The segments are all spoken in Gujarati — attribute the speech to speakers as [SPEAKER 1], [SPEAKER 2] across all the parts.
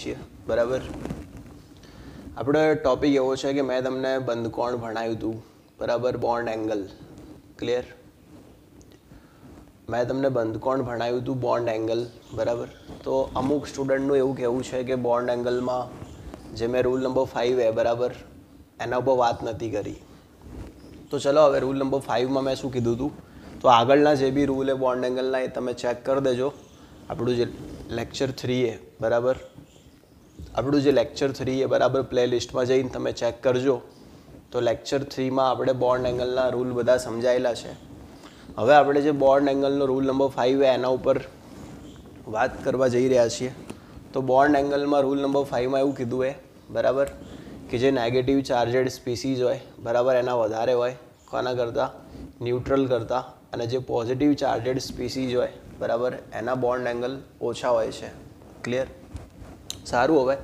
[SPEAKER 1] છીએ બરાબર આપણો ટોપિક એવો છે કે મેં તમને બંધકોણ ભણાવ્યું હતું બરાબર બોન્ડ એંગલ ક્લિયર મેં તમને બંધકોણ ભણાવ્યું હતું બોન્ડ એંગલ બરાબર તો અમુક સ્ટુડન્ટનું એવું કહેવું છે કે બોન્ડ એંગલમાં જે મેં રૂલ નંબર ફાઇવ એ બરાબર એના ઉપર વાત નથી કરી તો ચલો હવે રૂલ નંબર ફાઇવમાં મેં શું કીધું હતું તો આગળના જે બી રૂલ એ બોન્ડ એંગલના એ તમે ચેક કરી દેજો આપણું જે લેક્ચર થ્રી એ બરાબર આપણું જે લેક્ચર થ્રી એ બરાબર પ્લેલિસ્ટમાં જઈને તમે ચેક કરજો તો લેક્ચર થ્રીમાં આપણે બોર્ન એંગલના રૂલ બધા સમજાયેલા છે હવે આપણે જે બોર્ન એંગલનો રૂલ નંબર ફાઇવ હોય એના ઉપર વાત કરવા જઈ રહ્યા છીએ તો બોર્ન એંગલમાં રૂલ નંબર ફાઇવમાં એવું કીધું એ બરાબર કે જે નેગેટિવ ચાર્જેડ સ્પીસીઝ હોય બરાબર એના વધારે હોય કોના કરતાં ન્યુટ્રલ કરતાં અને જે પોઝિટિવ ચાર્જેડ સ્પીસીઝ હોય બરાબર એના બોન્ડ એંગલ ઓછા હોય છે ક્લિયર સારું હવે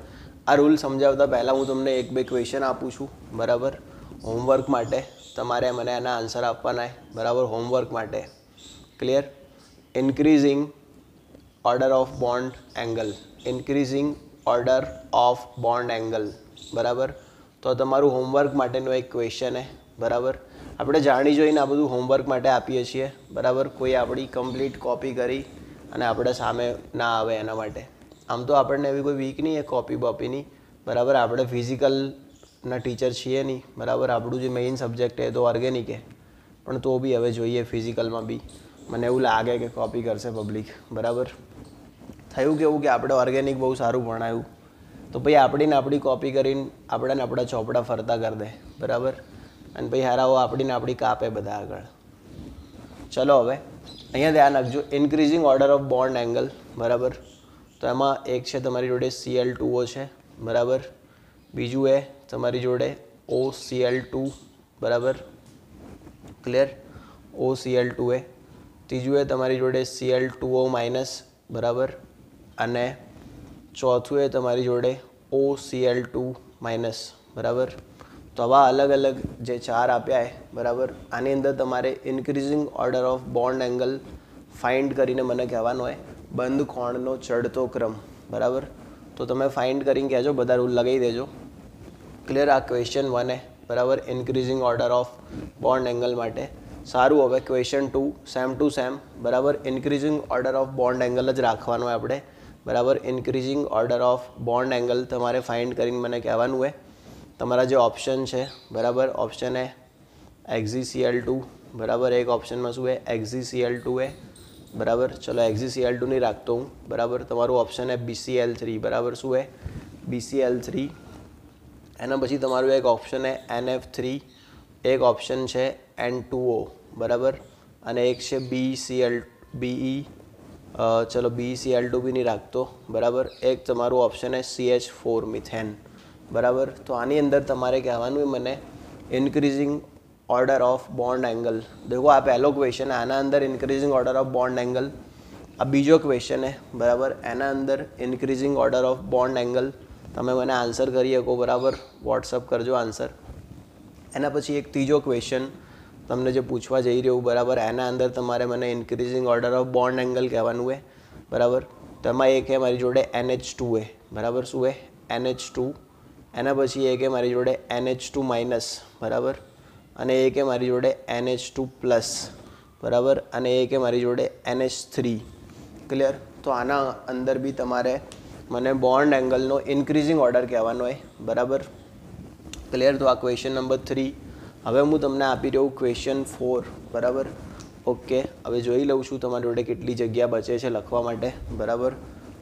[SPEAKER 1] આ રૂલ સમજાવતા પહેલાં હું તમને એક બે ક્વેશ્ચન આપું છું બરાબર હોમવર્ક માટે તમારે મને એના આન્સર આપવાના બરાબર હોમવર્ક માટે clear increasing order of bond angle increasing order of bond angle બરાબર તો તમારું હોમવર્ક માટેનું એક ક્વેશ્ચન હે બરાબર આપણે જાણી જોઈને આ બધું હોમવર્ક માટે આપીએ છીએ બરાબર કોઈ આપણી કમ્પ્લીટ કોપી કરી અને આપણે સામે ના આવે એના માટે આમ તો આપણને એવી કોઈ વીક નહીં એ કોપી બોપીની બરાબર આપણે ફિઝિકલના ટીચર છીએ નહીં બરાબર આપણું જે મેઇન સબ્જેક્ટ એ તો ઓર્ગેનિક હે પણ તો બી હવે જોઈએ ફિઝિકલમાં બી મને એવું લાગે કે કોપી કરશે પબ્લિક બરાબર થયું કેવું કે આપણે ઓર્ગેનિક બહુ સારું ભણાયું તો પછી આપણીને આપણી કોપી કરીને આપણાને આપણા ચોપડા ફરતા કરી દે બરાબર અને પછી હારાઓ આપણીને આપણી કાપે બધા આગળ ચલો હવે અહીંયા ધ્યાન રાખજો increasing order of bond angle બરાબર તો એમાં એક છે તમારી જોડે સીએલ ટુઓ છે બરાબર બીજું એ તમારી જોડે ઓ સી એલ ટુ બરાબર clear O C L two એ ત્રીજું એ તમારી જોડે સીએલ ઓ માઇનસ બરાબર અને ચોથું એ તમારી જોડે O C L two minus બરાબર તો આવા અલગ અલગ જે ચાર આપ્યા છે બરાબર આની અંદર તમારે increasing order of bond angle find કરીને મને કહેવાનું હોય બંધ કોણનો ચડતો ક્રમ બરાબર તો તમે ફાઇન્ડ કરીને કહેજો બધા રૂલ લગાવી દેજો ક્લિયર આ ક્વેશ્ચન વન એ બરાબર increasing order of bond angle માટે સારું હવે question two same two same બરાબર increasing order of bond angle જ રાખવાનો આપણે બરાબર increasing order of bond angle તમારે ફાઇન્ડ કરીને મને કહેવાનું હોય તમારા જે ઓપ્શન છે બરાબર ઓપ્શન એ સીએલ ટુ e બરાબર એક ઓપ્શનમાં શું એ સીએલ ટુ e એ બરાબર ચલો એક્ઝીસીએલ ટુ નહીં રાખતો હું બરાબર તમારું ઓપ્શન હે બીસીએલ થ્રી બરાબર શું હે એલ થ્રી એના પછી તમારું એક ઓપ્શન હે એન એફ થ્રી એક ઓપ્શન છે એન ટુ ઓ બરાબર અને એક છે બી સી એલ બીઈ ચલો B C L two B નહીં રાખતો બરાબર એક તમારું ઓપ્શન હે સી એચ ફોર મિથેન બરાબર તો આની અંદર તમારે કહેવાનું મને increasing order of bond angle દેખો आप पहलो क्वेश्चन है आना अंदर increasing order of bond angle બીજો ક્વેશ્ચન હે બરાબર એના અંદર increasing order of bond angle તમે મને આન્સર કરી શકો બરાબર વોટ્સઅપ કરજો આન્સર એના પછી એક ત્રીજો ક્વેશ્ચન તમને જે પૂછવા જઈ રહ્યું બરાબર એના અંદર તમારે મને increasing order of bond angle કહેવાનું હે બરાબર તેમાં એક હે મારી જોડે એનએચ ટુ એ બરાબર શું હે એનએચ ટુ એના પછી એક હે મારી જોડે એનએચ ટુ માઇનસ બરાબર અને એ કે મારી જોડે એન એચ ટુ પ્લસ બરાબર અને એ કે મારી જોડે એનએચ થ્રી ક્લિયર તો આના અંદર બી તમારે મને બોન્ડ એંગલનો ઇન્ક્રીઝિંગ ઓર્ડર કહેવાનો હોય બરાબર ક્લિયર તો આ ક્વેશ્ચન નંબર થ્રી હવે હું તમને આપી રહ્યો ક્વેશ્ચન ફોર બરાબર ઓકે હવે જોઈ લઉં છું તમારી જોડે કેટલી જગ્યા બચે છે લખવા માટે બરાબર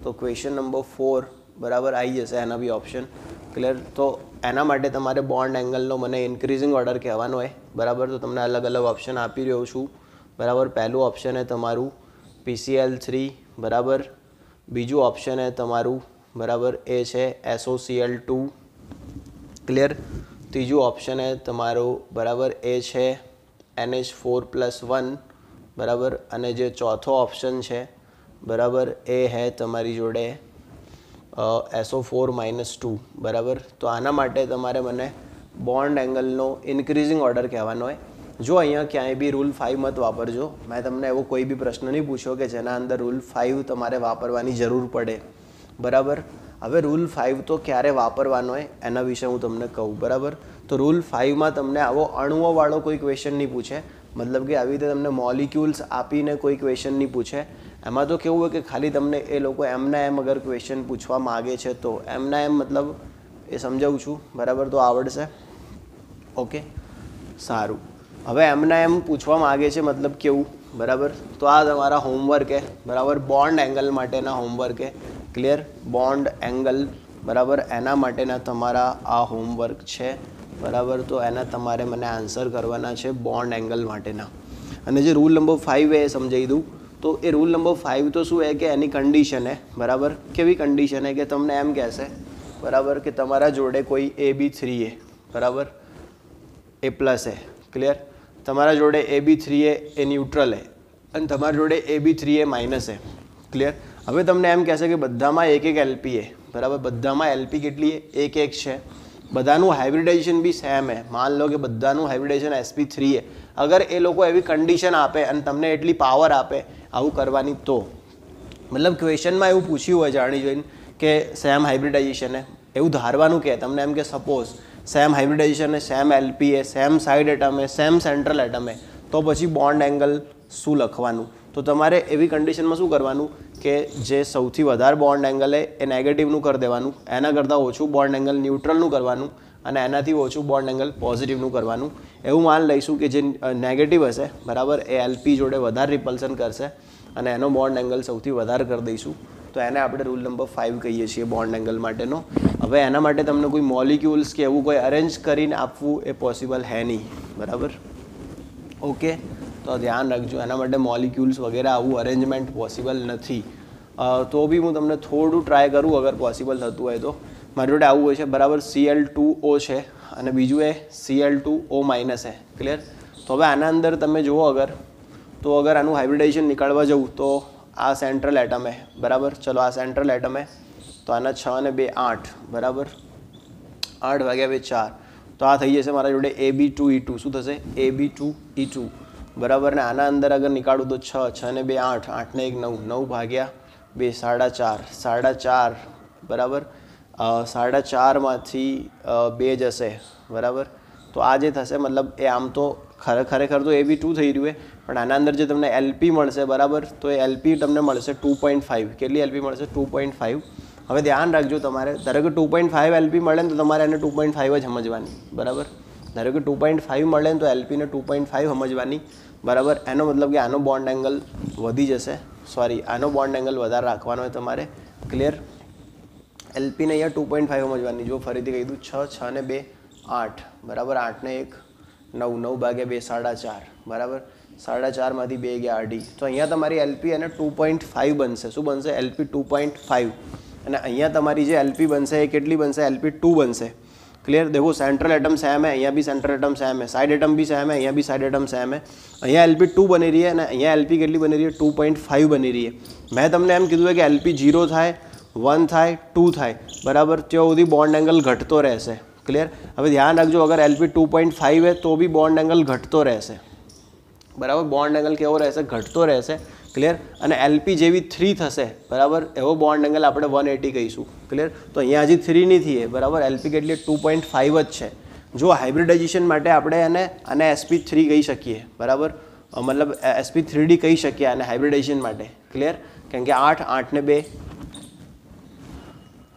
[SPEAKER 1] તો ક્વેશ્ચન નંબર ફોર બરાબર આવી જશે એના બી ઓપ્શન ક્લિયર તો એના માટે તમારે બોન્ડ એંગલનો મને ઇન્ક્રીઝિંગ ઓર્ડર કહેવાનો હોય બરાબર તો તમને અલગ અલગ ઓપ્શન આપી રહ્યો છું બરાબર પહેલું ઓપ્શન એ તમારું પીસીએલ થ્રી બરાબર બીજું ઓપ્શન એ તમારું બરાબર એ છે એસઓસીએલ ટુ ક્લિયર ત્રીજું ઓપ્શન એ તમારું બરાબર એ છે એનએચ ફોર પ્લસ વન બરાબર અને જે ચોથો ઓપ્શન છે બરાબર એ હે તમારી જોડે એસઓ ફોર માઇનસ ટુ બરાબર તો આના માટે તમારે મને બોન્ડ એંગલનો ઇન્ક્રીઝિંગ ઓર્ડર કહેવાનો હોય જો અહીંયા ક્યાંય બી રૂલ ફાઇવ મત વાપરજો મેં તમને એવો કોઈ બી પ્રશ્ન નહીં પૂછ્યો કે જેના અંદર રૂલ ફાઇવ તમારે વાપરવાની જરૂર પડે બરાબર હવે રૂલ ફાઇવ તો ક્યારે વાપરવાનો હોય એના વિશે હું તમને કહું બરાબર તો રૂલ ફાઇવમાં તમને આવો અણુઓવાળો કોઈ ક્વેશ્ચન નહીં પૂછે મતલબ કે આવી રીતે તમને મોલિક્યુલ્સ આપીને કોઈ ક્વેશ્ચન નહીં પૂછે એમાં તો કેવું હોય કે ખાલી તમને એ લોકો એમના એમ અગર ક્વેશ્ચન પૂછવા માગે છે તો એમના એમ મતલબ એ સમજાવું છું બરાબર તો આવડશે ઓકે સારું હવે એમના એમ પૂછવા માગે છે મતલબ કેવું બરાબર તો આ તમારા હોમવર્ક હે બરાબર બોન્ડ એંગલ માટેના હોમવર્ક હે ક્લિયર બોન્ડ એંગલ બરાબર એના માટેના તમારા આ હોમવર્ક છે બરાબર તો એના તમારે મને આન્સર કરવાના છે બોન્ડ એંગલ માટેના અને જે રૂલ નંબર ફાઇવ એ સમજાવી દઉં તો એ રૂલ નંબર ફાઇવ તો શું હે કે એની કન્ડિશન હે બરાબર કેવી કન્ડિશન હે કે તમને એમ કહેશે બરાબર કે તમારા જોડે કોઈ એ બી થ્રી હે બરાબર એ પ્લસ હે ક્લિયર તમારા જોડે A B three A neutral હે અને તમારા જોડે એ બી થ્રી એ માઇનસ હે ક્લિયર હવે તમને એમ કહેશે કે બધામાં એક એક એલપી હે બરાબર બધામાં એલપી કેટલી એ એક એક છે બધાનું હાઇબ્રિડાઇઝેશન બી સેમ હે માન લો કે બધાનું હાઇબ્રિડાઇઝેશન એસપી થ્રી એ અગર એ લોકો એવી કન્ડિશન આપે અને તમને એટલી પાવર આપે આવું કરવાની તો મતલબ ક્વેશ્ચનમાં એવું પૂછ્યું હોય જાણી જોઈને કે સેમ હાઇબ્રિડાઇઝેશને એવું ધારવાનું કે તમને એમ કે સપોઝ સેમ હાઇબ્રિડાઇઝેશને સેમ એલપીએ સેમ સાઇડ એટમ એટમે સેમ સેન્ટ્રલ એટમ એટમે તો પછી બોન્ડ એંગલ શું લખવાનું તો તમારે એવી કન્ડિશનમાં શું કરવાનું કે જે સૌથી વધારે બોન્ડ એંગલ એ નેગેટિવનું કરી દેવાનું એના કરતાં ઓછું બોન્ડ એંગલ ન્યુટ્રલનું કરવાનું અને એનાથી ઓછું બોન્ડ એંગલ પોઝિટિવનું કરવાનું એવું માન લઈશું કે જે નેગેટિવ હશે બરાબર એ એલપી જોડે વધારે રિપલ્સન કરશે અને એનો બોન્ડ એંગલ સૌથી વધારે કરી દઈશું તો એને આપણે રૂલ નંબર ફાઇવ કહીએ છીએ બોન્ડ એંગલ માટેનો હવે એના માટે તમને કોઈ મોલિક્યુલ્સ કે એવું કોઈ અરેન્જ કરીને આપવું એ પોસિબલ હે નહીં બરાબર ઓકે તો ધ્યાન રાખજો એના માટે મોલિક્યુલ્સ વગેરે આવું અરેન્જમેન્ટ પોસિબલ નથી તો બી હું તમને થોડું ટ્રાય કરું અગર પોસિબલ થતું હોય તો મારી જોડે આવું હોય છે બરાબર સીએલ ટુ ઓ છે અને બીજું એ C L two O minus છે ક્લિયર તો હવે આના અંદર તમે જુઓ અગર તો અગર આનું હાઇબ્રિડાઇઝેશન નીકળવા જવું તો આ સેન્ટ્રલ એટમ હે બરાબર ચલો આ સેન્ટ્રલ એટમ હે તો આના છ અને બે આઠ બરાબર આઠ વાગ્યા બે ચાર તો આ થઈ જશે મારા જોડે A B two E two શું થશે એ બી ટુ ઈ ટુ બરાબર ને આના અંદર અગર નીકાળું તો છ છ ને બે આઠ આઠને એક નવ નવ ભાગ્યા બે સાડા ચાર સાડા ચાર બરાબર સાડા ચારમાંથી બે જશે બરાબર તો આ જે થશે મતલબ એ આમ તો ખરે ખરેખર તો એ બી ટુ થઈ રહ્યું હોય પણ આના અંદર જે તમને એલપી મળશે બરાબર તો એ એલપી તમને મળશે ટુ પોઈન્ટ ફાઇવ કેટલી એલપી મળશે ટુ પોઈન્ટ ફાઇવ હવે ધ્યાન રાખજો તમારે ધારો કે ટુ પોઈન્ટ ફાઇવ એલપી મળે ને તો તમારે એને ટુ પોઈન્ટ ફાઇવ જ સમજવાની બરાબર ધારો કે ટુ પોઈન્ટ ફાઇવ મળે ને તો એલપીને ટુ પોઈન્ટ ફાઇવ સમજવાની બરાબર એનો મતલબ કે આનો બોન્ડ એંગલ વધી જશે સોરી આનો બોન્ડ એંગલ વધારે રાખવાનો હોય તમારે ક્લિયર एलपी ने अँ टू पॉइंट फाइव समझवा जो फरी कही दू छ छ ने बे आठ बराबर आठ ने एक नौ नौ भाग्य बे साढ़ा चार बराबर साढ़ा चार में बे गया अढ़ी तो अँरी एलपी एने टू पॉइंट फाइव बन से शू बन सलपी टू पॉइंट फाइव अने अँरी एलपी बन सी बन सलपी टू बन क्लियर देखो सेंट्रल एटम सेम है अँ भी सेंट्रल एटम सेम है साइड एटम भी सेम है अँ भी साइड एटम सेम है अँ एलपी टू बनी रही है अँ एलपी के बनी रही है टू पॉइंट फाइव बनी रही है मैं तमने एम कीधु है कि एलपी जीरो थाय વન થાય ટુ થાય બરાબર ત્યાં સુધી બોન્ડ એંગલ ઘટતો રહેશે ક્લિયર હવે ધ્યાન રાખજો અગર એલપી ટુ પોઈન્ટ ફાઇવ હોય તો બી બોન્ડ એંગલ ઘટતો રહેશે બરાબર બોન્ડ એંગલ કેવો રહેશે ઘટતો રહેશે ક્લિયર અને એલપી જેવી થ્રી થશે બરાબર એવો બોન્ડ એંગલ આપણે વન એટી કહીશું ક્લિયર તો અહીંયા હજી થ્રી નહીં થઈએ બરાબર એલપી કેટલી ટુ પોઈન્ટ ફાઇવ જ છે જો હાઇબ્રિડાઇઝેશન માટે આપણે એને અને એસપી થ્રી કહી શકીએ બરાબર મતલબ એસપી થ્રી ડી કહી શકીએ અને હાઇબ્રિડાઇઝેશન માટે ક્લિયર કેમ કે આઠ આઠને બે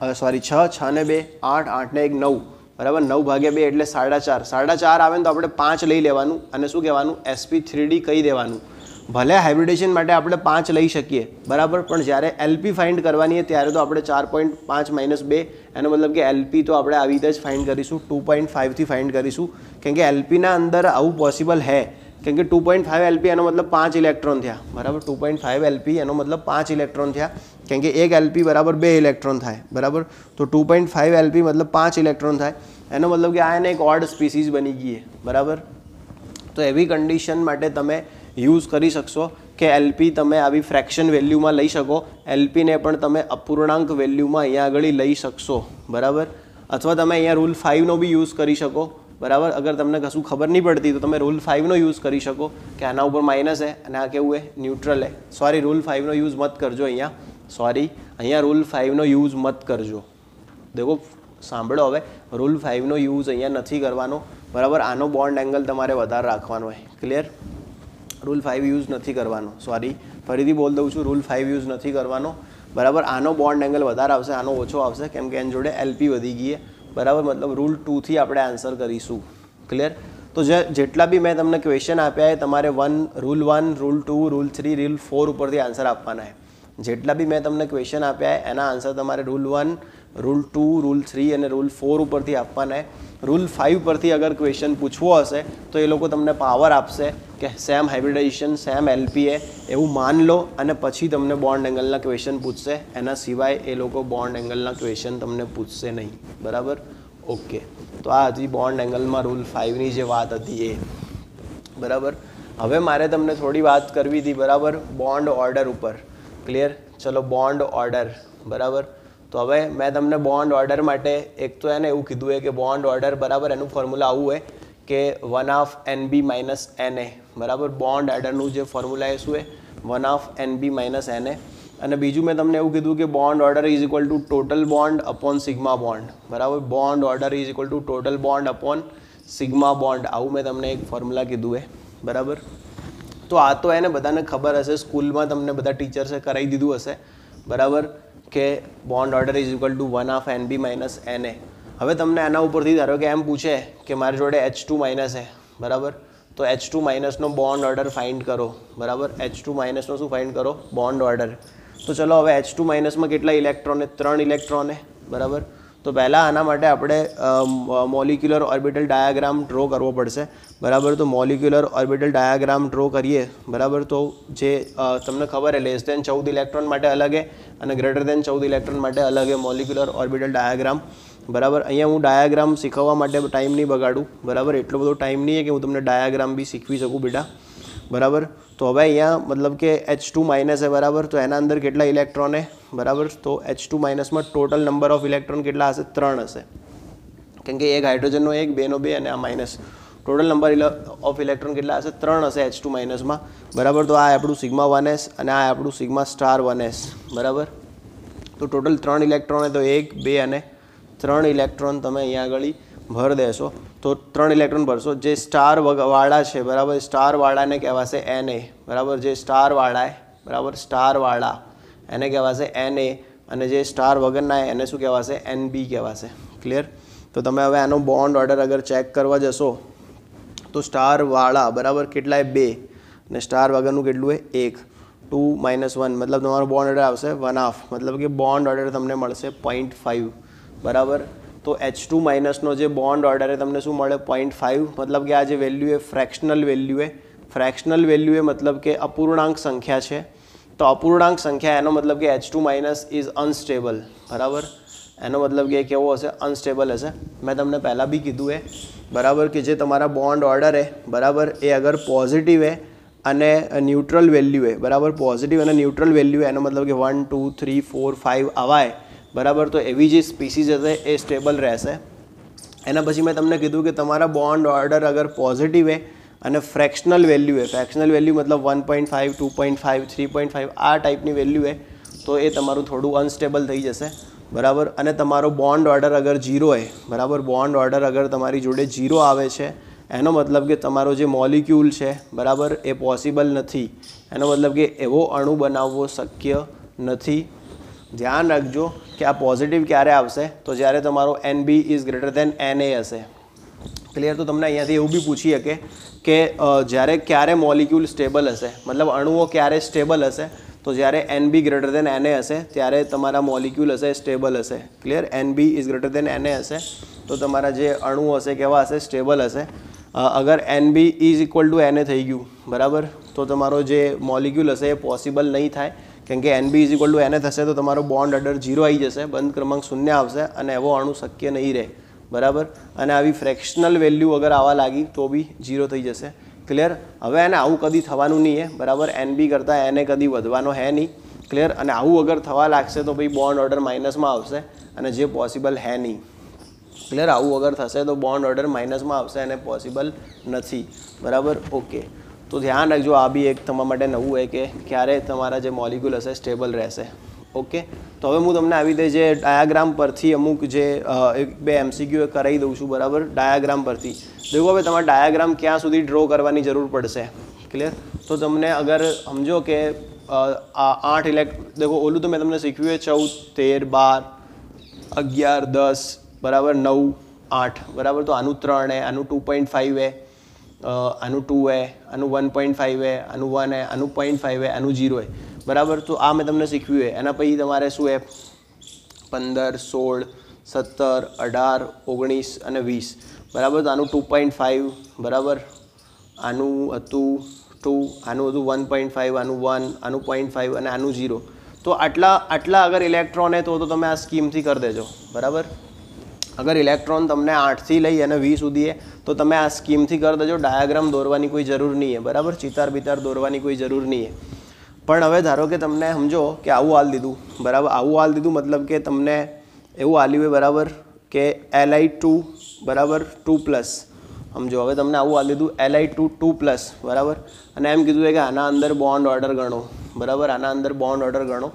[SPEAKER 1] હવે સોરી છ છ ને બે આઠ આઠને એક નવ બરાબર નવ ભાગ્યા બે એટલે સાડા ચાર સાડા ચાર આવે ને તો આપણે પાંચ લઈ લેવાનું અને શું કહેવાનું એસપી થ્રીડી કહી દેવાનું ભલે હાઇબ્રિડેશન માટે આપણે પાંચ લઈ શકીએ બરાબર પણ જ્યારે એલપી ફાઇન્ડ કરવાની હોય ત્યારે તો આપણે ચાર પોઈન્ટ પાંચ માઇનસ બે એનો મતલબ કે એલપી તો આપણે આવી રીતે જ ફાઇન્ડ કરીશું ટુ પોઈન્ટ ફાઇવથી ફાઇન્ડ કરીશું કેમ કે એલપીના અંદર આવું પોસિબલ હે કેમ કે ટુ પોઈન્ટ ફાઇવ એલપી એનો મતલબ પાંચ ઇલેક્ટ્રોન થયા બરાબર ટુ પોઈન્ટ ફાઇવ એલપી એનો મતલબ પાંચ ઇલેક્ટ્રોન થયા કેમ કે એક એલપી બરાબર બે ઇલેક્ટ્રોન થાય બરાબર તો ટુ પોઈન્ટ ફાઇવ એલપી મતલબ પાંચ ઇલેક્ટ્રોન થાય એનો મતલબ કે આ એને એક ઓડ સ્પીસીઝ બની ગઈ બરાબર તો એવી કન્ડિશન માટે તમે યુઝ કરી શકશો કે એલપી તમે આવી ફ્રેક્શન વેલ્યુમાં લઈ શકો એલપીને પણ તમે અપૂર્ણાંક વેલ્યુમાં અહીંયા આગળ લઈ શકશો બરાબર અથવા તમે અહીંયા રૂલ ફાઇવનો બી યુઝ કરી શકો બરાબર અગર તમને કશું ખબર નહીં પડતી તો તમે રૂલ ફાઇવનો યુઝ કરી શકો કે આના ઉપર માઇનસ છે અને આ કેવું હે ન્યુટ્રલ હે સોરી રૂલ ફાઇવનો યુઝ મત કરજો અહીંયા સોરી અહીંયા રૂલ ફાઇવનો યુઝ મત કરજો દેખો સાંભળો હવે રૂલ ફાઇવનો યુઝ અહીંયા નથી કરવાનો બરાબર આનો બોન્ડ એંગલ તમારે વધારે રાખવાનો હોય ક્લિયર રૂલ ફાઇવ યુઝ નથી કરવાનો સોરી ફરીથી બોલ દઉં છું રૂલ ફાઇવ યુઝ નથી કરવાનો બરાબર આનો બોન્ડ એંગલ વધારે આવશે આનો ઓછો આવશે કેમ કે એની જોડે એલપી વધી ગઈ બરાબર મતલબ રૂલ ટુથી આપણે આન્સર કરીશું ક્લિયર તો જે જેટલા બી મેં તમને ક્વેશ્ચન આપ્યા એ તમારે one rule one rule two rule three rule four ઉપરથી આન્સર આપવાના હોય જેટલા બી મેં તમને ક્વેશ્ચન આપ્યા એના આન્સર તમારે rule one rule two rule three અને રૂલ ફોર ઉપરથી આપવાના રૂલ ફાઇવ પરથી અગર ક્વેશ્ચન પૂછવો હશે તો એ લોકો તમને પાવર આપશે કે સેમ હાઇબ્રિડાઇઝેશન સેમ એલપી એ એવું માન લો અને પછી તમને બોન્ડ એંગલના ક્વેશ્ચન પૂછશે એના સિવાય એ લોકો બોન્ડ એંગલના ક્વેશ્ચન તમને પૂછશે નહીં બરાબર ઓકે તો આ હજી બોન્ડ એંગલમાં રૂલ ફાઇવની જે વાત હતી એ બરાબર હવે મારે તમને થોડી વાત કરવી હતી બરાબર બોન્ડ ઓર્ડર ઉપર ક્લિયર ચલો બોન્ડ ઓર્ડર બરાબર તો હવે મેં તમને બોન્ડ ઓર્ડર માટે એક તો એને એવું કીધું છે કે બોન્ડ ઓર્ડર બરાબર એનું ફોર્મ્યુલા આવું હોય કે one of N B minus N A બરાબર બોન્ડ ઓર્ડરનું જે ફોર્મ્યુલા એ શું એ one of N B minus N A અને બીજું મેં તમને એવું કીધું કે bond order is equal to total bond upon sigma bond બરાબર bond order is equal to total bond upon sigma bond આવું મેં તમને એક ફોર્મ્યુલા કીધું એ બરાબર તો આ તો એને બધાને ખબર હશે સ્કૂલમાં તમને બધા ટીચર્સે કરાવી દીધું હશે બરાબર કે bond order is equal to one of N B minus N A હવે તમને આના ઉપરથી ધારો કે એમ પૂછે કે મારી જોડે એચ ટુ માઇનસ છે બરાબર તો એચ ટુ માઇનસનો બોન્ડ ઓર્ડર ફાઇન્ડ કરો બરાબર એચ ટુ માઇનસનો શું ફાઇન્ડ કરો બોન્ડ ઓર્ડર તો ચલો હવે એચ ટુ માઇનસમાં કેટલા ઇલેક્ટ્રોને ત્રણ ઇલેક્ટ્રોને બરાબર તો પહેલાં આના માટે આપણે મોલિક્યુલર ઓર્બિટલ ડાયાગ્રામ ડ્રો કરવો પડશે બરાબર તો મોલિક્યુલર ઓર્બિટલ ડાયાગ્રામ ડ્રો કરીએ બરાબર તો જે તમને ખબર છે લેસ દેન ચૌદ ઇલેક્ટ્રોન માટે અલગ એ અને ગ્રેટર દેન ચૌદ ઇલેક્ટ્રોન માટે અલગ એ મોલિક્યુલર ઓર્બિટલ ડાયાગ્રામ બરાબર અહીંયા હું ડાયાગ્રામ શીખવવા માટે ટાઈમ નહીં બગાડું બરાબર એટલો બધો ટાઈમ નહીં કે હું તમને ડાયાગ્રામ બી શીખવી શકું બેટા બરાબર તો હવે અહીંયા મતલબ કે એચ ટુ માઇનસ એ બરાબર તો એના અંદર કેટલા ઇલેક્ટ્રોન એ બરાબર તો એચ ટુ માઇનસમાં ટોટલ નંબર ઓફ ઇલેક્ટ્રોન કેટલા હશે ત્રણ હશે કેમ કે એક હાઇડ્રોજનનો એક બેનો બે અને આ minus total number of electron કેટલા હશે ત્રણ હશે એચ ટુ માઇનસમાં બરાબર તો આ આપણું સિગ્મા વન એસ અને આ આપણું સિગ્મા સ્ટાર વન એસ બરાબર તો ટોટલ ત્રણ ઇલેક્ટ્રોન તો એક બે અને ત્રણ ઇલેક્ટ્રોન તમે અહીંયા આગળ ભર દેશો તો ત્રણ ઇલેક્ટ્રોન ભરશો જે સ્ટાર વાળા છે બરાબર સ્ટારવાળાને કહેવાશે એન એ બરાબર જે સ્ટારવાળા બરાબર સ્ટારવાળા એને કહેવાશે એન એ અને જે સ્ટાર વગરના એને શું કહેવાશે એન બી કહેવાશે ક્લિયર તો તમે હવે આનો બોન્ડ ઓર્ડર અગર ચેક કરવા જશો તો સ્ટારવાળા બરાબર કેટલાય બે અને સ્ટાર વગરનું કેટલું એ એક ટુ માઇનસ વન મતલબ તમારો બોન્ડ ઓર્ડર આવશે વન હાફ મતલબ કે બોન્ડ ઓર્ડર તમને મળશે પોઈન્ટ ફાઈવ બરાબર તો એચ ટુ માઇનસનો જે બોન્ડ ઓર્ડર એ તમને શું મળે પોઈન્ટ ફાઇવ મતલબ કે આ જે વેલ્યુ એ ફ્રેક્શનલ વેલ્યુ એ ફ્રેક્શનલ વેલ્યુ એ મતલબ કે અપૂર્ણાંક સંખ્યા છે તો અપૂર્ણાંક સંખ્યા એનો મતલબ કે H two minus is unstable બરાબર એનો મતલબ કે કેવો હશે અનસ્ટેબલ હશે મેં તમને પહેલાં બી કીધું એ બરાબર કે જે તમારા બોન્ડ ઓર્ડર એ બરાબર એ અગર પોઝિટિવ એ અને ન્યુટ્રલ વેલ્યુ એ બરાબર પોઝિટિવ અને ન્યુટ્રલ વેલ્યુ એનો મતલબ કે one two three four five આવાય બરાબર તો એવી જે સ્પીસીસ હશે એ સ્ટેબલ રહેશે એના પછી મેં તમને કીધું કે તમારા બોન્ડ ઓર્ડર અગર પોઝિટિવ હે અને ફ્રેક્શનલ વેલ્યુ હે ફ્રેક્શનલ વેલ્યુ મતલબ one point five two point five three point five આ ટાઈપની વેલ્યુ હે તો એ તમારું થોડું અનસ્ટેબલ થઈ જશે બરાબર અને તમારો બોન્ડ ઓર્ડર અગર જીરો હોય બરાબર બોન્ડ ઓર્ડર અગર તમારી જોડે જીરો આવે છે એનો મતલબ કે તમારો જે મોલિક્યુલ છે બરાબર એ પોસિબલ નથી એનો મતલબ કે એવો અણુ બનાવવો શક્ય નથી ધ્યાન રાખજો કે આ પોઝિટિવ ક્યારે આવશે તો જ્યારે તમારો N B is greater than N A હશે ક્લિયર તો તમને અહીંયાથી એવું બી પૂછી શકે કે જ્યારે ક્યારે મોલિક્યુલ સ્ટેબલ હશે મતલબ અણુઓ ક્યારે સ્ટેબલ હશે તો જ્યારે N B greater than N A હશે ત્યારે તમારા મોલિક્યુલ હશે સ્ટેબલ હશે clear N B is greater than N A હશે તો તમારા જે અણુ હશે કેવા હશે સ્ટેબલ હશે અગર N B is equal to N A થઈ ગયું બરાબર તો તમારો જે મોલિક્યુલ હશે એ પોસિબલ નહીં થાય કેમ કે એનબી ઇઝ ઇક્વલ ટુ એને થશે તો તમારો બોન્ડ અડર ઝીરો આવી જશે બંધ ક્રમાંક શૂન્ય આવશે અને એવો અણુ શક્ય નહીં રહે બરાબર અને આવી ફ્રેક્શનલ વેલ્યુ અગર આવવા લાગી તો બી ઝીરો થઈ જશે ક્લિયર હવે એને આવું કદી થવાનું નહીં હે બરાબર એનબી કરતાં એને કદી વધવાનો હે નહીં ક્લિયર અને આવું અગર થવા લાગશે તો ભાઈ બોન્ડ ઓર્ડર માઇનસમાં આવશે અને જે પોસિબલ હે નહીં ક્લિયર આવું અગર થશે તો બોન્ડ ઓર્ડર માઇનસમાં આવશે અને પોસિબલ નથી બરાબર ઓકે તો ધ્યાન રાખજો આ બી એક તમારા માટે નવું હોય કે ક્યારે તમારા જે મોલિક્યુલ હશે સ્ટેબલ રહેશે ઓકે તો હવે હું તમને આવી રીતે જે ડાયાગ્રામ પરથી અમુક જે એક બે એમસીક્યુ કરાવી દઉં છું બરાબર ડાયાગ્રામ પરથી દેખો હવે તમારે ડાયાગ્રામ ક્યાં સુધી ડ્રો કરવાની જરૂર પડશે ક્લિયર તો તમને અગર સમજો કે આ આઠ ઇલેક્ટ દેખો ઓલું તો મેં તમને શીખ્યું છે ચૌદ તેર બાર અગિયાર દસ બરાબર નવ આઠ બરાબર તો આનું ત્રણ એ આનું ટુ પોઈન્ટ ફાઇવ એ આનું ટુ એ આનું વન પોઈન્ટ ફાઇવ એ આનું વન એ આનું પોઈન્ટ ફાઇવ એ આનું જીરો એ બરાબર તો આ મેં તમને શીખવ્યું એ એના પછી તમારે શું એ પંદર સોળ સત્તર અઢાર ઓગણીસ અને વીસ બરાબર તો આનું ટુ પોઈન્ટ ફાઇવ બરાબર આનું હતું ટુ આનું હતું વન પોઈન્ટ ફાઇવ આનું વન આનું પોઈન્ટ ફાઈવ અને આનું ઝીરો તો આટલા આટલા અગર ઇલેક્ટ્રોન હે તો તો તમે આ સ્કીમથી કરી દેજો બરાબર અગર ઇલેક્ટ્રોન તમને આઠથી લઈ અને વીસ સુધી તો તમે આ સ્કીમથી કર દેજો ડાયાગ્રામ દોરવાની કોઈ જરૂર નહીં હે બરાબર ચિતાર બિતાર દોરવાની કોઈ જરૂર નહીં હે પણ હવે ધારો કે તમને સમજો કે આવું હાલ દીધું બરાબર આવું હાલ દીધું મતલબ કે તમને એવું હાલ્યું હોય બરાબર કે એલ આઈ ટુ બરાબર ટુ પ્લસ સમજો હવે તમને આવું હાલ દીધું L I two two plus બરાબર અને એમ કીધું કે આના અંદર બોન્ડ ઓર્ડર ગણો બરાબર આના અંદર બોન્ડ ઓર્ડર ગણો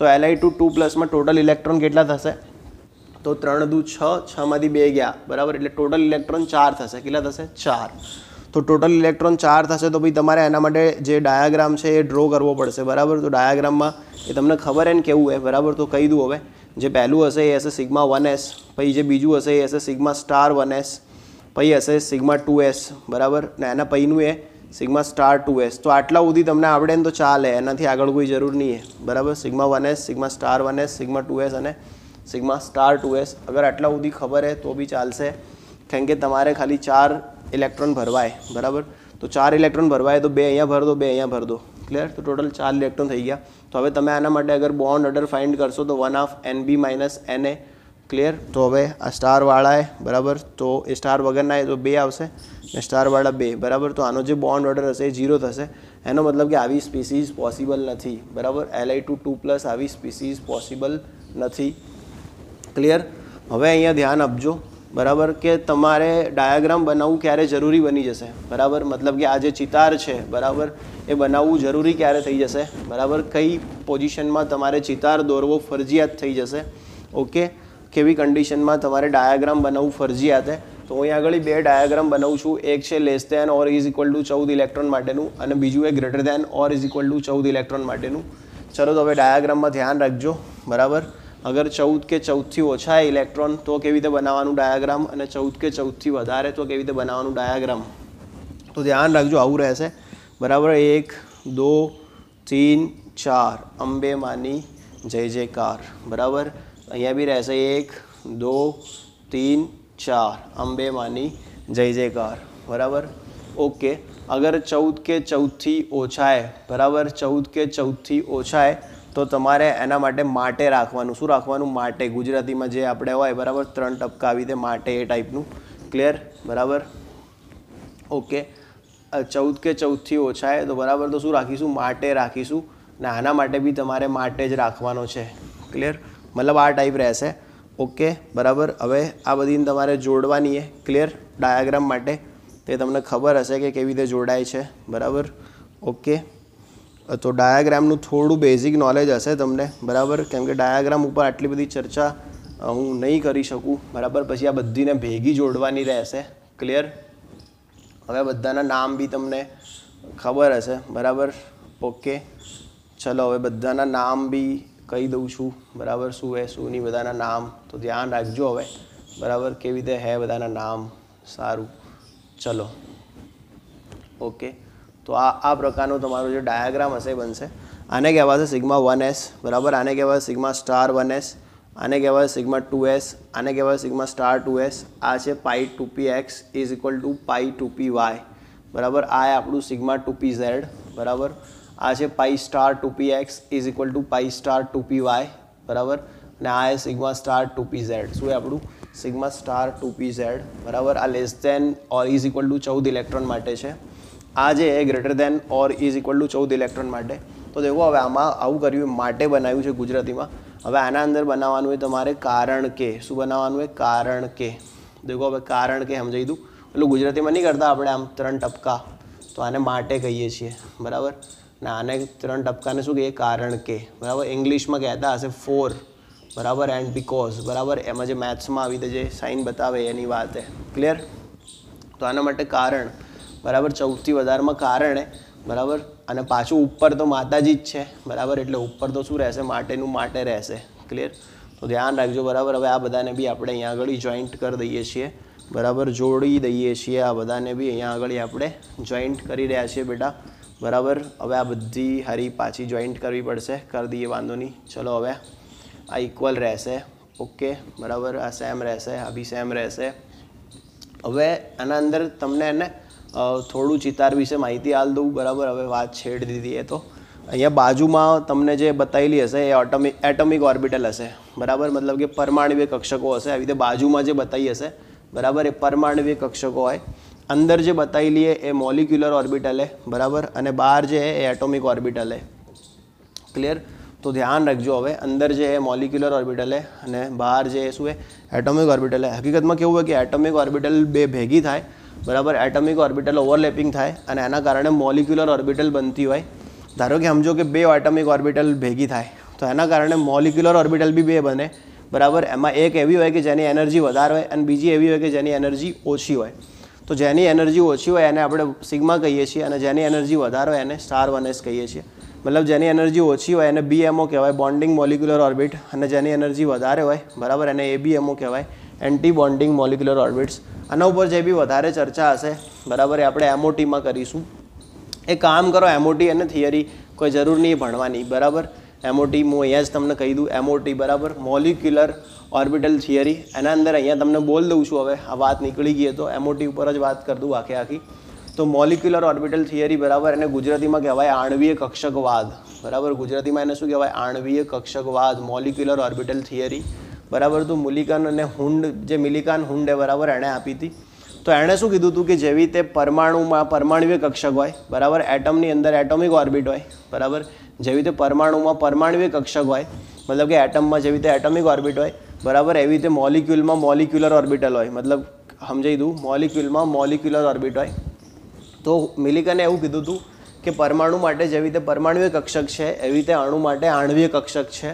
[SPEAKER 1] તો એલ આઈ ટુ ટુ પ્લસમાં ટોટલ ઇલેક્ટ્રોન કેટલા થશે તો ત્રણ દુ છ છમાંથી બે ગયા બરાબર એટલે ટોટલ ઇલેક્ટ્રોન ચાર થશે કેટલા થશે ચાર તો ટોટલ ઇલેક્ટ્રોન ચાર થશે તો ભાઈ તમારે એના માટે જે ડાયાગ્રામ છે એ ડ્રો કરવો પડશે બરાબર તો ડાયાગ્રામમાં એ તમને ખબર એને કેવું હોય બરાબર તો કહી દઉં હવે જે પહેલું હશે એ હશે સિગ્મા વન એસ પછી જે બીજું હશે એ હશે સિગ્મા સ્ટાર વન એસ પછી હશે સિગ્મા ટુ એસ બરાબર ને એના પૈનું એ સિગ્મા સ્ટાર ટુ એસ તો આટલા સુધી તમને આવડે ને તો ચાલે એનાથી આગળ કોઈ જરૂર નહીં બરાબર sigma one s sigma star one s sigma two s અને સિગ્મા સ્ટાર ટુ એસ અગર આટલા સુધી ખબર હે તો બી ચાલશે કેમ કે તમારે ખાલી ચાર ઇલેક્ટ્રોન ભરવાય બરાબર તો ચાર ઇલેક્ટ્રોન ભરવાય તો બે અહીંયા ભર દો બે અહીંયા ભર દો ક્લિયર તો ટોટલ ચાર ઇલેક્ટ્રોન થઈ ગયા તો હવે તમે આના માટે અગર બોન્ડ અડર ફાઇન્ડ કરશો તો one of N B minus N A clear તો હવે આ સ્ટારવાળાએ બરાબર તો એ સ્ટાર વગરના એ તો બે આવશે ને સ્ટારવાળા બે બરાબર તો આનો જે બોન્ડ ઓર્ડર હશે એ ઝીરો થશે એનો મતલબ કે આવી સ્પીસીઝ પોસિબલ નથી બરાબર એલઆઈ ટુ ટુ પ્લસ આવી સ્પીસીઝ પોસિબલ નથી ક્લિયર હવે અહીંયા ધ્યાન આપજો બરાબર કે તમારે ડાયાગ્રામ બનાવવું ક્યારે જરૂરી બની જશે બરાબર મતલબ કે આ જે ચિતાર છે બરાબર એ બનાવવું જરૂરી ક્યારે થઈ જશે બરાબર કઈ પોઝિશનમાં તમારે ચિતાર દોરવો ફરજિયાત થઈ જશે ઓકે કેવી કન્ડિશનમાં તમારે ડાયાગ્રામ બનાવવું ફરજિયાત તો હું અહીંયા આગળ બે ડાયાગ્રામ બનાવું છું એક છે less than or is equal to ચૌદ ઇલેક્ટ્રોન માટેનું અને બીજું એ greater than or is equal to ચૌદ ઇલેક્ટ્રોન માટેનું ચલો તો હવે ડાયાગ્રામમાં ધ્યાન રાખજો બરાબર અગર ચૌદ કે ચૌદથી ઓછા ઇલેક્ટ્રોન તો કેવી રીતે બનાવવાનું ડાયાગ્રામ અને ચૌદ કે ચૌદથી વધારે તો કેવી રીતે બનાવવાનું ડાયાગ્રામ તો ધ્યાન રાખજો આવું રહેશે બરાબર એક દો તીન ચાર અંબેમાની માની જય જયકાર બરાબર અહીંયા બી રહેશે એક દો તીન ચાર અંબેમાની માની જય જયકાર બરાબર ઓકે અગર ચૌદ કે ચૌદથી ઓછાએ બરાબર ચૌદ કે ચૌદથી ઓછાએ તો તમારે એના માટે માટે રાખવાનું શું રાખવાનું માટે ગુજરાતીમાં જે આપણે હોય બરાબર ત્રણ ટપકા આવી રીતે માટે એ ટાઈપનું ક્લિયર બરાબર ઓકે ચૌદ કે ચૌદથી ઓછા એ તો બરાબર તો શું રાખીશું માટે રાખીશું ને આના માટે બી તમારે માટે જ રાખવાનો છે ક્લિયર મતલબ આ ટાઈપ રહેશે ઓકે બરાબર હવે આ બધીને તમારે જોડવાની એ ક્લિયર ડાયાગ્રામ માટે તે તમને ખબર હશે કે કેવી રીતે જોડાય છે બરાબર ઓકે તો ડાયાગ્રામનું થોડું બેઝિક નોલેજ હશે તમને બરાબર કેમ કે ડાયાગ્રામ ઉપર આટલી બધી ચર્ચા હું નહીં કરી શકું બરાબર પછી આ બધીને ભેગી જોડવાની રહેશે ક્લિયર હવે બધાના નામ બી તમને ખબર હશે બરાબર ઓકે ચલો હવે બધાના નામ બી કહી દઉં છું બરાબર શું હે શું નહીં બધાના નામ તો ધ્યાન રાખજો હવે બરાબર કેવી રીતે હે બધાના નામ સારું ચલો ઓકે તો આ આ પ્રકારનું તમારું જે ડાયાગ્રામ હશે બનશે આને કહેવાશે સિગ્મા વન એસ બરાબર આને કહેવાશે સિગ્મા સ્ટાર વન એસ આને કહેવાય સિગ્મા ટુ એસ આને કહેવાય સિગ્મા સ્ટાર ટુ એસ આ છે pi two p x is equal to pi two p y બરાબર આ આપણું સિગ્મા ટુ પી ઝેડ બરાબર આ છે pi star two p x is equal to pi star two p y બરાબર અને આ એ sigma star two p z શું એ આપણું sigma star two p z બરાબર આ less than or is equal to ચૌદ ઇલેક્ટ્રોન માટે છે આ જે એ greater than or is equal to ચૌદ ઇલેક્ટ્રોન માટે તો દેખો હવે આમાં આવું કર્યું માટે બનાવ્યું છે ગુજરાતીમાં હવે આના અંદર બનાવવાનું એ તમારે કારણ કે શું બનાવવાનું એ કારણ કે દેખો હવે કારણ કે સમજાવી દઉં એટલું ગુજરાતીમાં નહીં કરતા આપણે આમ ત્રણ ટપકા તો આને માટે કહીએ છીએ બરાબર ને આને ત્રણ ટપકાને શું કહીએ કારણ કે બરાબર ઇંગ્લિશમાં કહેતા હશે ફોર બરાબર એન્ડ બીકોઝ બરાબર એમાં જે મેથ્સમાં આવી રીતે જે સાઇન બતાવે એની વાત ક્લિયર તો આના માટે કારણ બરાબર ચૌદથી વધારમાં કારણે બરાબર અને પાછું ઉપર તો માતાજી જ છે બરાબર એટલે ઉપર તો શું રહેશે માટેનું માટે રહેશે ક્લિયર તો ધ્યાન રાખજો બરાબર હવે આ બધાને બી આપણે અહીંયા આગળ જોઈન્ટ કરી દઈએ છીએ બરાબર જોડી દઈએ છીએ આ બધાને બી અહીંયા આગળ આપણે જોઈન્ટ કરી રહ્યા છીએ બેટા બરાબર હવે આ બધી હરી પાછી જોઈન્ટ કરવી પડશે કરી દઈએ વાંધો નહીં ચલો હવે આ ઇક્વલ રહેશે ઓકે બરાબર આ સેમ રહેશે આ બી સેમ રહેશે હવે આના અંદર તમને એને થોડું ચિતાર વિશે માહિતી આલ દઉં બરાબર હવે વાત છેડ દીધી એ તો અહીંયા બાજુમાં તમને જે બતાવેલી હશે એ ઓટોમિક એટોમિક ઓર્બિટલ હશે બરાબર મતલબ કે પરમાણવીય કક્ષકો હશે આવી રીતે બાજુમાં જે બતાવી હશે બરાબર એ પરમાણવીય કક્ષકો હોય અંદર જે બતાવેલી એ મોલિક્યુલર ઓર્બિટલ હે બરાબર અને બહાર જે એ એટોમિક ઓર્બિટલ હે ક્લિયર તો ધ્યાન રાખજો હવે અંદર જે એ મોલિક્યુલર ઓર્બિટલ હે અને બહાર જે શું એ એટોમિક ઓર્બિટલ હે હકીકતમાં કેવું હોય કે એટોમિક ઓર્બિટલ બે ભેગી થાય બરાબર એટમિક ઓર્બિટલ ઓવરલેપિંગ થાય અને એના કારણે મોલિક્યુલર ઓર્બિટલ બનતી હોય ધારો કે સમજો કે બે એટમિક ઓર્બિટલ ભેગી થાય તો એના કારણે મોલિક્યુલર ઓર્બિટલ બી બે બને બરાબર એમાં એક એવી હોય કે જેની એનર્જી વધારે હોય અને બીજી એવી હોય કે જેની એનર્જી ઓછી હોય તો જેની એનર્જી ઓછી હોય એને આપણે સિગ્મા કહીએ છીએ અને જેની એનર્જી વધારે હોય એને સ્ટાર વન એસ કહીએ છીએ મતલબ જેની એનર્જી ઓછી હોય એને બીએમઓ કહેવાય બોન્ડિંગ મોલિક્યુલર ઓર્બિટ અને જેની એનર્જી વધારે હોય બરાબર એને એબીએમઓ કહેવાય એન્ટી બોન્ડિંગ મોલિક્યુલર ઓર્બિટ્સ આના ઉપર જે બી વધારે ચર્ચા હશે બરાબર એ આપણે એમઓટીમાં કરીશું એ કામ કરો એમઓટી અને થિયરી કોઈ જરૂર નહીં ભણવાની બરાબર એમઓટી હું અહીંયા જ તમને કહી દઉં એમઓટી બરાબર મોલિક્યુલર ઓર્બિટલ થિયરી એના અંદર અહીંયા તમને બોલ દઉં છું હવે આ વાત નીકળી ગઈ તો એમઓટી ઉપર જ વાત કરી દઉં આખે આખી તો મોલિક્યુલર ઓર્બિટલ થિયરી બરાબર એને ગુજરાતીમાં કહેવાય આણવીય કક્ષકવાદ બરાબર ગુજરાતીમાં એને શું કહેવાય આણવીય કક્ષકવાદ મોલિક્યુલર ઓર્બિટલ થિયરી બરાબર તો મુલિકાન અને હુંડ જે મિલિકાન હુંડ એ બરાબર એણે આપી હતી તો એણે શું કીધું હતું કે જેવી તે પરમાણુમાં પરમાણ્વીય કક્ષક હોય બરાબર એટમની અંદર એટોમિક ઓર્બિટ હોય બરાબર જેવી રીતે પરમાણુમાં પરમાણ્વીય કક્ષક હોય મતલબ કે એટમમાં જેવી રીતે એટોમિક ઓર્બિટ હોય બરાબર એવી રીતે મોલિક્યુલમાં મોલિક્યુલર ઓર્બિટલ હોય મતલબ સમજાઈ દઉં મોલિક્યુલમાં મોલિક્યુલર ઓર્બિટ હોય તો મિલિકને એવું કીધું હતું કે પરમાણુ માટે જેવી રીતે પરમાણ્વીય કક્ષક છે એવી રીતે અણુ માટે આણ્વીય કક્ષક છે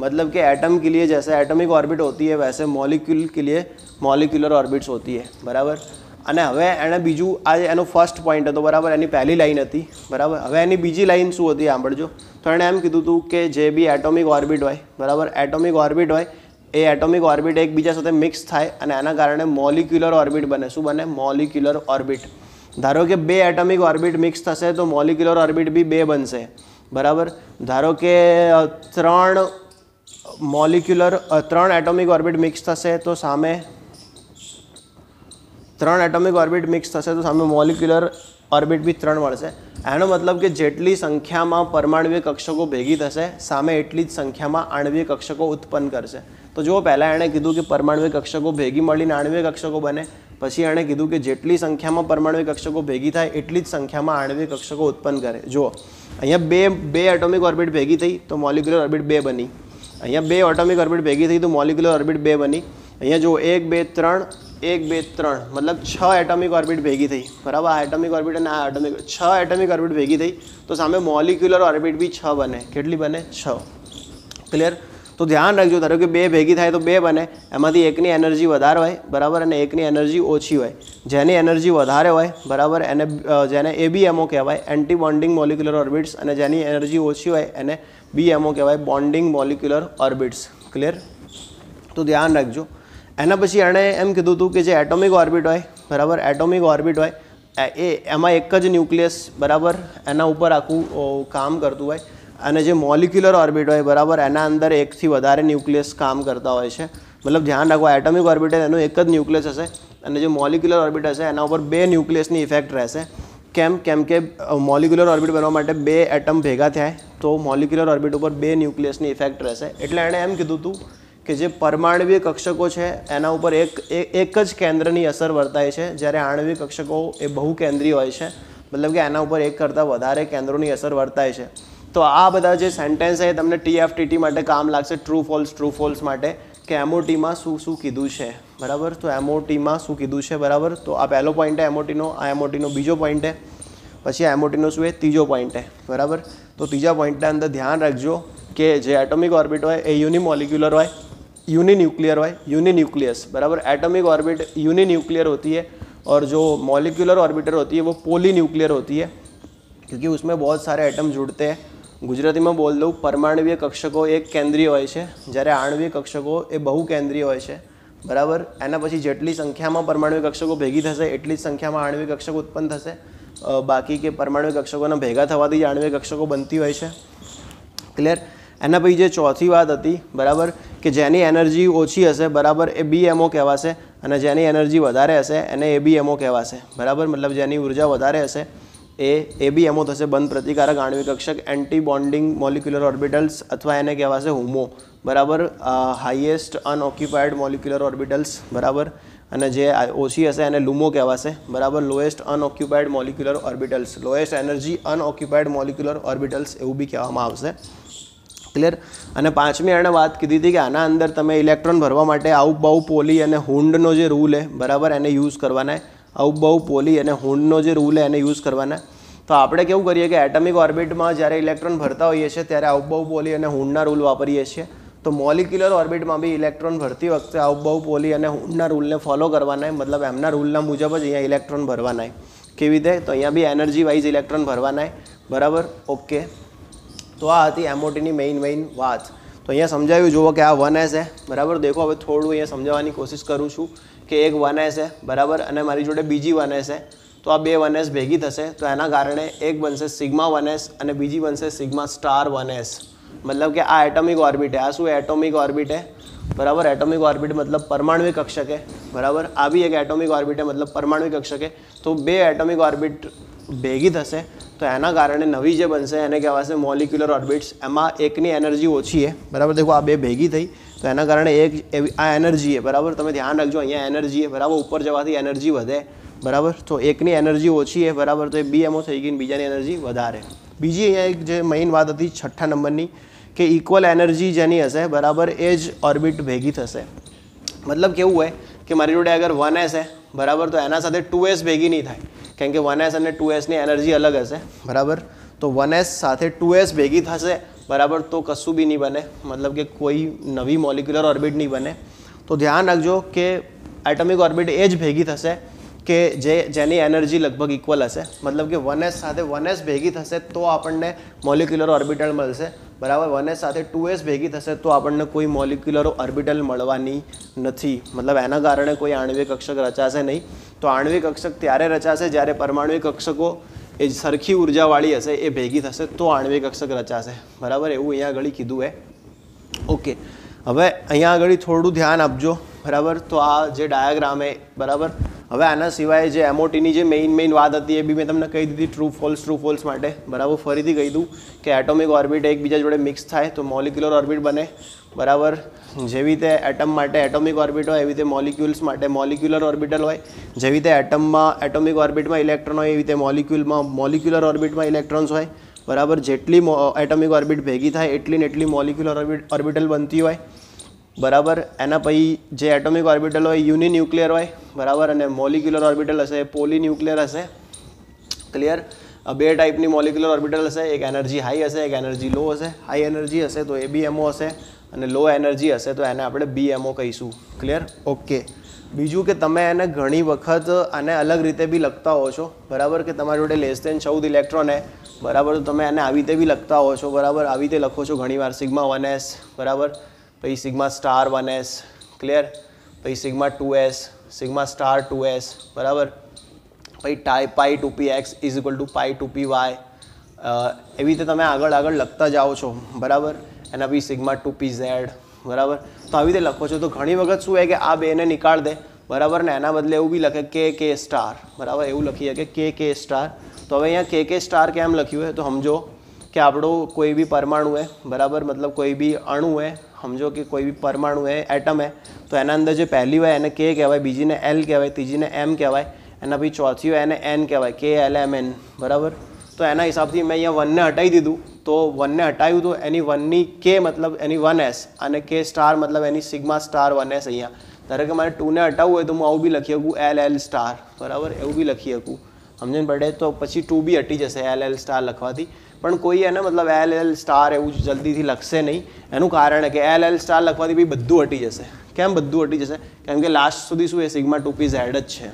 [SPEAKER 1] मतलब कि एटम के लिए जैसे एटमिक ऑर्बिट होती है वैसे મોલિક્યુલ के लिए મોલિક્યુલર ઓર્બિટ્સ હોતી હે બરાબર અને હવે એણે બીજું આ એનો ફર્સ્ટ પોઈન્ટ હતો બરાબર એની પહેલી લાઇન હતી બરાબર હવે એની બીજી લાઇન શું હતી સાંભળજો તો એણે એમ કીધું હતું કે જે બી એટોમિક ઓર્બિટ હોય બરાબર એટોમિક ઓર્બિટ હોય એ એટોમિક ઓર્બિટ એકબીજા સાથે મિક્સ થાય અને એના કારણે મોલિક્યુલર ઓર્બિટ બને શું બને મોલિક્યુલર ઓર્બિટ ધારો કે બે એટોમિક ઓર્બિટ મિક્સ થશે તો મોલિક્યુલર ઓર્બિટ બી બે બનશે બરાબર ધારો કે ત્રણ મોલિક્યુલર ત્રણ એટોમિક ઓર્બિટ મિક્સ થશે તો સામે ત્રણ એટોમિક ઓર્બિટ મિક્સ થશે તો સામે મોલિક્યુલર ઓર્બિટ બી ત્રણ મળશે એનો મતલબ કે જેટલી સંખ્યામાં પરમાણુય કક્ષકો ભેગી થશે સામે એટલી જ સંખ્યામાં આણવીય કક્ષકો ઉત્પન્ન કરશે તો જુઓ પહેલાં એણે કીધું કે પરમાણુય કક્ષકો ભેગી મળીને આણવીય કક્ષકો બને પછી એણે કીધું કે જેટલી સંખ્યામાં પરમાણુય કક્ષકો ભેગી થાય એટલી જ સંખ્યામાં આણવીય કક્ષકો ઉત્પન્ન કરે જુઓ અહીંયા બે બે એટોમિક ઓર્બિટ ભેગી થઈ તો મોલિક્યુલર ઓર્બિટ બે બની અહીંયા બે ઓટોમિક ઓર્બિટ ભેગી થઈ તો મોલિક્યુલર ઓર્બિટ બે બની અહીંયા જો એક બે ત્રણ એક બે ત્રણ મતલબ છ એટોમિક ઓર્બિટ ભેગી થઈ બરાબર આ એટોમિક ઓર્બિટ અને આ એટોમિક છ એટોમિક ઓર્બિટ ભેગી થઈ તો સામે મોલિક્યુલર ઓર્બિટ બી છ બને કેટલી બને છ ક્લિયર તો ધ્યાન રાખજો ધારો કે બે ભેગી થાય તો બે બને એમાંથી એકની એનર્જી વધારે હોય બરાબર અને એકની એનર્જી ઓછી હોય જેની એનર્જી વધારે હોય બરાબર એને જેને એબીએમઓ કહેવાય એન્ટી બોન્ડિંગ મોલિક્યુલર ઓર્બિટ્સ અને જેની એનર્જી ઓછી હોય એને બીએમઓ કહેવાય બોન્ડિંગ મોલિક્યુલર ઓર્બિટ્સ ક્લિયર તો ધ્યાન રાખજો એના પછી એણે એમ કીધું હતું કે જે એટોમિક ઓર્બિટ હોય બરાબર એટોમિક ઓર્બિટ હોય એ એમાં એક જ ન્યુક્લિયસ બરાબર એના ઉપર આખું કામ કરતું હોય અને જે મોલિક્યુલર ઓર્બિટ હોય બરાબર એના અંદર એકથી વધારે ન્યુક્લિયસ કામ કરતા હોય છે મતલબ ધ્યાન રાખો એટોમિક ઓર્બિટ એનું એક જ ન્યુક્લિયસ હશે અને જે મોલિક્યુલર ઓર્બિટ હશે એના ઉપર બે ન્યુક્લિયસની ઇફેક્ટ રહેશે કેમ કેમ કે મોલિક્યુલર ઓર્બિટ બનવા માટે બે એટમ ભેગા થાય તો મોલિક્યુલર ઓર્બિટ ઉપર બે ન્યુક્લિયસની ઇફેક્ટ રહેશે એટલે એણે એમ કીધું હતું કે જે પરમાણવીય કક્ષકો છે એના ઉપર એક એક જ કેન્દ્રની અસર વર્તાય છે જ્યારે આણવીય કક્ષકો એ બહુ કેન્દ્રીય હોય છે મતલબ કે એના ઉપર એક કરતાં વધારે કેન્દ્રોની અસર વર્તાય છે તો આ બધા જે સેન્ટેન્સ છે એ તમને ટીએફટીટી માટે કામ લાગશે ટ્રુ ફોલ્સ ટ્રુ ફોલ્સ માટે કે એમઓટીમાં શું શું કીધું છે બરાબર તો એમઓટીમાં શું કીધું છે બરાબર તો આ પહેલો પોઈન્ટ છે એમઓટીનો આ એમઓટીનો બીજો પોઈન્ટ છે પછી એમઓટીનો શું એ ત્રીજો પોઈન્ટ છે બરાબર તો ત્રીજા પોઈન્ટના અંદર ધ્યાન રાખજો કે જે એટોમિક ઓર્બિટ હોય એ યુનિમોલિક્યુલર હોય યુનિન્યુક્લિયર હોય यूनिन्यूक्लियस બરાબર એટોમિક ઓર્બિટ યુનિન્યુક્લિયર હોતી હે ઓર જો મોલિક્યુલર ઓર્બિટર હોતી है वो पोलीन्यूक्लियर होती है क्योंकि उसमें बहुत सारे एटम जुड़ते हैं ગુજરાતીમાં બોલ દઉં પરમાણવીય કક્ષકો એક કેન્દ્રીય હોય છે જ્યારે આણવીય કક્ષકો એ બહુ કેન્દ્રીય હોય છે બરાબર એના પછી જેટલી સંખ્યામાં પરમાણુ કક્ષકો ભેગી થશે એટલી જ સંખ્યામાં આણવી કક્ષકો ઉત્પન્ન થશે બાકી કે પરમાણુ કક્ષકોના ભેગા થવાથી જ આણ્વિક કક્ષકો બનતી હોય છે ક્લિયર એના પછી જે ચોથી વાત હતી બરાબર કે જેની એનર્જી ઓછી હશે બરાબર એ બી એમઓ કહેવાશે અને જેની એનર્જી વધારે હશે એને એ બી એમઓ કહેવાશે બરાબર મતલબ જેની ઉર્જા વધારે હશે એ એ બી એમઓ થશે બંધ પ્રતિકારક આણવી કક્ષક એન્ટી બોન્ડિંગ મોલિક્યુલર ઓર્બિટલ્સ અથવા એને કહેવાશે હુમો બરાબર હાઈએસ્ટ અનઓક્યુપાઇડ મોલિક્યુલર ઓર્બિટલ્સ બરાબર અને જે ઓછી હશે એને લુમો કહેવાશે બરાબર lowest unoccupied molecular orbitals lowest energy unoccupied molecular orbitals એવું બી કહેવામાં આવશે ક્લિયર અને પાંચમી એણે વાત કીધી હતી કે આના અંદર તમે ઇલેક્ટ્રોન ભરવા માટે આવું પોલી અને હુંડનો જે રૂલ હે બરાબર એને યુઝ કરવાના આવું બહુ પોલી અને હુંડનો જે રૂલ હે એને યુઝ કરવાના તો આપણે કેવું કરીએ કે એટમિક ઓર્બિટમાં જ્યારે ઇલેક્ટ્રોન ભરતા હોઈએ છીએ ત્યારે આવું પોલી અને હુંડના રૂલ વાપરીએ છીએ તો મોલિક્યુલર ઓર્બિટમાં બી ઇલેક્ટ્રોન ભરતી વખતે બહુ પોલી અને હુંડના રૂલને ફોલો કરવાના મતલબ એમના રૂલના મુજબ જ અહીંયા ઇલેક્ટ્રોન ભરવાના કેવી રીતે તો અહીંયા બી એનર્જી વાઇઝ ઇલેક્ટ્રોન ભરવાના બરાબર ઓકે તો આ હતી એમઓટીની મેઇન મેઇન વાત તો અહીંયા સમજાવ્યું જુઓ કે આ વન એસ છે બરાબર દેખો હવે થોડું અહીંયા સમજાવવાની કોશિશ કરું છું કે એક વન એસ છે બરાબર અને મારી જોડે બીજી વન એસ છે તો આ બે વન એસ ભેગી થશે તો એના કારણે એક બનશે સિગ્મા વન એસ અને બીજી બનશે સિગ્મા સ્ટાર વન એસ મતલબ કે આ એટોમિક ઓર્બિટ છે આ શું એટોમિક ઓર્બિટ છે બરાબર એટોમિક ઓર્બિટ મતલબ પરમાણુ કક્ષકે બરાબર આ બી એક એટોમિક ઓર્બિટ હે મતલબ પરમાણુ કક્ષકે તો બે એટોમિક ઓર્બિટ ભેગી થશે તો એના કારણે નવી જે બનશે એને કહેવાશે મોલિક્યુલર ઓર્બિટ્સ એમાં એકની એનર્જી ઓછી છે બરાબર દેખો આ બે ભેગી થઈ તો એના કારણે એક એવી આ એનર્જી છે બરાબર તમે ધ્યાન રાખજો અહીંયા એનર્જી છે બરાબર ઉપર જવાથી એનર્જી વધે બરાબર તો એકની એનર્જી ઓછી છે બરાબર તો એ બી એમઓ થઈ ગઈ બીજાની એનર્જી વધારે બીજી અહીંયા એક જે મેઇન વાત હતી છઠ્ઠા નંબરની કે ઇક્વલ એનર્જી જેની હશે બરાબર એ જ ઓર્બિટ ભેગી થશે મતલબ કેવું હોય કે મારી જોડે અગર વન એસ હે બરાબર તો એના સાથે ટુ એસ ભેગી નહીં થાય કેમ કે વન એસ અને ટુ એસની એનર્જી અલગ હશે બરાબર તો વન એસ સાથે ટુ એસ ભેગી થશે બરાબર તો કશું બી નહીં બને મતલબ કે કોઈ નવી મોલિક્યુલર ઓર્બિટ નહીં બને તો ધ્યાન રાખજો કે એટમિક ઓર્બિટ એ જ ભેગી થશે કે જે જેની એનર્જી લગભગ ઇક્વલ હશે મતલબ કે વન એસ સાથે વન એસ ભેગી થશે તો આપણને મોલિક્યુલર ઓર્બિટલ મળશે બરાબર વન એસ સાથે ટુ એસ ભેગી થશે તો આપણને કોઈ મોલિક્યુલર ઓર્બિટલ મળવાની નથી મતલબ એના કારણે કોઈ આણ્વિક કક્ષક રચાશે નહીં તો આણ્વિક કક્ષક ત્યારે રચાશે જ્યારે પરમાણ્વિક કક્ષકો એ સરખી ઉર્જાવાળી હશે એ ભેગી થશે તો આણ્વિક કક્ષક રચાશે બરાબર એવું અહીંયા આગળ કીધું એ ઓકે હવે અહીંયા આગળ થોડું ધ્યાન આપજો બરાબર તો આ જે ડાયાગ્રામ એ બરાબર હવે આના સિવાય જે એમઓટીની જે મેઇન મેઇન વાત હતી એ બી મેં તમને કહી દીધી ટ્રુ ફોલ્સ ટ્રુ ફોલ્સ માટે બરાબર ફરીથી કહી દઉં કે એટોમિક ઓર્બિટ એકબીજા જોડે મિક્સ થાય તો મોલિક્યુલર ઓર્બિટ બને બરાબર જેવી રીતે એટમ માટે એટોમિક ઓર્બિટ હોય એવી રીતે મોલિક્યુલ્સ માટે મોલિક્યુલર ઓર્બિટલ હોય જેવી રીતે એટમમાં એટોમિક ઓર્બિટમાં ઇલેક્ટ્રોન હોય એવી રીતે મોલિક્યુલમાં મોલિક્યુલર ઓર્બિટમાં ઇલેક્ટ્રોન્સ હોય બરાબર જેટલી એટોમિક ઓર્બિટ ભેગી થાય એટલી ને એટલી મોલિક્યુલર ઓર્બિટ ઓર્બિટલ બનતી હોય બરાબર એના પછી જે એટોમિક ઓર્બિટલ હોય યુની ન્યુક્લિયર હોય બરાબર અને મોલિક્યુલર ઓર્બિટલ હશે પોલી ન્યુક્લિયર હશે ક્લિયર બે ટાઈપની મોલિક્યુલર ઓર્બિટલ હશે એક એનર્જી હાઈ હશે એક એનર્જી લો હશે હાઈ એનર્જી હશે તો એ બી બીએમઓ હશે અને લો એનર્જી હશે તો એને આપણે બી એમઓ કહીશું ક્લિયર ઓકે બીજું કે તમે એને ઘણી વખત આને અલગ રીતે બી લખતા હો છો બરાબર કે તમારી જોડે લેસ દેન ચૌદ ઇલેક્ટ્રોન હે બરાબર તો તમે એને આવી રીતે બી લખતા હો છો બરાબર આવી રીતે લખો છો ઘણી વાર સિગ્મા વન એસ બરાબર પછી sigma star one s clear પછી sigma two s sigma star two s બરાબર પછી ટાઈ pi two p x is equal to pi two p y એવી રીતે તમે આગળ આગળ લખતા જાઓ છો બરાબર એના પછી સિગ્મા ટુ પી ઝેડ બરાબર તો આવી રીતે લખો છો તો ઘણી વખત શું હોય કે આ બેને નિકાળ દે બરાબર ને એના બદલે એવું બી લખે કે કે સ્ટાર બરાબર એવું લખી શકે કે કે સ્ટાર તો હવે અહીંયા કે કે સ્ટાર કેમ લખ્યું હોય તો સમજો કે આપણો કોઈ બી પરમાણુ હે બરાબર મતલબ કોઈ બી અણુ હે સમજો કે કોઈ બી પરમાણુ હે એટમ હે તો એના અંદર જે પહેલી હોય એને કે કહેવાય બીજીને એલ કહેવાય ત્રીજીને એમ કહેવાય એના પછી ચોથી હોય એને એન કહેવાય કે એલ એમ એન બરાબર તો એના હિસાબથી મેં અહીંયા વનને હટાવી દીધું તો વનને હટાવ્યું તો એની વનની કે મતલબ એની વન એસ અને કે સ્ટાર મતલબ એની સિગ્મા સ્ટાર વન એસ અહીંયા ધારો કે મારે ટુને હટાવવું હોય તો હું આવું બી લખી શકું એલ એલ સ્ટાર બરાબર એવું બી લખી શકું સમજણ પડે તો પછી ટુ બી હટી જશે એલ એલ સ્ટાર લખવાથી પણ કોઈ એને મતલબ એલ એલ સ્ટાર એવું જલ્દીથી લખશે નહીં એનું કારણ કે એલ એલ સ્ટાર લખવાથી બી બધું હટી જશે કેમ બધું હટી જશે કેમ કે લાસ્ટ સુધી શું એ સિગ્મા ટુ પી ઝેડ જ છે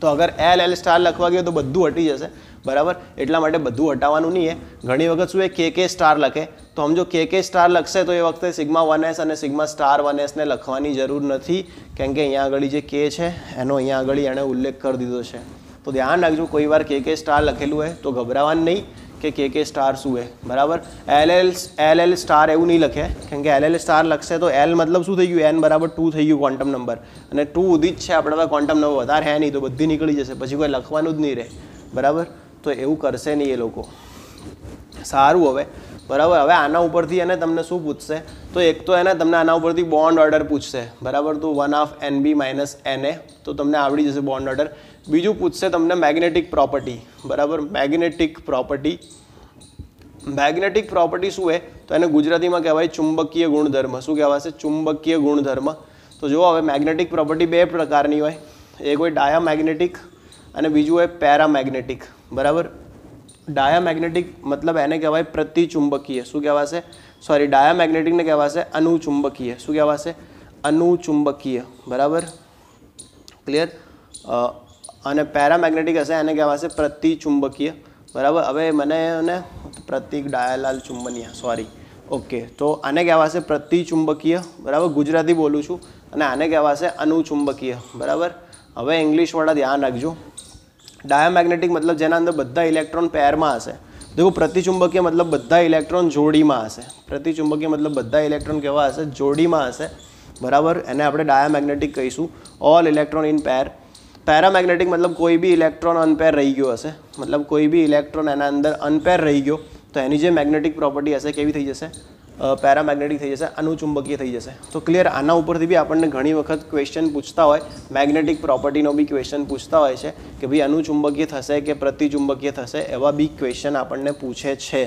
[SPEAKER 1] તો અગર એલ એલ સ્ટાર લખવા ગયો તો બધું હટી જશે બરાબર એટલા માટે બધું હટાવવાનું નહીં એ ઘણી વખત શું એ કે કે સ્ટાર લખે તો સમજો કે કે સ્ટાર લખશે તો એ વખતે સિગ્મા વન એસ અને સિગ્મા સ્ટાર વન એસને લખવાની જરૂર નથી કેમ કે અહીંયા આગળ જે કે છે એનો અહીંયા આગળ એણે ઉલ્લેખ કરી દીધો છે તો ધ્યાન રાખજો કોઈ વાર કે કે સ્ટાર લખેલું હોય તો ગભરાવાનું નહીં કે કે કે સ્ટાર શું છે બરાબર L L L L star એવું નહીં લખે કેમ કે એલ એલ સ્ટાર લખશે તો એલ મતલબ શું થઈ ગયું એન બરાબર ટુ થઈ ગયું ક્વોન્ટમ નંબર અને ટુ ઉધી જ છે આપણા ક્વોન્ટમ નંબર વધારે હે નહીં તો બધી નીકળી જશે પછી કોઈ લખવાનું જ નહીં રહે બરાબર તો એવું કરશે નહીં એ લોકો સારું હવે બરાબર હવે આના ઉપરથી એને તમને શું પૂછશે તો એક તો એને તમને આના ઉપરથી બોન્ડ ઓર્ડર પૂછશે બરાબર તો one of N B minus N A તો તમને આવડી જશે બોન્ડ ઓર્ડર બીજું પૂછશે તમને મેગ્નેટિક પ્રોપર્ટી બરાબર મેગ્નેટિક પ્રોપર્ટી મેગ્નેટિક પ્રોપર્ટી શું છે તો એને ગુજરાતીમાં કહેવાય ચુંબકીય ગુણધર્મ શું કહેવાશે ચુંબકીય ગુણધર્મ તો જુઓ હવે મેગ્નેટિક પ્રોપર્ટી બે પ્રકારની હોય એક હોય ડાયામેગ્નેટિક અને બીજું હોય પેરામેગ્નેટિક બરાબર ડાયામેગ્નેટિક મતલબ એને કહેવાય પ્રતિચુંબકીય શું કહેવાશે સોરી ડાયામેગ્નેટિકને કહેવાશે અનુચુંબકીય શું કહેવાશે અનુચુંબકીય બરાબર ક્લિયર અને પેરામેગ્નેટિક હશે એને કહેવાશે પ્રતિચુંબકીય બરાબર હવે મને ને પ્રતિક ડાયાલાલ ચુંબનિયા સોરી ઓકે તો આને કહેવાશે પ્રતિચુંબકીય બરાબર ગુજરાતી બોલું છું અને આને કહેવાશે અનુચુંબકીય બરાબર હવે ઇંગ્લિશવાળા ધ્યાન રાખજો ડાયામેગ્નેટિક મતલબ જેના અંદર બધા ઇલેક્ટ્રોન પેરમાં હશે દેખો પ્રતિચુંબકીય મતલબ બધા ઇલેક્ટ્રોન જોડીમાં હશે પ્રતિચુંબકીય મતલબ બધા ઇલેક્ટ્રોન કેવા હશે જોડીમાં હશે બરાબર એને આપણે ડાયામેગ્નેટિક કહીશું all electron in pair paramagnetic મતલબ કોઈ બી ઇલેક્ટ્રોન અનપેર રહી ગયો હશે મતલબ કોઈ બી ઇલેક્ટ્રોન એના અંદર અનપેર રહી ગયો તો એની જે મેગ્નેટિક પ્રોપર્ટી હશે કેવી થઈ જશે પેરામેગ્નેટિક થઈ જશે અનુચુંબકીય થઈ જશે તો ક્લિયર આના ઉપરથી બી આપણને ઘણી વખત ક્વેશ્ચન પૂછતા હોય મેગ્નેટિક પ્રોપર્ટીનો બી ક્વેશ્ચન પૂછતા હોય છે કે ભાઈ અનુચુંબકીય થશે કે પ્રતિચુંબકીય થશે એવા બી ક્વેશ્ચન આપણને પૂછે છે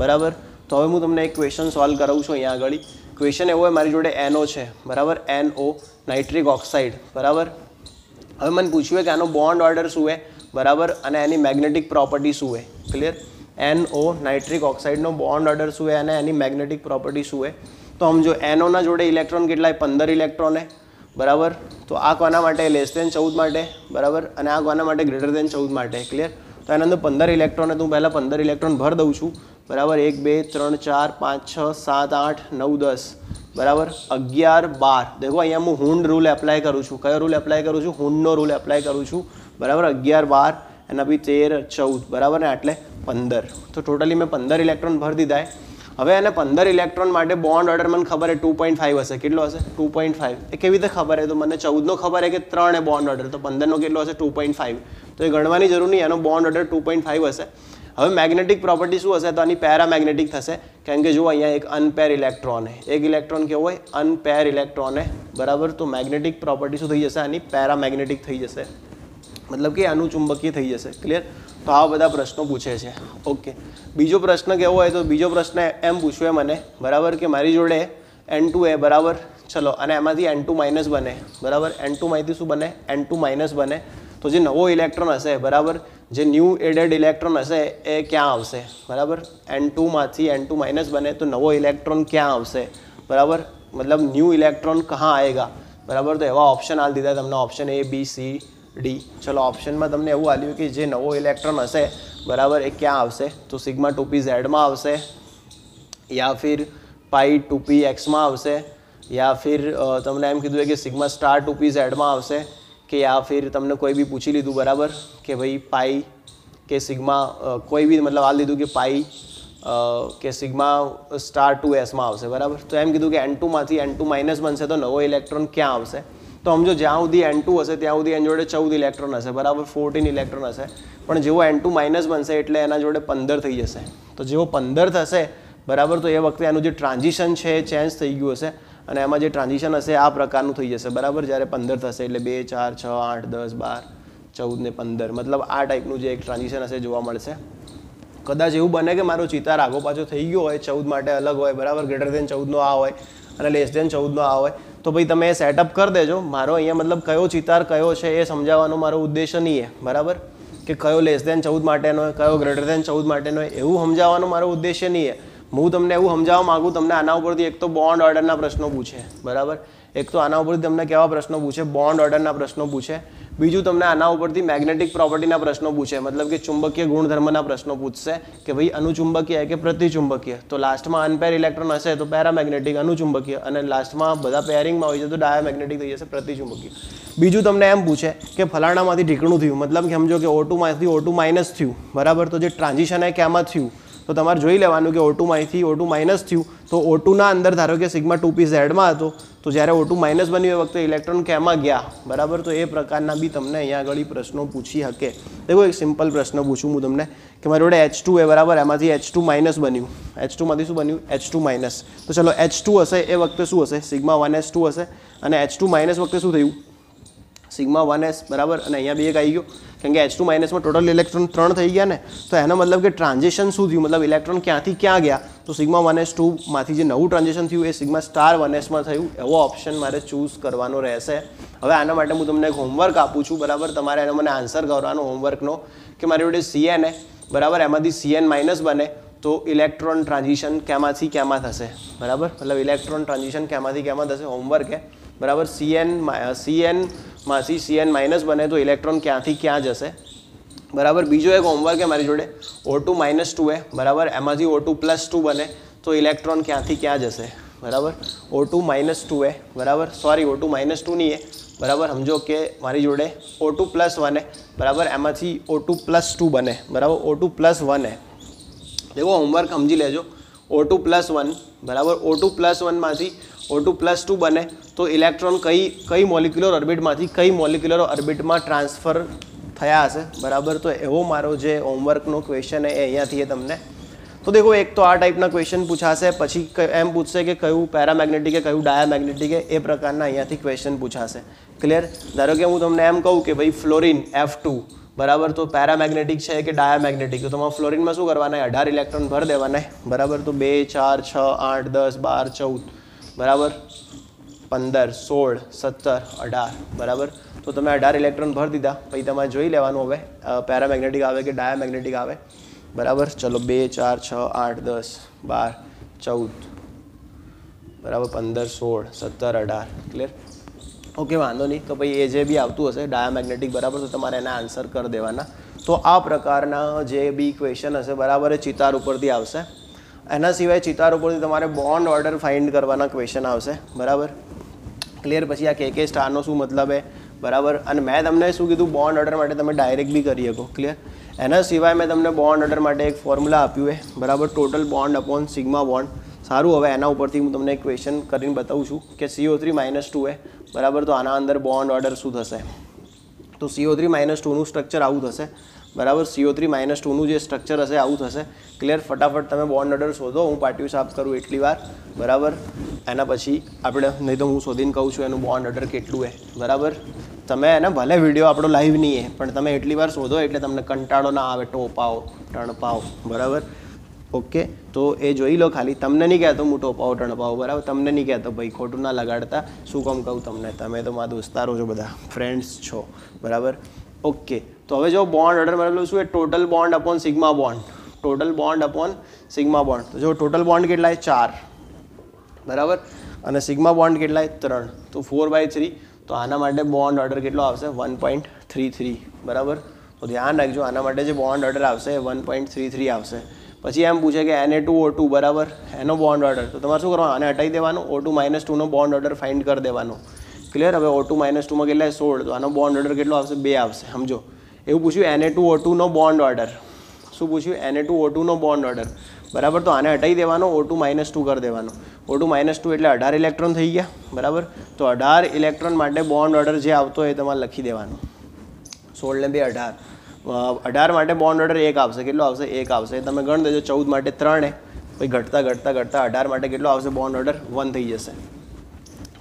[SPEAKER 1] બરાબર તો હવે હું તમને એક ક્વેશ્ચન સોલ્વ કરાવું છું અહીંયા આગળ ક્વેશ્ચન એવો હોય મારી જોડે એનઓ છે બરાબર એનઓ નાઇટ્રિક ઓક્સાઇડ બરાબર હવે મને પૂછ્યું કે આનો બોન્ડ ઓર્ડર શું છે બરાબર અને એની મેગ્નેટિક પ્રોપર્ટી શું હોય ક્લિયર એનઓ નાઇટ્રિક ઓક્સાઇડનો બોન્ડ ઓર્ડર શું હોય અને એની મેગ્નેટિક પ્રોપર્ટી શું હોય તો આમ જો એનઓના જોડે ઇલેક્ટ્રોન કેટલાય પંદર ઇલેક્ટ્રોન હે બરાબર તો આ કોના માટે લેસ દેન ચૌદ માટે બરાબર અને આ કોના માટે ગ્રેટર દેન ચૌદ માટે ક્લિયર તો એના અંદર પંદર ઇલેક્ટ્રોન હતું પહેલાં પંદર ઇલેક્ટ્રોન ભર દઉં છું બરાબર એક બે ત્રણ ચાર પાંચ છ સાત આઠ નવ દસ બરાબર અગિયાર બાર દેખો અહીંયા હું હુંડ રૂલ એપ્લાય કરું છું કયો રૂલ એપ્લાય કરું છું હુંડનો રૂલ એપ્લાય કરું છું બરાબર અગિયાર બાર એના બી તેર ચૌદ બરાબર ને એટલે પંદર તો ટોટલી મેં પંદર ઇલેક્ટ્રોન ભરી દીધા હવે એને પંદર ઇલેક્ટ્રોન માટે બોન્ડ ઓર્ડર મને ખબર છે ટુ પોઈન્ટ ફાઇવ હશે કેટલો હશે ટુ પોઈન્ટ ફાઈવ એ કેવી રીતે ખબર છે તો મને ચૌદનો ખબર હે કે ત્રણ એ બોન્ડ ઓર્ડર તો પંદરનો કેટલો હશે ટુ પોઈન્ટ ફાઈવ તો એ ગણવાની જરૂર નહીં એનો bond order two point five હશે હવે મેગ્નેટિક પ્રોપર્ટી શું હશે તો આની પેરામેગ્નેટિક થશે કેમ કે જુઓ અહીંયા એક અનપેર ઇલેક્ટ્રોન હે એક ઇલેક્ટ્રોન કેવો હોય અનપેર ઇલેક્ટ્રોન હે બરાબર તો મેગ્નેટિક પ્રોપર્ટી શું થઈ જશે આની પેરામેગ્નેટિક થઈ જશે મતલબ કે આનું ચુંબકીય થઈ જશે ક્લિયર તો આવા બધા પ્રશ્નો પૂછે છે ઓકે બીજો પ્રશ્ન કેવો હોય તો બીજો પ્રશ્ન એમ પૂછવે મને બરાબર કે મારી જોડે એન ટુ એ બરાબર ચલો અને એમાંથી એન ટુ માઇનસ બને બરાબર એન ટુ ટુમાંથી શું બને એન ટુ માઇનસ બને તો જે નવો ઇલેક્ટ્રોન હશે બરાબર જે ન્યૂ એડેડ ઇલેક્ટ્રોન હશે એ ક્યાં આવશે બરાબર એન ટુમાંથી એન ટુ માઇનસ બને તો નવો ઇલેક્ટ્રોન ક્યાં આવશે બરાબર મતલબ ન્યૂ ઇલેક્ટ્રોન કહાં આએગા બરાબર તો એવા ઓપ્શન હાલ દીધા તમને option A B C D ચલો ઓપ્શનમાં તમને એવું આવ્યું કે જે નવો ઇલેક્ટ્રોન હશે બરાબર એ ક્યાં આવશે તો સિગ્મા ટુપી પી ઝેડમાં આવશે યા ફિર પાઈ ટુપી એક્સમાં આવશે યા ફિર તમને એમ કીધું કે સિગ્મા સ્ટાર ટુ પી ઝેડમાં આવશે કે યા ફિર તમને કોઈ બી પૂછી લીધું બરાબર કે ભાઈ પાઈ કે સિગ્મા કોઈ બી મતલબ આ લીધું કે પાઈ કે સિગ્મા સ્ટાર ટુ એસમાં આવશે બરાબર તો એમ કીધું કે એન ટુમાંથી એન ટુ માઇનસ બનશે તો નવો ઇલેક્ટ્રોન ક્યાં આવશે તો સમજો જ્યાં સુધી એન ટુ હશે ત્યાં સુધી એની જોડે ચૌદ ઇલેક્ટ્રોન હશે બરાબર ફોર્ટીન ઇલેક્ટ્રોન હશે પણ જેવો એન ટુ માઇનસ બનશે એટલે એના જોડે પંદર થઈ જશે તો જેવો પંદર થશે બરાબર તો એ વખતે એનું જે ટ્રાન્ઝિશન છે એ ચેન્જ થઈ ગયું હશે અને એમાં જે ટ્રાન્ઝિશન હશે આ પ્રકારનું થઈ જશે બરાબર જ્યારે પંદર થશે એટલે બે ચાર છ આઠ દસ બાર ચૌદ ને પંદર મતલબ આ ટાઈપનું જે એક ટ્રાન્ઝિશન હશે જોવા મળશે કદાચ એવું બને કે મારો ચિતાર આગો પાછો થઈ ગયો હોય ચૌદ માટે અલગ હોય બરાબર ગ્રેટર દેન ચૌદનો આ હોય અને લેસ દેન ચૌદનો આ હોય તો ભાઈ તમે એ સેટઅપ કરી દેજો મારો અહીંયા મતલબ કયો ચિતાર કયો છે એ સમજાવવાનો મારો ઉદ્દેશ્ય નહીં એ બરાબર કે કયો લેસ દેન ચૌદ માટેનો કયો ગ્રેટર દેન ચૌદ માટેનો એવું સમજાવવાનો મારો ઉદ્દેશ્ય નહીં એ હું તમને એવું સમજાવવા માગું તમને આના ઉપરથી એક તો બોન્ડ ઓર્ડરના પ્રશ્નો પૂછે બરાબર એક તો આના ઉપરથી તમને કેવા પ્રશ્નો પૂછે બોન્ડ ઓર્ડરના પ્રશ્નો પૂછે બીજું તમને આના ઉપરથી મેગ્નેટિક પ્રોપર્ટીના પ્રશ્નો પૂછે મતલબ કે ચુંબકીય ગુણધર્મના પ્રશ્નો પૂછશે કે ભાઈ અનુચુંબકીય કે પ્રતિચુંબકીય તો લાસ્ટમાં અનપેર ઇલેક્ટ્રોન હશે તો પેરામેગ્નેટિક અનુચુંબકીય અને લાસ્ટમાં બધા પેરિંગમાં હોય છે તો ડાયામેગ્નેટિક થઈ જશે પ્રતિચુંબકીય બીજું તમને એમ પૂછે કે ફલાણામાંથી ઢીકણું થયું મતલબ કે સમજો કે ઓટુમાંથી ઓટુ માઇનસ થયું બરાબર તો જે ટ્રાન્ઝિશન એ કેમાં થયું તો તમારે જોઈ લેવાનું કે ઓટુમાંથી ઓટુ માઇનસ થયું તો ઓટુના અંદર ધારો કે સિગ્મા ટુ પી ઝેડમાં હતો તો જ્યારે ઓટુ માઇનસ બન્યું એ વખતે ઇલેક્ટ્રોન કેમાં ગયા બરાબર તો એ પ્રકારના બી તમને અહીંયા આગળ પ્રશ્નો પૂછી શકે દેખો એક સિમ્પલ પ્રશ્ન પૂછું હું તમને કે મારી જોડે એચ ટુ એ બરાબર એમાંથી એચ ટુ માઇનસ બન્યું એચ ટુમાંથી શું બન્યું એચ ટુ માઇનસ તો ચલો એચ ટુ હશે એ વખતે શું હશે સિગ્મા વન એચ ટુ હશે અને એચ ટુ માઇનસ વખતે શું થયું સિગ્મા વન એસ બરાબર અને અહીંયા બી એક આવી ગયો કેમ કે એચ ટુ માઇનસમાં ટોટલ ઇલેક્ટ્રોન ત્રણ થઈ ગયા ને તો એનો મતલબ કે ટ્રાન્ઝેક્શન શું થયું મતલબ ઇલેક્ટ્રોન ક્યાંથી ક્યાં ગયા તો સિગ્મા વન એસ ટુમાંથી જે નવું ટ્રાન્ઝેક્શન થયું એ સિગ્મા સ્ટાર વન એસમાં થયું એવો ઓપ્શન મારે ચૂઝ કરવાનો રહેશે હવે આના માટે હું તમને એક હોમવર્ક આપું છું બરાબર તમારે એનો મને આન્સર કરવાનો હોમવર્કનો કે મારી જોડે સીએન બરાબર એમાંથી સીએન માઇનસ બને તો ઇલેક્ટ્રોન ટ્રાન્ઝિશન ક્યાંમાંથી ક્યાંમાં થશે બરાબર મતલબ ઇલેક્ટ્રોન ટ્રાન્ઝિશન ક્યાંમાંથી ક્યાંમાં થશે હોમવર્ક હે બરાબર સીએન સીએન मसी सी एन माइनस बने तो इलेक्ट्रॉन क्या थी क्या जैसे बराबर बीजो एक होमवर्क है हमारी जोड़े ओ टू माइनस टू है बराबर एम आज ओ टू प्लस टू बने तो इलेक्ट्रॉन क्या थी क्या जैसे बराबर ओ टू माइनस टू है बराबर sorry O two minus two नहीं है बराबर हम जो के हमारी जोड़े ओ टू प्लस वन है बराबर एम आज ओ टू प्लस टू बने बराबर ओ टू प्लस वन है देखो होमवर्क हम जी ले जो ओ टू प्लस वन बराबर ओ टू प्लस वन में थी ઓ ટુ પ્લસ ટુ બને તો ઇલેક્ટ્રોન કઈ કઈ મોલિક્યુલર ઓર્બિટમાંથી કઈ મોલિક્યુલર ઓર્બિટમાં ટ્રાન્સફર થયા હશે બરાબર તો એવો મારો જે હોમવર્કનો ક્વેશ્ચન એ અહીંયાથી એ તમને તો દેખો એક તો આ ટાઈપના ક્વેશ્ચન પૂછાશે પછી એમ પૂછશે કે કયું પેરામેગ્નેટિક કે કયું ડાયામેગ્નેટિક એ પ્રકારના અહીંયાથી ક્વેશ્ચન પૂછાશે ક્લિયર ધારો કે હું તમને એમ કહું કે ભાઈ ફ્લોરિન એફ બરાબર તો પેરામેગ્નેટિક છે કે ડાયામેગ્નેટિક તો તમારે ફ્લોરિનમાં શું કરવાના અઢાર ઇલેક્ટ્રોન ભર દેવાના બરાબર તો બે ચાર છ આઠ દસ બાર ચૌદ બરાબર પંદર સોળ સત્તર અઢાર બરાબર તો તમે અઢાર ઇલેક્ટ્રોન ભરી દીધા પછી તમારે જોઈ લેવાનું હવે પેરામેગ્નેટિક આવે કે ડાયામેગ્નેટિક આવે બરાબર ચલો બે ચાર છ આઠ દસ બાર ચૌદ બરાબર પંદર સોળ સત્તર અઢાર ક્લિયર ઓકે વાંધો નહીં તો પછી એ જે બી આવતું હશે ડાયામેગ્નેટિક બરાબર તો તમારે એના આન્સર કરી દેવાના તો આ પ્રકારના જે બી ક્વેશ્ચન હશે બરાબર એ ચિતાર ઉપરથી આવશે એના સિવાય ચિતાર ઉપરથી તમારે બોન્ડ ઓર્ડર ફાઇન્ડ કરવાના ક્વેશ્ચન આવશે બરાબર ક્લિયર પછી આ કે કે સ્ટારનો શું મતલબ છે બરાબર અને મેં તમને શું કીધું બોન્ડ ઓર્ડર માટે તમે ડાયરેક્ટ બી કરી શકો ક્લિયર એના સિવાય મેં તમને બોન્ડ ઓર્ડર માટે એક ફોર્મ્યુલા આપ્યું છે બરાબર total bond upon sigma bond સારું હવે એના ઉપરથી હું તમને ક્વેશ્ચન કરીને બતાવું છું કે સીઓ થ્રી માઇનસ ટુ એ બરાબર તો આના અંદર બોન્ડ ઓર્ડર શું થશે તો સીઓ થ્રી માઇનસ ટુનું સ્ટ્રક્ચર આવું થશે બરાબર સીઓ થ્રી માઇનસ ટુનું જે સ્ટ્રક્ચર હશે આવું થશે ક્લિયર ફટાફટ તમે બોન્ડ અડર શોધો હું પાટિયું સાફ કરું એટલી વાર બરાબર એના પછી આપણે નહીં તો હું શોધીને કહું છું એનું બોન્ડ અડર કેટલું એ બરાબર તમે એને ભલે વિડીયો આપણો લાઈવ નહીં એ પણ તમે એટલી વાર શોધો એટલે તમને કંટાળો ના આવે ટોપાઓ ટણપાઓ બરાબર ઓકે તો એ જોઈ લો ખાલી તમને નહીં કહેતો હું ટોપાઓ ટણપાઓ બરાબર તમને નહીં કહેતો ભાઈ ખોટું ના લગાડતા શું કામ કહું તમને તમે તો મારા દોસ્તારો છો બધા ફ્રેન્ડ્સ છો બરાબર ઓકે તો હવે જો બોન્ડ ઓર્ડર મતલબ શું એ total bond upon sigma bond total bond upon sigma bond તો જો ટોટલ બોન્ડ કેટલા ચાર બરાબર અને સિગ્મા બોન્ડ કેટલા ત્રણ તો ફોર બાય થ્રી તો આના માટે બોન્ડ ઓર્ડર કેટલો આવશે વન પોઈન્ટ થ્રી થ્રી બરાબર તો ધ્યાન રાખજો આના માટે જે બોન્ડ ઓર્ડર આવશે એ વન પોઈન્ટ થ્રી થ્રી આવશે પછી એમ પૂછે કે એને ટુ ઓ ટુ બરાબર એનો બોન્ડ ઓર્ડર તો તમારે શું કરવાનું આને હટાવી દેવાનો ઓ ટુ માઇનસ ટુનો બોન્ડ ઓર્ડર ફાઇન્ડ કરી દેવાનો ક્લિયર હવે ઓ ટુ માઇનસ ટુમાં કેટલા સોળ તો આનો બોન્ડ ઓર્ડર કેટલો આવશે બે આવશે સમજો એવું પૂછ્યું એને ટુ ઓ ટુનો બોન્ડ ઓર્ડર શું પૂછ્યું એને ટુ ઓ ટુનો બોન્ડ ઓર્ડર બરાબર તો આને હટાવી દેવાનો ઓ ટુ માઇનસ ટુ કરી દેવાનો ઓ ટુ માઇનસ ટુ એટલે અઢાર ઇલેક્ટ્રોન થઈ ગયા બરાબર તો અઢાર ઇલેક્ટ્રોન માટે બોન્ડ ઓર્ડર જે આવતો એ તમારે લખી દેવાનો સોળ ને બે અઢાર અઢાર માટે બોન્ડ ઓર્ડર એક આવશે કેટલો આવશે એક આવશે તમે ગણ દેજો ચૌદ માટે ત્રણ પછી ઘટતા ઘટતા ઘટતા અઢાર માટે કેટલો આવશે બોન્ડ ઓર્ડર વન થઈ જશે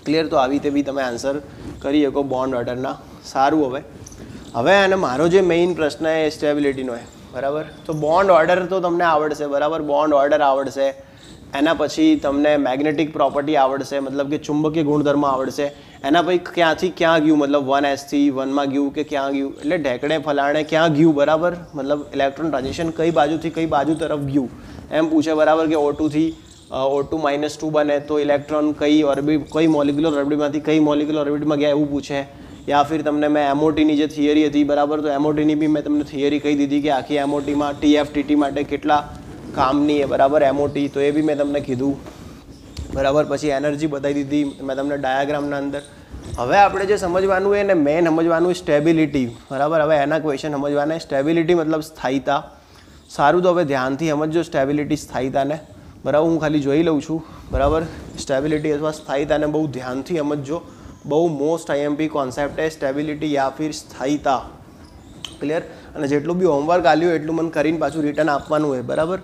[SPEAKER 1] ક્લિયર તો આવી રીતે બી તમે આન્સર કરી શકો બોન્ડ ઓર્ડરના સારું હવે હવે અને મારો જે મેઇન પ્રશ્ન એ સ્ટેબિલિટીનો હોય બરાબર તો બોન્ડ ઓર્ડર તો તમને આવડશે બરાબર બોન્ડ ઓર્ડર આવડશે એના પછી તમને મેગ્નેટિક પ્રોપર્ટી આવડશે મતલબ કે ચુંબકીય ગુણધર્મ આવડશે એના પછી ક્યાંથી ક્યાં ગયું મતલબ વન એસથી વનમાં ગયું કે ક્યાં ગયું એટલે ઢેકડે ફલાણે ક્યાં ગયું બરાબર મતલબ ઇલેક્ટ્રોન ટ્રાન્ઝેક્શન કઈ બાજુથી કઈ બાજુ તરફ ગયું એમ પૂછે બરાબર કે ઓ ટુથી ઓ ટુ માઇનસ ટુ બને તો ઇલેક્ટ્રોન કઈ ઓર્બિટ કઈ મોલિક્યુલર ઓર્બિટમાંથી કઈ મોલિક્યુલર ઓર્બિટમાં ગયા એવું પૂછે યા ફિર તમને મેં એમઓટીની જે થિયરી હતી બરાબર તો એમઓટીની બી મેં તમને થિયરી કહી દીધી કે આખી એમઓટીમાં ટીએફટીટી માટે કેટલા કામની એ બરાબર એમઓટી તો એ બી મેં તમને કીધું બરાબર પછી એનર્જી બતાવી દીધી મેં તમને ડાયાગ્રામના અંદર હવે આપણે જે સમજવાનું એને મેન સમજવાનું સ્ટેબિલિટી બરાબર હવે એના ક્વેશ્ચન સમજવાના સ્ટેબિલિટી મતલબ સ્થાયીતા સારું તો હવે ધ્યાનથી સમજો સ્ટેબિલિટી સ્થાયીતાને બરાબર હું ખાલી જોઈ લઉં છું બરાબર સ્ટેબિલિટી અથવા સ્થાયીતાને બહુ ધ્યાનથી સમજો બહુ મોસ્ટ આઈએમપી કોન્સેપ્ટ એ સ્ટેબિલિટી યા ફિર સ્થાયીતા ક્લિયર અને જેટલું બી હોમવર્ક આલ્યું એટલું મને કરીને પાછું રિટર્ન આપવાનું હોય બરાબર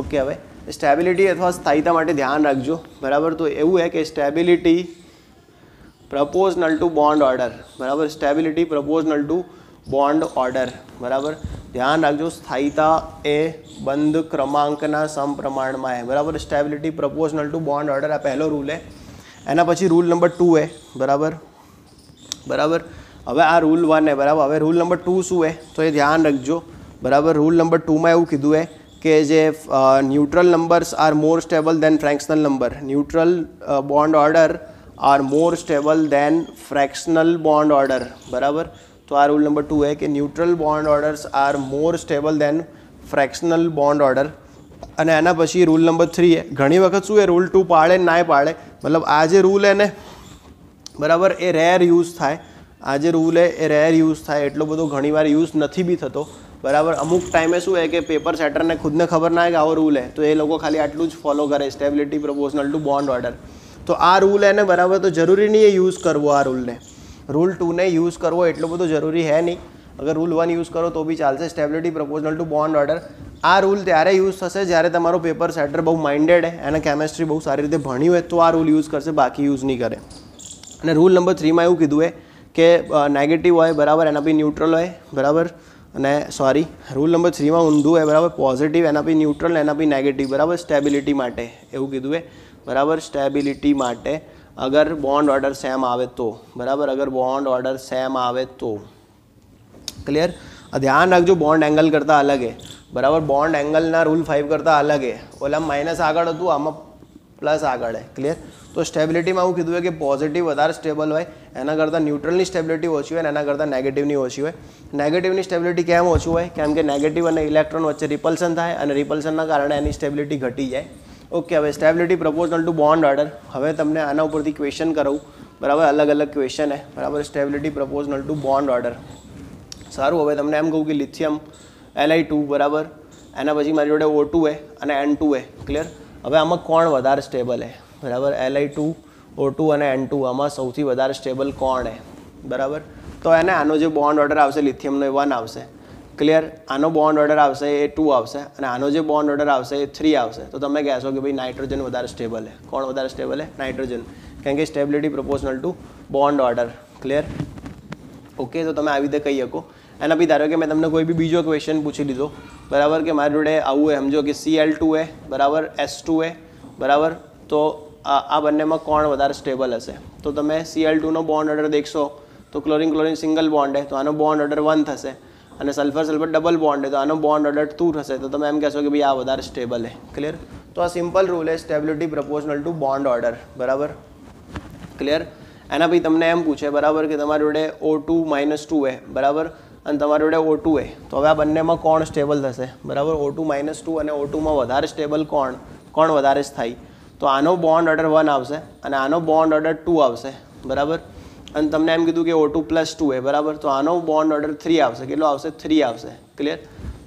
[SPEAKER 1] ઓકે હવે સ્ટેબિલિટી અથવા સ્થાયિતા માટે ધ્યાન રાખજો બરાબર તો એવું હે કે stability proportional to bond order બરાબર stability proportional to bond order બરાબર ધ્યાન રાખજો સ્થાયીતા એ બંધ ક્રમાંકના સમપ્રમાણમાં હે બરાબર stability proportional to bond order આ પહેલો રૂલ હે એના પછી રૂલ નંબર ટુ એ બરાબર બરાબર હવે આ રૂલ વન એ બરાબર હવે રૂલ નંબર ટુ શું એ તો એ ધ્યાન રાખજો બરાબર રૂલ નંબર ટુમાં એવું કીધું એ કે જે neutral numbers are more stable than fractional number neutral bond order are more stable than fractional bond order બરાબર તો આ રૂલ નંબર ટુ એ કે neutral bond orders are more stable than fractional bond order અને એના પછી રૂલ નંબર થ્રી એ ઘણી વખત શું એ રૂલ ટુ પાળે નાય પાડે મતલબ આ જે રૂલ એને બરાબર એ રેર યુઝ થાય આ જે રૂલ એ રેર યુઝ થાય એટલો બધો ઘણીવાર યુઝ નથી બી થતો બરાબર અમુક ટાઈમે શું હોય કે પેપર સેટરને ખુદને ખબર ના હોય કે આવો રૂલ હે તો એ લોકો ખાલી આટલું જ ફોલો કરે stability proportional to bond order તો આ રૂલ એને બરાબર તો જરૂરી નહીં એ યુઝ કરવો આ રૂલને રૂલ ટુને યુઝ કરવો એટલો બધો જરૂરી હે નહીં અગર રૂલ વન યુઝ કરો તો બી ચાલશે stability proportional to bond order આ રૂલ ત્યારે યુઝ થશે જ્યારે તમારો પેપર સેટર બહુ માઇન્ડેડ એને કેમેસ્ટ્રી બહુ સારી રીતે ભણ્યું હોય તો આ રૂલ યુઝ કરશે બાકી યુઝ નહીં કરે અને રૂલ નંબર થ્રીમાં એવું કીધું એ કે નેગેટિવ હોય બરાબર એના બી ન્યુટ્રલ હોય બરાબર અને સોરી રૂલ નંબર થ્રીમાં ઊંધું હોય બરાબર પોઝિટિવ એના બી ન્યુટ્રલ એના બી નેગેટિવ બરાબર સ્ટેબિલિટી માટે એવું કીધું એ બરાબર સ્ટેબિલિટી માટે અગર બોન્ડ ઓર્ડર સેમ આવે તો બરાબર અગર બોન્ડ ઓર્ડર સેમ આવે તો क्लियर ध्यान रख जो बॉन्ड एंगल करता अलग है बराबर बॉन्ड एंगल ना रूल फाइव करता अलग है बोले हम माइनस आग तू आम प्लस आग है क्लियर तो स्टेबिलिटी में कीधु है कि पॉजिटिव वार स्टेबल होना करता न्यूट्रल स्टेबिलिटी ओछी होना करता नेगेटिव नहीं ओछी होगेटिव स्टेबिलिटी केम ओछू होम के नेगेटिव और इलेक्ट्रॉन वे रिपल्सन थाय रिपल्सन ने कारण एनी स्टेबिलिटी घटी जाए ओके हम stability proportional to bond order हम तमने आना क्वेश्चन करूँ बराबर अलग अलग क्वेश्चन है बराबर stability proportional to bond order સારું હવે તમને એમ કહું કે લિથિયમ એલઆઈ ટુ બરાબર એના પછી મારી જોડે ઓ ટુ એ અને એન ટુ એ ક્લિયર હવે આમાં કોણ વધારે સ્ટેબલ હે બરાબર એલઆઈ ટુ ઓ ટુ અને એન ટુ આમાં સૌથી વધારે સ્ટેબલ કોણ હે બરાબર તો એને આનો જે બોન્ડ ઓર્ડર આવશે લિથિયમનો એ વન આવશે ક્લિયર આનો બોન્ડ ઓર્ડર આવશે એ ટુ આવશે અને આનો જે બોન્ડ ઓર્ડર આવશે એ થ્રી આવશે તો તમે કહેશો કે ભાઈ નાઇટ્રોજન વધારે સ્ટેબલ હે કોણ વધારે સ્ટેબલ છે નાઇટ્રોજન કારણ કે stability proportional to bond order clear okay તો તમે આવી રીતે કહી શકો એના પછી ધારો કે મેં તમને કોઈ બી બીજો ક્વેશ્ચન પૂછી લીધો બરાબર કે મારી જોડે આવું એ સમજો કે સી એલ ટુ એ બરાબર એસ ટુ એ બરાબર તો આ બંનેમાં કોણ વધારે સ્ટેબલ હશે તો તમે સી એલ ટુનો બોન્ડ ઓર્ડર દેખશો તો ક્લોરિન ક્લોરિન સિંગલ બોન્ડ હે તો આનો બોન્ડ ઓર્ડર વન થશે અને સલ્ફર સલ્ફર ડબલ બોન્ડ હે તો આનો બોન્ડ ઓર્ડર ટુ થશે તો તમે એમ કહેશો કે ભાઈ આ વધારે સ્ટેબલ હે ક્લિયર તો આ સિમ્પલ રૂલ હે stability proportional to bond order બરાબર ક્લિયર એના પછી તમને એમ પૂછે બરાબર કે તમારી જોડે ઓ ટુ માઇનસ ટુ એ બરાબર અને તમારી જોડે ઓટુ એ તો હવે આ બંનેમાં કોણ સ્ટેબલ થશે બરાબર ઓટુ માઇનસ ટુ અને ઓટુમાં વધારે સ્ટેબલ કોણ કોણ વધારે થાય તો આનો બોન્ડ ઓર્ડર વન આવશે અને આનો બોન્ડ ઓર્ડર ટુ આવશે બરાબર અને તમને એમ કીધું કે ઓ ટુ પ્લસ ટુ એ બરાબર તો આનો બોન્ડ ઓર્ડર થ્રી આવશે કેટલો આવશે થ્રી આવશે ક્લિયર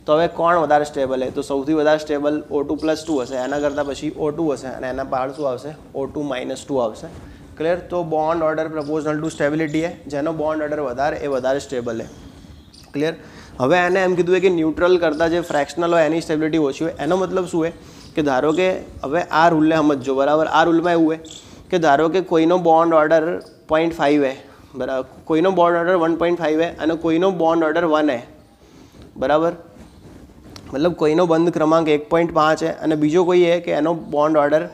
[SPEAKER 1] તો હવે કોણ વધારે સ્ટેબલ હે તો સૌથી વધારે stable O two plus two હશે એના કરતાં પછી ઓ ટુ હશે અને એના પાડ શું આવશે ઓ ટુ માઇનસ ટુ આવશે ક્લિયર તો bond order proportional to stability હે જેનો બોન્ડ ઓર્ડર વધારે એ વધારે સ્ટેબલ હે ક્લિયર હવે એને એમ કીધું કે ન્યુટ્રલ કરતાં જે ફ્રેક્શનલ હોય એની સ્ટેબિલિટી ઓછી હોય એનો મતલબ શું હોય કે ધારો કે હવે આ રૂલને સમજો બરાબર આ રૂલમાં એવું હોય કે ધારો કે કોઈનો બોન્ડ ઓર્ડર પોઈન્ટ ફાઇવ બરાબર કોઈનો bond order one point five હે અને કોઈનો બોન્ડ ઓર્ડર વન હે બરાબર મતલબ કોઈનો બંધ ક્રમાંક એક પોઈન્ટ પાંચ છે અને બીજો કોઈ એ કે એનો બોન્ડ ઓર્ડર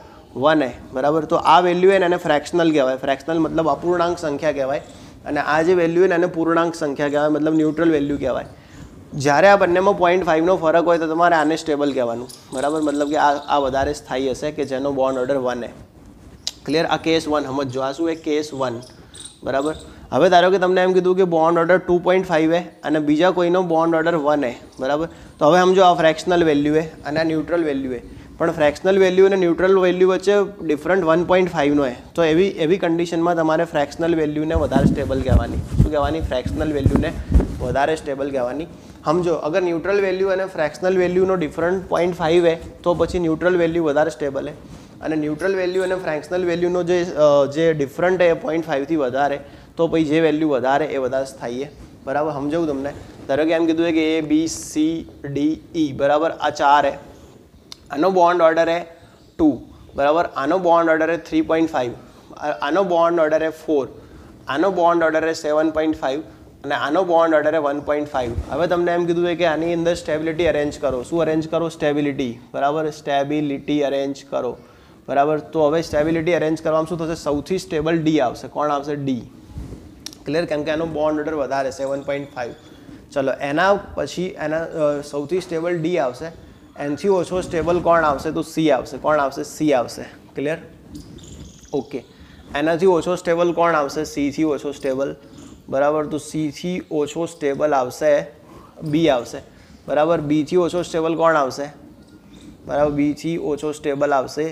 [SPEAKER 1] વન હે બરાબર તો આ વેલ્યુ એને ફ્રેક્શનલ કહેવાય ફ્રેક્શનલ મતલબ અપૂર્ણાંક સંખ્યા કહેવાય અને આ જે વેલ્યુ ને એને પૂર્ણાંક સંખ્યા કહેવાય મતલબ ન્યુટ્રલ વેલ્યુ કહેવાય જ્યારે આ બંનેમાં પોઈન્ટ ફાઇવનો ફરક હોય તો તમારે આને સ્ટેબલ કહેવાનું બરાબર મતલબ કે આ આ વધારે સ્થાયી હશે કે જેનો બોન્ડ ઓર્ડર વન હે ક્લિયર આ કેસ વન સમજો આ શું એ કેસ વન બરાબર હવે ધારો કે તમને એમ કીધું કે bond order two point five હે અને બીજા કોઈનો બોન્ડ ઓર્ડર વન હે બરાબર તો હવે સમજો આ ફ્રેક્શનલ વેલ્યુ હે અને આ ન્યુટ્રલ વેલ્યુ હે પણ ફ્રેક્શનલ વેલ્યુ અને ન્યુટ્રલ વેલ્યુ વચ્ચે ડિફરન્ટ વન પોઈન્ટ ફાઈવનો હે તો એવી એવી કન્ડિશનમાં તમારે ફ્રેક્શનલ વેલ્યુને વધારે સ્ટેબલ કહેવાની શું કહેવાની ફ્રેક્શનલ વેલ્યુને વધારે સ્ટેબલ કહેવાની સમજો અગર ન્યુટ્રલ વેલ્યુ અને ફ્રેક્શનલ વેલ્યુનો ડિફરન્ટ પોઈન્ટ ફાઇવ હે તો પછી ન્યુટ્રલ વેલ્યુ વધારે સ્ટેબલ હે અને ન્યુટ્રલ વેલ્યુ અને ફ્રેક્શનલ વેલ્યુનો જે જે ડિફરન્ટ એ પોઈન્ટ ફાઇવથી વધારે તો પછી જે વેલ્યુ વધારે એ વધારે સ્થાયી બરાબર સમજાવું તમને ધારો કે એમ કીધું કે એ બી સી ડી ઈ બરાબર આ ચાર હે આનો બોન્ડ ઓર્ડર હે ટુ બરાબર આનો બોન્ડ ઓર્ડર હે થ્રી પોઈન્ટ ફાઈવ આનો બોન્ડ ઓર્ડર હે ફોર આનો બોન્ડ ઓર્ડર હે સેવન પોઈન્ટ ફાઇવ અને આનો બોન્ડ ઓર્ડર એ વન પોઈન્ટ ફાઇવ હવે તમને એમ કીધું છે કે આની અંદર સ્ટેબિલિટી અરેન્જ કરો શું અરેન્જ કરો સ્ટેબિલિટી બરાબર સ્ટેબિલિટી અરેન્જ કરો બરાબર તો હવે સ્ટેબિલિટી અરેન્જ કરવામાં શું થશે સૌથી સ્ટેબલ ડી આવશે કોણ આવશે ડી ક્લિયર કેમ કે એનો બોન્ડ ઓર્ડર વધારે સેવન પોઈન્ટ ફાઇવ ચલો એના પછી એના સૌથી સ્ટેબલ ડી આવશે એનથી ઓછો સ્ટેબલ કોણ આવશે તો સી આવશે કોણ આવશે સી આવશે ક્લિયર ઓકે એનાથી ઓછો સ્ટેબલ કોણ આવશે સીથી ઓછો સ્ટેબલ બરાબર તો સીથી ઓછો સ્ટેબલ આવશે બી આવશે બરાબર બીથી ઓછો સ્ટેબલ કોણ આવશે બરાબર બીથી ઓછો સ્ટેબલ આવશે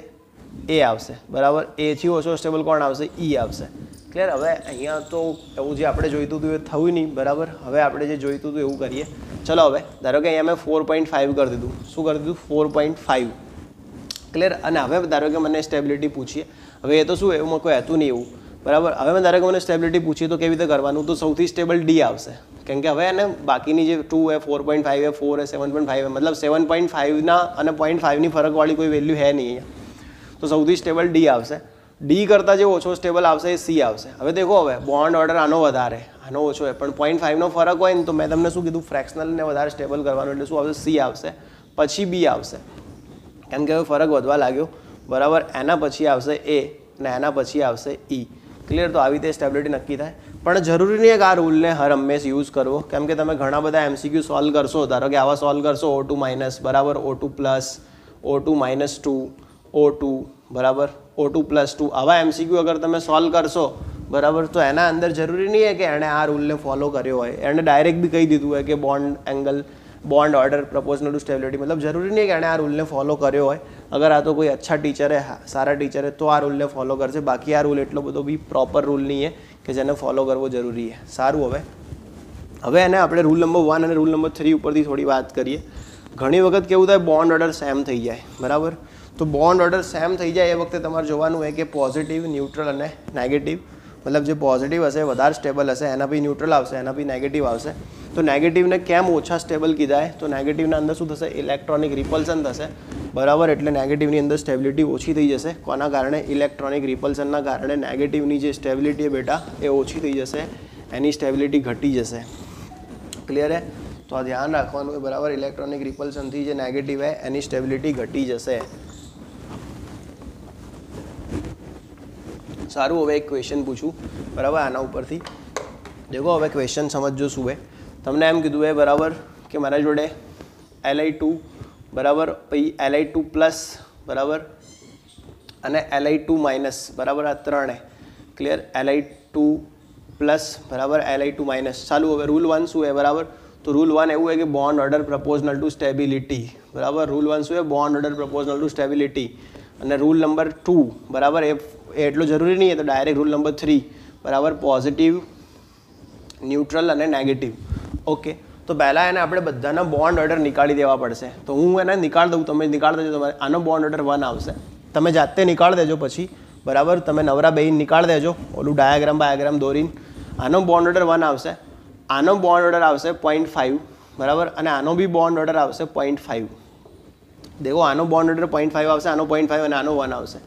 [SPEAKER 1] એ આવશે બરાબર એથી ઓછો સ્ટેબલ કોણ આવશે ઈ e આવશે ક્લિયર હવે અહીંયા તો એવું જે આપણે જોઈતું હતું એ થયું નહીં બરાબર હવે આપણે જે જોઈતું હતું એવું કરીએ ચલો હવે ધારો કે અહીંયા મેં ફોર પોઈન્ટ ફાઈવ કરી દીધું શું કરી દીધું ફોર પોઈન્ટ ફાઇવ ક્લિયર અને હવે ધારો કે મને સ્ટેબિલિટી પૂછીએ હવે એ તો શું એમાં કોઈ હતું નહીં એવું બરાબર હવે ધારો કે મને સ્ટેબિલિટી પૂછીએ તો કેવી રીતે કરવાનું તો સૌથી સ્ટેબલ ડી આવશે કેમ કે હવે એને બાકીની જે ટુ એ ફોર પોઈન્ટ ફાઇવ એ ફોર એ સેવન પોઈન્ટ ફાઇવ એ મતલબ સેવન પોઈન્ટ ફાઇવના અને પોઈન્ટ ફાઇવની ફરકવાળી કોઈ વેલ્યુ હે નહીં અહીંયા તો સૌથી સ્ટેબલ ડી આવશે ડી કરતાં જે ઓછો સ્ટેબલ આવશે એ સી આવશે હવે દેખો હવે બોન્ડ ઓર્ડર આનો વધારે આનો ઓછો હોય પણ પોઈન્ટ ફાઇવનો ફરક હોય ને તો મેં તમને શું કીધું ફ્રેક્શનલને વધારે સ્ટેબલ કરવાનું એટલે શું આવશે સી આવશે પછી બી આવશે કેમ કે હવે ફરક વધવા લાગ્યો બરાબર એના પછી આવશે એ અને એના પછી આવશે ઈ e. ક્લિયર તો આવી રીતે સ્ટેબિલિટી નક્કી થાય પણ જરૂરી નહીં એક આ રૂલને હર હંમેશ યુઝ કરવો કેમ કે તમે ઘણા બધા એમસીક્યુ સોલ્વ કરશો ધારો કે આવા સોલ્વ કરશો ઓ ટુ માઇનસ બરાબર O two plus O two minus two O two બરાબર ઓ ટુ પ્લસ ટુ આવા એમસીક્યુ અગર તમે સોલ્વ કરશો બરાબર તો એના અંદર જરૂરી નહીં કે એણે આ રૂલને ફોલો કર્યો હોય એણે ડાયરેક્ટ બી કહી દીધું હોય કે bond angle bond order proportional to stability મતલબ જરૂરી નહીં કે એણે આ રૂલને ફોલો કર્યો હોય અગર આ તો કોઈ અચ્છા ટીચરે સારા ટીચરે તો આ રૂલને ફોલો કરશે બાકી આ રૂલ એટલો બધો બી પ્રોપર રૂલ નહીં કે જેને ફોલો કરવો જરૂરી છે સારું હવે હવે એને આપણે રૂલ નંબર વન અને રૂલ નંબર થ્રી ઉપરથી થોડી વાત કરીએ ઘણી વખત કેવું થાય બોન્ડ ઓર્ડર સેમ થઈ જાય બરાબર તો બોન્ડ ઓર્ડર સેમ થઈ જાય એ વખતે તમારે જોવાનું હોય કે પોઝિટિવ ન્યુટ્રલ અને નેગેટિવ મતલબ જે પોઝિટિવ હશે વધારે સ્ટેબલ હશે એના બી ન્યુટ્રલ આવશે એના બી નેગેટિવ આવશે તો નેગેટિવને કેમ ઓછા સ્ટેબલ કીધા તો નેગેટિવના અંદર શું થશે ઇલેક્ટ્રોનિક રિપલ્સન થશે બરાબર એટલે નેગેટિવની અંદર સ્ટેબિલિટી ઓછી થઈ જશે કોના કારણે ઇલેક્ટ્રોનિક રિપલ્સનના કારણે નેગેટિવની જે સ્ટેબિલિટી બેટા એ ઓછી થઈ જશે એની સ્ટેબિલિટી ઘટી જશે ક્લિયર હે તો આ ધ્યાન રાખવાનું બરાબર ઇલેક્ટ્રોનિક રિપલ્સનથી જે નેગેટિવ હે એની સ્ટેબિલિટી ઘટી જશે સારું હવે એક ક્વેશ્ચન પૂછું બરાબર આના ઉપરથી દેખો હવે ક્વેશ્ચન સમજો શું એ તમને એમ કીધું એ બરાબર કે મારા જોડે એલઆઈ ટુ બરાબર પછી એલઆઈ ટુ પ્લસ બરાબર અને એલઆઈ ટુ માઇનસ બરાબર આ ત્રણે ક્લિયર એલઆઈ ટુ પ્લસ બરાબર એલઆઈ ટુ માઇનસ ચાલુ હવે રૂલ વન શું એ બરાબર તો રૂલ વન એવું હોય કે bond order proportional to stability બરાબર રૂલ વન શું હોય bond order proportional to stability અને રૂલ નંબર ટુ બરાબર એ એ એટલો જરૂરી નહીં તો ડાયરેક્ટ રૂલ નંબર થ્રી બરાબર પોઝિટિવ ન્યુટ્રલ અને નેગેટિવ ઓકે તો પહેલાં એને આપણે બધાના બોન્ડ ઓર્ડર નીકાળી દેવા પડશે તો હું એને નીકાળી દઉં તમે નીકાળી દેજો તમારે આનો બોન્ડ ઓર્ડર વન આવશે તમે જાતે નીકાળી દેજો પછી બરાબર તમે નવરા બેહીન નીકાળ દેજો ઓલું ડાયાગ્રામ બાયાગ્રામ દોરીને આનો બોન્ડ ઓર્ડર વન આવશે આનો બોન્ડ ઓર્ડર આવશે પોઈન્ટ ફાઇવ બરાબર અને આનો બી બોન્ડ ઓર્ડર આવશે પોઈન્ટ ફાઇવ દેખો આનો બોન્ડ ઓર્ડર પોઈન્ટ ફાઇવ આવશે આનો પોઈન્ટ ફાઇવ અને આનો વન આવશે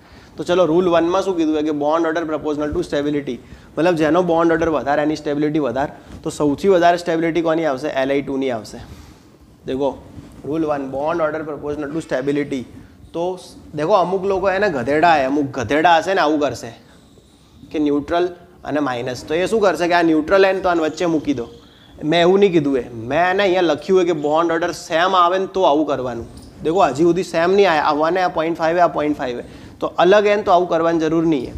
[SPEAKER 1] તો ચલો રૂલ વનમાં શું કીધું કે bond order proportional to stability મતલબ જેનો બોન્ડ ઓર્ડર વધારે એની સ્ટેબિલિટી વધારે તો સૌથી વધારે સ્ટેબિલિટી કોની આવશે એલઆઈ ટુની આવશે દેખો rule one bond order proportional to stability તો દેખો અમુક લોકો એને ગધેડા હે અમુક ગધેડા હશે ને આવું કરશે કે ન્યુટ્રલ અને માઇનસ તો એ શું કરશે કે આ ન્યુટ્રલ એન તો આને વચ્ચે મૂકી દો મેં એવું નહીં કીધું એ મેં એને અહીંયા લખ્યું હોય કે બોન્ડ ઓર્ડર સેમ આવે ને તો આવું કરવાનું દેખો હજી સુધી સેમ નહીં આવે આ વન આ પોઈન્ટ ફાઈવે આ પોઈન્ટ ફાઈવે तो अलग है तो आउट करवाने जरूर नहीं है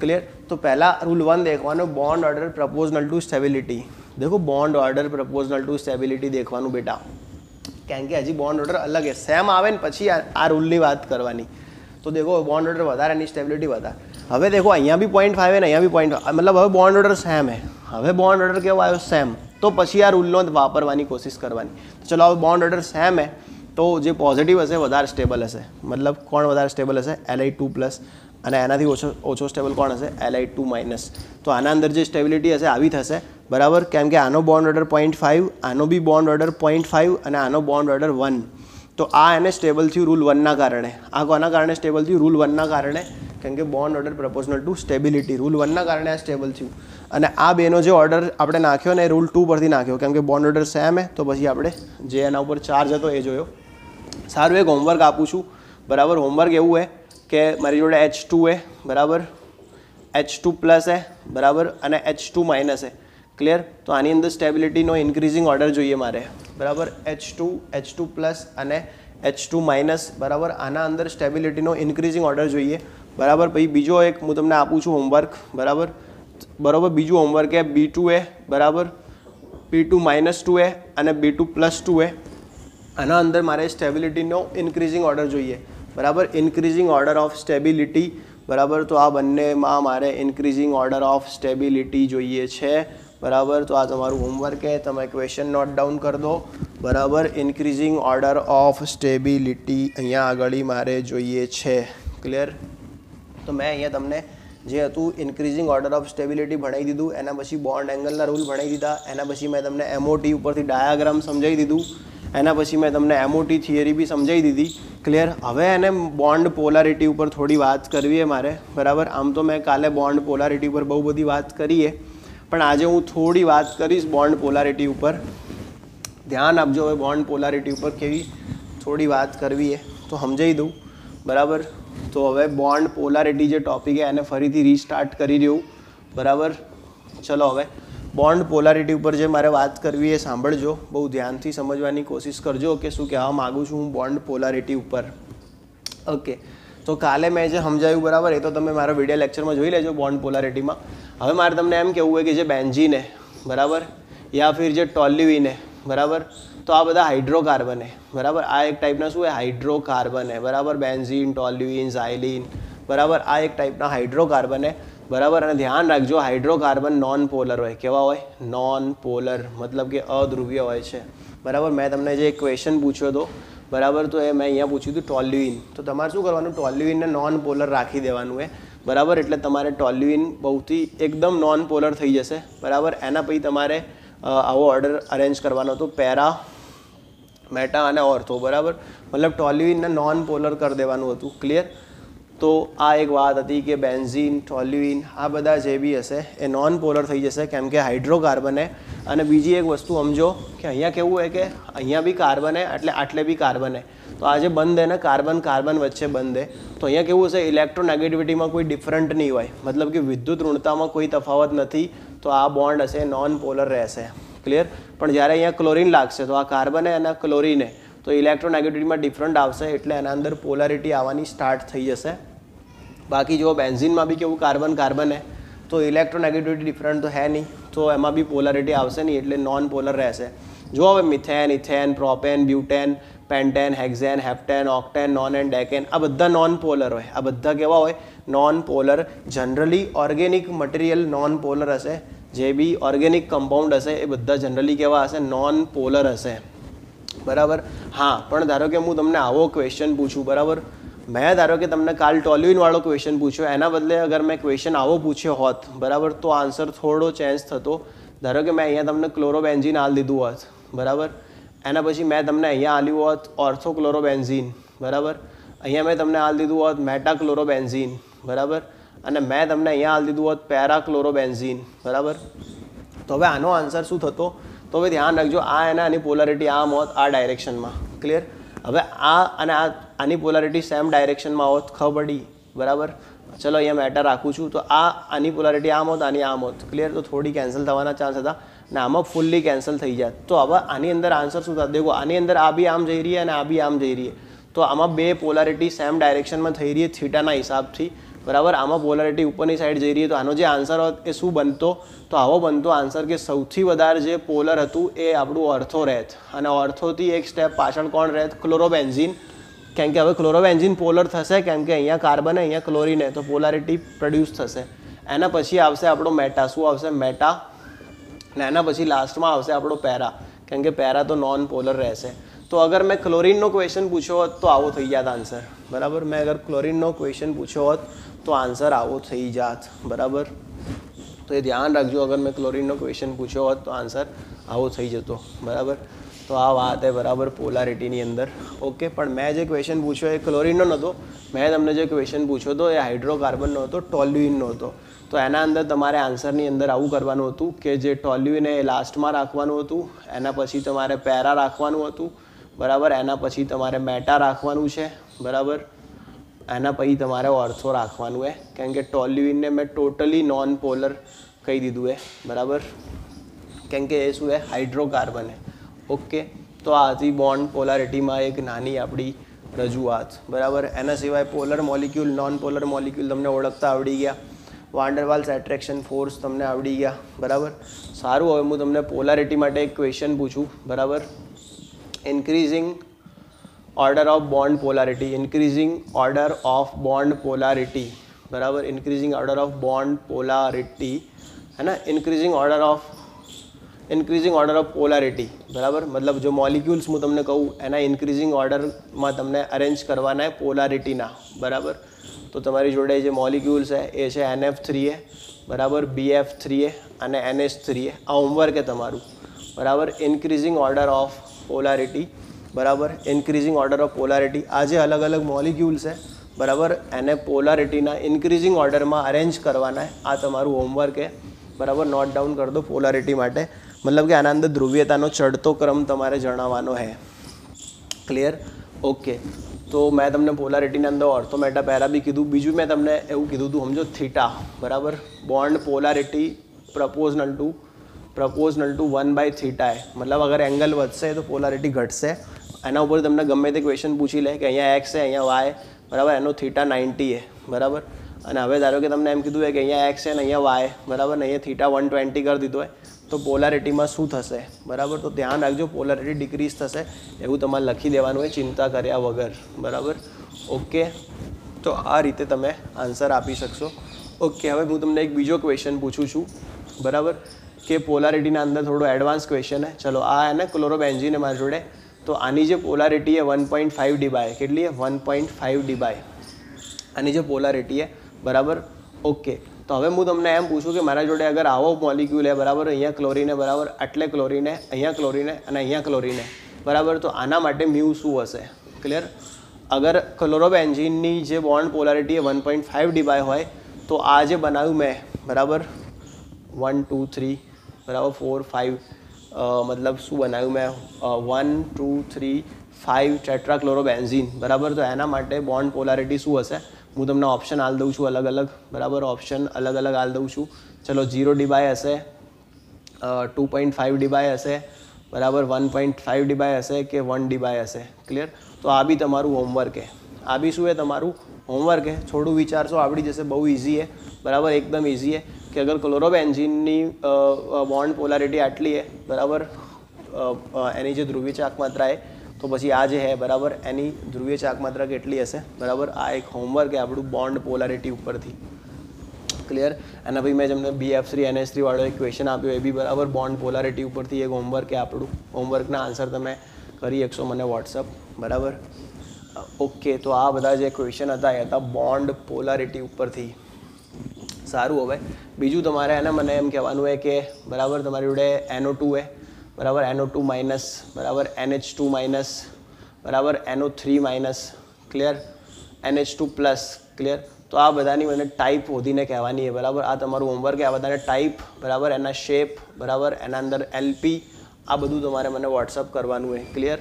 [SPEAKER 1] क्लियर तो पहला रूल वन देखवा bond order proportional to stability देखो bond order proportional to stability देखवा बेटा कारण कि हजी बॉन्ड ऑर्डर अलग है सेम आए पी आ रूल बात करवा तो देखो बॉन्ड ऑर्डर वारा स्टेबिलिटी वा हम देखो अँ भी पॉइंट फाइव है अँ भी पॉइंट मतलब हम बॉन्ड ऑर्डर सेम है हम बॉन्ड ऑर्डर आयो सेम तो पीछे आ रूल वापरवा कोशिश करवा तो चलो हम बॉन्ड ऑर्डर सेम है તો જે પોઝિટિવ હશે વધારે સ્ટેબલ હશે મતલબ કોણ વધારે સ્ટેબલ હશે એલ એલઆઈ ટુ પ્લસ અને એનાથી ઓછો ઓછો સ્ટેબલ કોણ હશે એલ એલઆઈ ટુ માઇનસ તો આના અંદર જે સ્ટેબિલિટી હશે આવી થશે બરાબર કેમ કે આનો બોન્ડ ઓર્ડર પોઈન્ટ ફાઇવ આનો બી બોન્ડ ઓર્ડર પોઈન્ટ ફાઇવ અને આનો બોન્ડ ઓર્ડર વન તો આ એને સ્ટેબલ થયું રૂલ વનના કારણે આ કોના કારણે સ્ટેબલ થયું રૂલ વનના કારણે કેમ કે bond order proportional to stability rule વનના કારણે આ સ્ટેબલ થયું અને આ બેનો જે ઓર્ડર આપણે નાખ્યો ને એ રૂલ ટુ પરથી નાખ્યો કેમ કે બોન્ડ ઓર્ડર સેમ હે તો પછી આપણે જે એના ઉપર ચાર્જ હતો એ જોયો સારું એક હોમવર્ક આપું છું બરાબર હોમવર્ક એવું હોય કે મારી જોડે એચ ટુ એ બરાબર એચ ટુ પ્લસ એ બરાબર અને એચ ટુ માઇનસ એ ક્લિયર તો આની અંદર સ્ટેબિલિટીનો ઇન્ક્રીઝિંગ ઓર્ડર જોઈએ મારે બરાબર H two H two plus અને એચ ટુ માઇનસ બરાબર આના અંદર સ્ટેબિલિટીનો ઇન્ક્રીઝિંગ ઓર્ડર જોઈએ બરાબર પછી બીજો એક હું તમને આપું છું હોમવર્ક બરાબર બરાબર બીજું હોમવર્ક એ બી ટુ એ બરાબર બી ટુ માઇનસ ટુ એ અને બી ટુ પ્લસ ટુ એ આના અંદર મારે સ્ટેબિલિટીનો ઇન્ક્રીઝિંગ ઓર્ડર જોઈએ બરાબર ઇન્ક્રીઝિંગ ઓર્ડર ઓફ સ્ટેબિલિટી બરાબર તો આ બંનેમાં મારે ઇન્ક્રીઝિંગ ઓર્ડર ઓફ સ્ટેબિલિટી જોઈએ છે બરાબર તો આ તમારું હોમવર્ક છે તમે ક્વેશ્ચન નોટ ડાઉન કરી દો બરાબર ઇન્ક્રીઝિંગ ઓર્ડર ઓફ સ્ટેબિલિટી અહીંયા આગળ મારે જોઈએ છે ક્લિયર તો મેં અહીંયા તમને જે હતું ઇન્ક્રીઝિંગ ઓર્ડર ઓફ સ્ટેબિલિટી ભણાવી દીધું એના પછી બોન્ડ એંગલના રૂલ ભણાવી દીધા એના પછી મેં તમને એમઓટી ઉપરથી ડાયાગ્રામ સમજાવી દીધું એના પછી મેં તમને એમઓટી થિયરી બી સમજાવી દીધી ક્લિયર હવે એને બોન્ડ પોલારિટી ઉપર થોડી વાત કરવી છે મારે બરાબર આમ તો મેં કાલે બોન્ડ પોલારિટી ઉપર બહુ બધી વાત કરીએ પણ આજે હું થોડી વાત કરીશ બોન્ડ પોલારિટી ઉપર ધ્યાન આપજો હવે બોન્ડ પોલારિટી ઉપર કેવી થોડી વાત કરવી એ તો સમજાવી દઉં બરાબર તો હવે બોન્ડ પોલારિટી જે ટોપિક છે એને ફરીથી રીસ્ટાર્ટ કરી રહ્યું બરાબર ચલો હવે બોન્ડ પોલારિટી ઉપર જે મારે વાત કરવી એ સાંભળજો બહુ ધ્યાનથી સમજવાની કોશિશ કરજો કે શું કહેવા માગું છું હું બોન્ડ પોલારિટી ઉપર ઓકે તો કાલે મેં જે સમજાવ્યું બરાબર એ તો તમે મારા વિડીયો લેક્ચરમાં જોઈ લેજો બોન્ડ પોલારિટીમાં હવે મારે તમને એમ કહેવું હોય કે જે બેન્જીને બરાબર યા ફિર જે ટોલ્યુઇને બરાબર તો આ બધા હાઇડ્રોકાર્બન હે બરાબર આ એક ટાઈપના શું હે હાઇડ્રોકાર્બન હે બરાબર બેન્ઝીન ટોલ્યુઇન ઝાયલિન બરાબર આ એક ટાઈપના હાઇડ્રોકાર્બન હે બરાબર અને ધ્યાન રાખજો હાઇડ્રોકાર્બન નોન પોલર હોય કેવા હોય નોન પોલર મતલબ કે અધ્રુવ્ય હોય છે બરાબર મેં તમને જે ક્વેશ્ચન પૂછ્યો હતો બરાબર તો એ મેં અહીંયા પૂછ્યું હતું ટોલ્યુઇન તો તમારે શું કરવાનું ટોલ્યુઇનને નોન પોલર રાખી દેવાનું હોય બરાબર એટલે તમારે ટોલ્યુઇન બહુથી એકદમ નોન પોલર થઈ જશે બરાબર એના પછી તમારે આવો ઓર્ડર અરેન્જ કરવાનો હતો પેરા મેટા અને ઓર્થો બરાબર મતલબ ટોલ્યુઇનને નોન પોલર કરી દેવાનું હતું ક્લિયર તો આ એક વાત હતી કે બેન્ઝીન ટોલ્યુઇન આ બધા જે બી હશે એ નોન પોલર થઈ જશે કેમ કે હાઇડ્રોકાર્બન હે અને બીજી એક વસ્તુ સમજો કે અહીંયા કેવું હોય કે અહીંયા બી કાર્બન હે એટલે આટલે બી કાર્બન હે તો આ જે બંધ હે ને કાર્બન કાર્બન વચ્ચે બંધ હે તો અહીંયા કેવું હશે ઇલેક્ટ્રોનેગેટિવિટીમાં કોઈ ડિફરન્ટ નહીં હોય મતલબ કે વિદ્યુત ઋણતામાં કોઈ તફાવત નથી તો આ બોન્ડ હશે નોન પોલર રહેશે ક્લિયર પણ જ્યારે અહીંયા ક્લોરિન લાગશે તો આ કાર્બન હે અને ક્લોરિન હે તો ઇલેક્ટ્રોનેગેટિવિટીમાં ડિફરન્ટ આવશે એટલે એના અંદર પોલારિટી આવવાની સ્ટાર્ટ થઈ જશે બાકી જો બેન્ઝિનમાં બી કેવું કાર્બન કાર્બન હે તો ઇલેક્ટ્રોનેગેટિવિટી ડિફરન્ટ તો હે નહીં તો એમાં બી પોલારિટી આવશે નહીં એટલે નોન પોલર રહેશે જો હવે methane ethane propane butane pentane hexane heptane octane nonane decane આ બધા નોન પોલર હોય આ બધા કેવા હોય non polar generally organic material non polar હશે જે બી ઓર્ગેનિક કમ્પાઉન્ડ હશે એ બધા જનરલી કેવા હશે નોન પોલર હશે બરાબર હા પણ ધારો કે હું તમને આવો ક્વેશ્ચન પૂછું બરાબર મેં ધારો કે તમને કાલ ટોલ્યુઇનવાળો ક્વેશ્ચન પૂછ્યો એના બદલે અગર મેં ક્વેશ્ચન આવો પૂછ્યો હોત બરાબર તો આન્સર થોડો ચેન્જ થતો ધારો કે મેં અહીંયા તમને ક્લોરોબેન્ઝિન આલ દીધું હોત બરાબર એના પછી મેં તમને અહીંયા આલ્યું હોત ઓર્થોક્લોરોબેન્ઝિન બરાબર અહીંયા મેં તમને આલ દીધું હોત મેટાક્લોરોબેન્ઝિન બરાબર અને મેં તમને અહીંયા આલ દીધું હોત પેરાક્લોરોબેન્ઝિન બરાબર તો હવે આનો આન્સર શું થતો તો હવે ધ્યાન રાખજો આ એના આની પોલારિટી આમ હોત આ ડાયરેક્શનમાં ક્લિયર હવે આ અને આ આની પોલારિટી સેમ ડાયરેક્શનમાં હોત ખબડી બરાબર ચલો અહીંયા મેટર રાખું છું તો આ આની પોલારિટી આમ હોત આની આમ હોત ક્લિયર તો થોડી કેન્સલ થવાના ચાન્સ હતા ને આમાં ફૂલ્લી કેન્સલ થઈ જાય તો હવે આની અંદર આન્સર શું થાય દેખો આની અંદર આ બી આમ જઈ રહી અને આ બી આમ જઈ રહી તો આમાં બે પોલારિટી સેમ ડાયરેક્શનમાં થઈ રહી થીટાના હિસાબથી બરાબર આમાં પોલારિટી ઉપરની સાઈડ જઈ રહી તો આનો જે આન્સર હોત એ શું બનતો તો આવો બનતો આન્સર કે સૌથી વધારે જે પોલર હતું એ આપણું અર્થો રહેત અને અર્થોથી એક સ્ટેપ પાછળ કોણ રહેત ક્લોરોબેન્ઝિન કેમ કે હવે ક્લોરોબેન્ઝિન પોલર થશે કેમ કે અહીંયા કાર્બન અહીંયા ક્લોરીન તો પોલારિટી પ્રોડ્યુસ થશે એના પછી આવશે આપણો મેટા શું આવશે મેટા ને એના પછી લાસ્ટમાં આવશે આપણો પેરા કેમ કે પેરા તો નોન પોલર રહેશે તો અગર મેં ક્લોરિનનો ક્વેશ્ચન પૂછ્યો હોત તો આવો થઈ ગયા આન્સર બરાબર મેં અગર ક્લોરિનનો ક્વેશ્ચન પૂછ્યો હોત તો આન્સર આવો થઈ જાત બરાબર તો એ ધ્યાન રાખજો અગર મેં ક્લોરિનનો ક્વેશ્ચન પૂછ્યો હોત તો આન્સર આવો થઈ જતો બરાબર તો આ વાત એ બરાબર પોલારિટીની અંદર ઓકે પણ મેં જે ક્વેશ્ચન પૂછ્યો એ ક્લોરિનનો નહોતો મેં તમને જે ક્વેશ્ચન પૂછ્યો હતો એ હાઇડ્રોકાર્બનનો હતો ટોલ્યુઇનનો હતો તો એના અંદર તમારે આન્સરની અંદર આવું કરવાનું હતું કે જે ટોલ્યુને એ લાસ્ટમાં રાખવાનું હતું એના પછી તમારે પેરા રાખવાનું હતું બરાબર એના પછી તમારે મેટા રાખવાનું છે બરાબર એના પછી તમારે ઓર્થો રાખવાનું છે કેમ કે ટોલ્યુઇનને મેં ટોટલી નોન પોલર કહી દીધું એ બરાબર કેમ કે એ શું છે હાઇડ્રોકાર્બન હે ઓકે તો આથી બોન્ડ પોલારિટીમાં એક નાની આપણી રજૂઆત બરાબર એના સિવાય polar molecule non polar molecule તમને ઓળખતા આવડી ગયા વાન્ડરવાલ્સ એટ્રેક્શન ફોર્સ તમને આવડી ગયા બરાબર સારું હવે હું તમને પોલારિટી માટે એક ક્વેશ્ચન પૂછું બરાબર increasing order of bond polarity increasing order of bond polarity બરાબર increasing order of bond polarity है ना increasing order of increasing order of polarity બરાબર મતલબ જો મોલિક્યુલ્સ હું તમને કહું એના ઇન્ક્રીઝિંગ ઓર્ડરમાં તમને અરેન્જ કરવાના પોલારિટીના બરાબર તો તમારી જોડે જે મોલિક્યુલ્સ છે એ છે એનએફ થ્રી એ બરાબર બીએફ થ્રી એ અને એનએચ થ્રી એ આ હોમવર્ક એ તમારું બરાબર ઇન્ક્રીઝિંગ ઓર્ડર ઓફ પોલારિટી બરાબર ઇન્ક્રીઝિંગ ઓર્ડર ઓફ પોલારિટી આ જે અલગ અલગ મોલિક્યુલ છે બરાબર એને પોલારિટીના ઇન્ક્રીઝિંગ ઓર્ડરમાં અરેન્જ કરવાના આ તમારું હોમવર્ક એ બરાબર નોટ ડાઉન કરી દો પોલારિટી માટે મતલબ કે આના અંદર ધ્રુવીયતાનો ચડતો ક્રમ તમારે જણાવવાનો હે ક્લિયર ઓકે તો મેં તમને પોલારિટીના અંદર ઓર્થોમેટા પહેલાં બી કીધું બીજું મેં તમને એવું કીધું હતું સમજો થીટા બરાબર bond polarity proportional to proportional to one by theta મતલબ અગર એંગલ વધશે તો પોલારિટી ઘટશે એના ઉપર તમને ગમે તે ક્વેશ્ચન પૂછી લે કે અહીંયા એક્સ છે અહીંયા વાય બરાબર એનો થીટા નાઇન્ટી એ બરાબર અને હવે ધારો કે તમને એમ કીધું હોય કે અહીંયા એક્સ છે અને અહીંયા વાય બરાબર ને અહીંયા થીટા વન ટ્વેન્ટી કરી દીધો હોય તો પોલારિટીમાં શું થશે બરાબર તો ધ્યાન રાખજો પોલારિટી ડિક્રીઝ થશે એવું તમારે લખી દેવાનું હોય ચિંતા કર્યા વગર બરાબર ઓકે તો આ રીતે તમે આન્સર આપી શકશો ઓકે હવે હું તમને એક બીજો ક્વેશ્ચન પૂછું છું બરાબર કે પોલારિટીના અંદર થોડો એડવાન્સ ક્વેશ્ચન હે ચલો આ એને ક્લોરોબેન્ઝીન મારી જોડે તો આની જે પોલારિટી એ વન પોઈન્ટ ફાઇવ ડીબાય કેટલી વન પોઈન્ટ ફાઇવ ડીબાય આની જે પોલારિટી એ બરાબર ઓકે તો હવે હું તમને એમ પૂછું કે મારા જોડે અગર આવો મોલિક્યુલ હે બરાબર અહીંયા ક્લોરીને બરાબર આટલે ક્લોરીને અહીંયા ક્લોરીને અને અહીંયા ક્લોરીને બરાબર તો આના માટે મ્યુ શું હશે ક્લિયર અગર ક્લોરોબેન્ઝીનની જે બોન્ડ પોલારિટી એ વન પોઈન્ટ ફાઇવ ડીબાય હોય તો આ જે બનાવ્યું મેં બરાબર વન ટુ થ્રી બરાબર ફોર ફાઇવ મતલબ શું બનાવ્યું મેં one two three five tetrachlorobenzene બરાબર તો એના માટે બોન્ડ પોલારિટી શું હશે હું તમને ઓપ્શન આલ દઉં છું અલગ અલગ બરાબર ઓપ્શન અલગ અલગ આલ દઉં છું ચલો ઝીરો ડીબાય હશે ટુ પોઈન્ટ ફાઇવ ડીબાય હશે બરાબર વન પોઈન્ટ ફાઇવ ડીબાય હશે કે વન ડીબાય હશે ક્લિયર તો આ બી તમારું હોમવર્ક હે આ બી શું એ તમારું હોમવર્ક હે થોડું વિચારશો આવડી જશે બહુ ઇઝી હે બરાબર એકદમ ઇઝી હે કે અગર એન્જિનની બોન્ડ પોલારિટી આટલી હે બરાબર એની જે ધ્રુવીય ચાક માત્રા એ તો પછી આ જે હે બરાબર એની ધ્રુવીય ચાક માત્રા કેટલી હશે બરાબર આ એક હોમવર્ક એ આપણું બોન્ડ પોલારિટી ઉપરથી ક્લિયર અને ભાઈ મેં તમને બી એફ થ્રી એનએસ થ્રીવાળો એક ક્વેશ્ચન આપ્યો એ બી બરાબર બોન્ડ પોલારિટી ઉપરથી એક હોમવર્ક એ આપણું હોમવર્કના આન્સર તમે કરી શકશો મને વોટ્સઅપ બરાબર ઓકે તો આ બધા જે ક્વેશ્ચન હતા એ હતા બોન્ડ પોલારિટી ઉપરથી સારું હવે બીજું તમારે એને મને એમ કહેવાનું હોય કે બરાબર તમારી જોડે એનઓ ટુ હે બરાબર એનો ટુ માઇનસ બરાબર એનએચ ટુ માઇનસ બરાબર NO three minus clear NH two plus clear તો આ બધાની મને ટાઈપ વધીને કહેવાની છે બરાબર આ તમારું હોમવર્ક આ બધાને ટાઈપ બરાબર એના શેપ બરાબર એના અંદર એલપી આ બધું તમારે મને વોટ્સઅપ કરવાનું છે ક્લિયર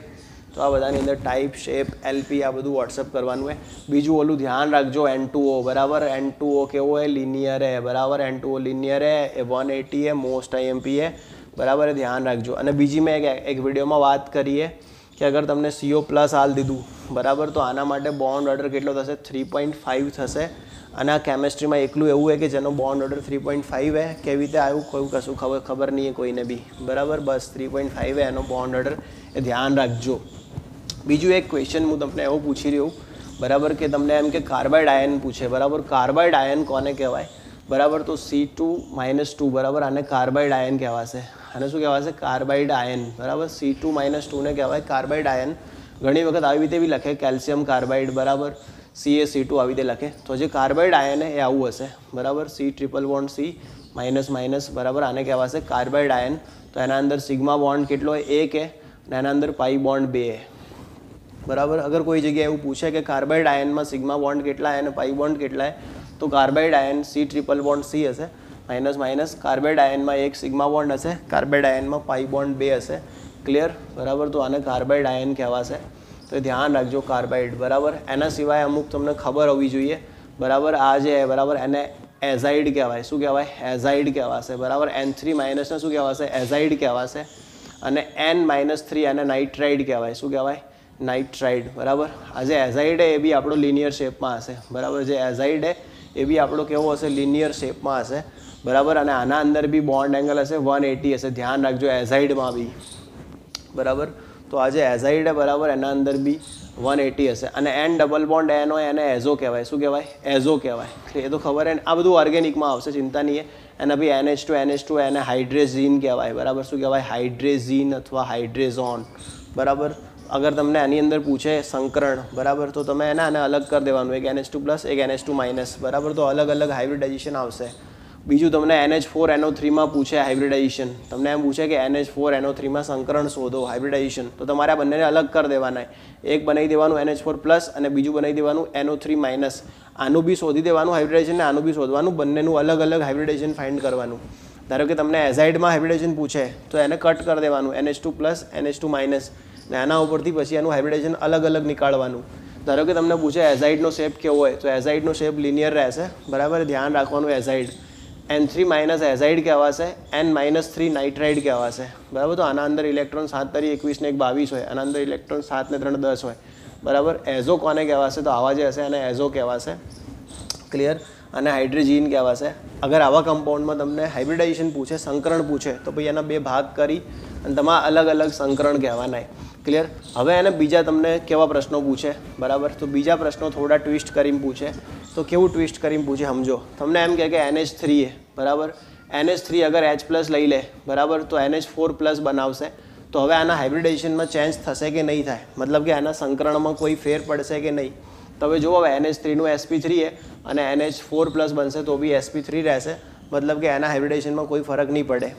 [SPEAKER 1] તો આ બધાની અંદર ટાઈપ શેપ એલપી આ બધું વોટ્સઅપ કરવાનું હોય બીજું ઓલું ધ્યાન રાખજો એન ટુ ઓ બરાબર એન ટુ ઓ કેવો હે લિનિયર હે બરાબર એન ટુ ઓ લિનિયર હે એ વન એટી એ મોસ્ટ આઈએમપી હે બરાબર એ ધ્યાન રાખજો અને બીજી મેં એક એક વિડીયોમાં વાત કરીએ કે અગર તમને સીઓ પ્લસ હાલ દીધું બરાબર તો આના માટે બોન્ડ ઓર્ડર કેટલો થશે થ્રી પોઈન્ટ ફાઇવ થશે અને આ કેમેસ્ટ્રીમાં એકલું એવું છે કે જેનો bond order three point five હે કેવી રીતે આવ્યું કોઈ કશું ખબર ખબર નહીં કોઈને બી બરાબર બસ થ્રી પોઈન્ટ ફાઇવ એનો બોન્ડ ઓર્ડર એ ધ્યાન રાખજો બીજું એક ક્વેશ્ચન હું તમને એવું પૂછી રહ્યો બરાબર કે તમને એમ કે કાર્બાઇડ આયન પૂછે બરાબર કાર્બાઇડ આયન કોને કહેવાય બરાબર તો સી ટુ માઇનસ ટુ બરાબર આને કાર્બાઇડ આયન કહેવાશે આને શું કહેવાશે કાર્બાઇડ આયન બરાબર સી ટુ માઇનસ ટુને કહેવાય કાર્બાઇડ આયન ઘણી વખત આવી રીતે બી લખે કેલ્શિયમ કાર્બાઇડ બરાબર સી એ સી ટુ આવી રીતે લખે તો જે કાર્બાઇડ આયન એ આવું હશે બરાબર C triple bond C minus minus બરાબર આને કહેવાશે કાર્બાઇડ આયન તો એના અંદર સિગ્મા બોન્ડ કેટલો એક એ અને એના અંદર પાઈ બોન્ડ બે એ બરાબર અગર કોઈ જગ્યાએ એવું પૂછે કે કાર્બાઇડ આયનમાં સિગ્મા બોન્ડ કેટલા અને પાઈ બોન્ડ કેટલા તો carbide ion C triple bond C હશે માઇનસ માઇનસ કાર્બેડ આયનમાં એક સિગ્મા બોન્ડ હશે કાર્બેડ આયનમાં પાઈ બોન્ડ બે હશે ક્લિયર બરાબર તો આને કાર્બાઇડ આયન કહેવાશે તો ધ્યાન રાખજો કાર્બાઇડ બરાબર એના સિવાય અમુક તમને ખબર હોવી જોઈએ બરાબર આ જે બરાબર એને એઝાઇડ કહેવાય શું કહેવાય એઝાઇડ કહેવાશે બરાબર એન થ્રી માઇનસને શું કહેવાશે એઝાઇડ કહેવાશે અને એન માઇનસ થ્રી એને નાઇટ્રાઇડ કહેવાય શું કહેવાય નાઇટ્રાઇડ બરાબર આ જે એઝાઇડ એ બી આપણો લિનિયર શેપમાં હશે બરાબર જે એઝાઇડ એ બી આપણો કેવો હશે લિનિયર શેપમાં હશે બરાબર અને આના અંદર બી બોન્ડ એંગલ હશે વન એટી હશે ધ્યાન રાખજો એઝાઇડમાં બી બરાબર તો આ જે એઝાઇડ બરાબર એના અંદર બી વન એટી હશે અને એન ડબલ બોન્ડ એન હોય એને એઝો કહેવાય શું કહેવાય એઝો કહેવાય એ તો ખબર હે આ બધું ઓર્ગેનિકમાં આવશે ચિંતા નહીં એના બી N H two N H two એને હાઇડ્રેઝીન કહેવાય બરાબર શું કહેવાય હાઇડ્રેઝીન અથવા હાઇડ્રેઝોન બરાબર અગર તમને આની અંદર પૂછે સંકરણ બરાબર તો તમે એને આને અલગ કરી દેવાનું એક એનએચ ટુ પ્લસ એક એનએચ ટુ માઇનસ બરાબર તો અલગ અલગ હાઇબ્રિડાઇઝેશન આવશે બીજું તમને એનએચ ફોર એનો થ્રીમાં પૂછે હાઇબ્રિડાઇઝેશન તમને એમ પૂછે કે એનએચ ફોર એનો થ્રીમાં સંકરણ શોધો હાઇબ્રિડાઇઝેશન તો તમારે આ બંનેને અલગ કરી દેવાના એક બનાવી દેવાનું એનએચ ફોર પ્લસ અને બીજું બનાવી દેવાનું એનો થ્રી માઇનસ આનું બી શોધી દેવાનું હાઇબ્રિડાઇઝેશન ને આનું બી શોધવાનું બંનેનું અલગ અલગ હાઇબ્રિડાઇઝેશન ફાઇન્ડ કરવાનું ધારો કે તમને એઝાઇડમાં હાઇબ્રિડેશન પૂછે તો એને કટ કરી દેવાનું NH two plus NH two minus ને એના ઉપરથી પછી એનું હાઇબ્રિડેશન અલગ અલગ નીકાળવાનું ધારો કે તમને પૂછે એઝાઇડનો શેપ કેવો હોય તો એઝાઇડનો શેપ લિનિયર રહેશે બરાબર ધ્યાન રાખવાનું azide N three minus azide કહેવાશે એન માઇનસ થ્રી નાઇટ્રાઇડ કહેવાશે બરાબર તો આના અંદર ઇલેક્ટ્રોન સાત તરી એકવીસને એક બાવીસ હોય આના અંદર ઇલેક્ટ્રોન સાતને ત્રણ દસ હોય બરાબર એઝો કોને કહેવાશે તો આવા જે હશે એને એઝો કહેવાશે ક્લિયર અને હાઇડ્રોજીન કહેવાશે અગર આવા કમ્પાઉન્ડમાં તમને હાઇબ્રિડાઇઝેશન પૂછે સંકરણ પૂછે તો ભાઈ એના બે ભાગ કરી અને તમારા અલગ અલગ સંકરણ કહેવાનાય ક્લિયર હવે એને બીજા તમને કેવા પ્રશ્નો પૂછે બરાબર તો બીજા પ્રશ્નો થોડા ટ્વિસ્ટ કરીને પૂછે તો કેવું ટ્વિસ્ટ કરીને પૂછે સમજો તમને એમ કહે કે એનએચ થ્રી એ બરાબર એનએચ થ્રી અગર એચ પ્લસ લઈ લે બરાબર તો એનએચ ફોર પ્લસ બનાવશે તો હવે આના હાઇબ્રિડેશનમાં ચેન્જ થશે કે નહીં થાય મતલબ કે આના સંકરણમાં કોઈ ફેર પડશે કે નહીં તો હવે જુઓ હવે એનએચ થ્રીનું એસપી થ્રી એ અને એનએચ ફોર પ્લસ બનશે તો બી એસપી થ્રી રહેશે મતલબ કે એના હાઇબ્રિડેશનમાં કોઈ ફરક નહીં પડે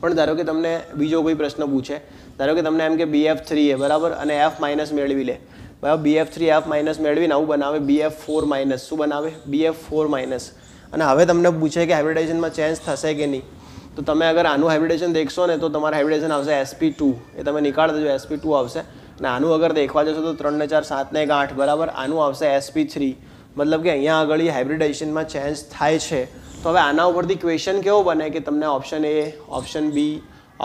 [SPEAKER 1] પણ ધારો કે તમને બીજો કોઈ પ્રશ્ન પૂછે ધારો કે તમને એમ કે બી એફ થ્રી એ બરાબર અને એફ માઇનસ મેળવી લે બરાબર B F three F minus મેળવીને આવું બનાવે બી એફ ફોર માઇનસ શું બનાવે બી એફ ફોર માઇનસ અને હવે તમને પૂછે કે હાઇબ્રિડાઇઝનમાં ચેન્જ થશે કે નહીં તો તમે અગર આનું હાઇબ્રિડેશન દેખશો ને તો તમારે હાઇબ્રિડેશન આવશે એસપી ટુ એ તમે નીકાળ દેજો એસપી ટુ આવશે અને આનું અગર દેખવા જશો તો ત્રણને ચાર સાત ને એક આઠ બરાબર આનું આવશે એસપી થ્રી મતલબ કે અહીંયા આગળ હાઇબ્રિડાઇઝેશનમાં ચેન્જ થાય છે તો હવે આના ઉપરથી ક્વેશ્ચન કેવો બને કે તમને option A option B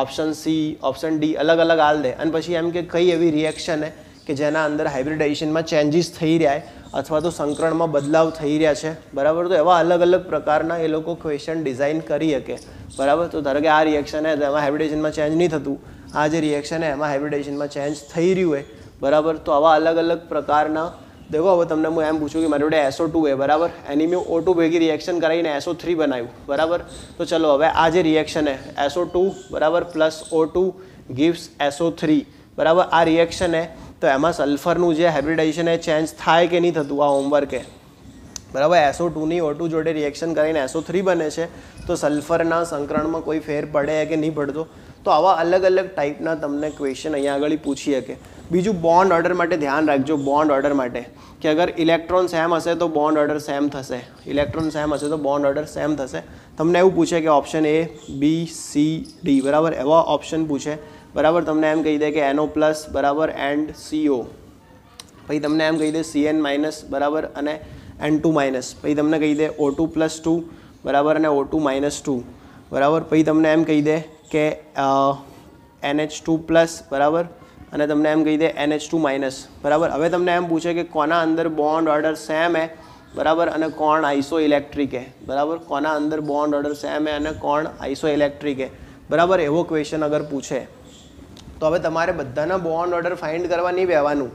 [SPEAKER 1] option C option D અલગ અલગ આલ દે અને પછી એમ કે કઈ એવી રિએક્શન હે કે જેના અંદર હાઇબ્રિડાઇઝેશનમાં ચેન્જીસ થઈ રહ્યા અથવા તો સંકરણમાં બદલાવ થઈ રહ્યા છે બરાબર તો એવા અલગ અલગ પ્રકારના એ લોકો ક્વેશ્ચન ડિઝાઇન કરી શકે બરાબર તો ધારો કે આ રિએક્શન હે તો એમાં હાઇબ્રિડેશનમાં ચેન્જ નહીં થતું આ જે રિએક્શન હે એમાં હાઇબ્રિડેશનમાં ચેન્જ થઈ રહ્યું હોય બરાબર તો આવા અલગ અલગ પ્રકારના દેખો હવે તમને હું એમ પૂછું કે મારી જોડે એસો ટુ એ બરાબર એની મેં ઓ ટુ ભેગી રિએક્શન કરાવીને એસો થ્રી બનાવ્યું બરાબર તો ચલો હવે આ જે રિએક્શન હે એસો ટુ બરાબર plus O two gives SO three બરાબર આ રિએક્શન હે તો એમાં સલ્ફરનું જે હાઇબ્રિડાઇઝેશન એ ચેન્જ થાય કે નહીં થતું આ હોમવર્ક હે બરાબર એસો ટુની ઓ ટુ જોડે રિએક્શન કરીને એસો થ્રી બને છે તો સલ્ફરના સંકરણમાં કોઈ ફેર પડે કે નહીં પડતો તો આવા અલગ અલગ ટાઈપના તમને ક્વેશ્ચન અહીંયા આગળ પૂછી શકે બીજું બોન્ડ ઓર્ડર માટે ધ્યાન રાખજો બોન્ડ ઓર્ડર માટે કે અગર ઇલેક્ટ્રોન સેમ હશે તો બોન્ડ ઓર્ડર સેમ થશે ઇલેક્ટ્રોન સેમ હશે તો બોન્ડ ઓર્ડર સેમ થશે તમને એવું પૂછે કે option A B C D બરાબર એવા ઓપ્શન પૂછે બરાબર તમને એમ કહી દે કે એનો પ્લસ બરાબર એન્ડ સીઓ પછી તમને એમ કહી દે સીએન માઇનસ બરાબર અને એન ટુ માઇનસ પછી તમને કહી દે ઓ ટુ પ્લસ ટુ બરાબર અને ઓ ટુ માઇનસ ટુ બરાબર પછી તમને એમ કહી દે કે એનએચ ટુ પ્લસ બરાબર અને તમને એમ કહી દે એનએચ ટુ માઇનસ બરાબર હવે તમને એમ પૂછે કે કોના અંદર બોન્ડ ઓર્ડર સેમ હે બરાબર અને કોણ આઈસો ઇલેક્ટ્રિક હે બરાબર કોના અંદર બોન્ડ ઓર્ડર સેમ હે અને કોણ આઈસો ઇલેક્ટ્રિક હે બરાબર એવો ક્વેશ્ચન અગર પૂછે તો હવે તમારે બધાના બોન્ડ ઓર્ડર ફાઇન્ડ કરવા નહીં બેવાનું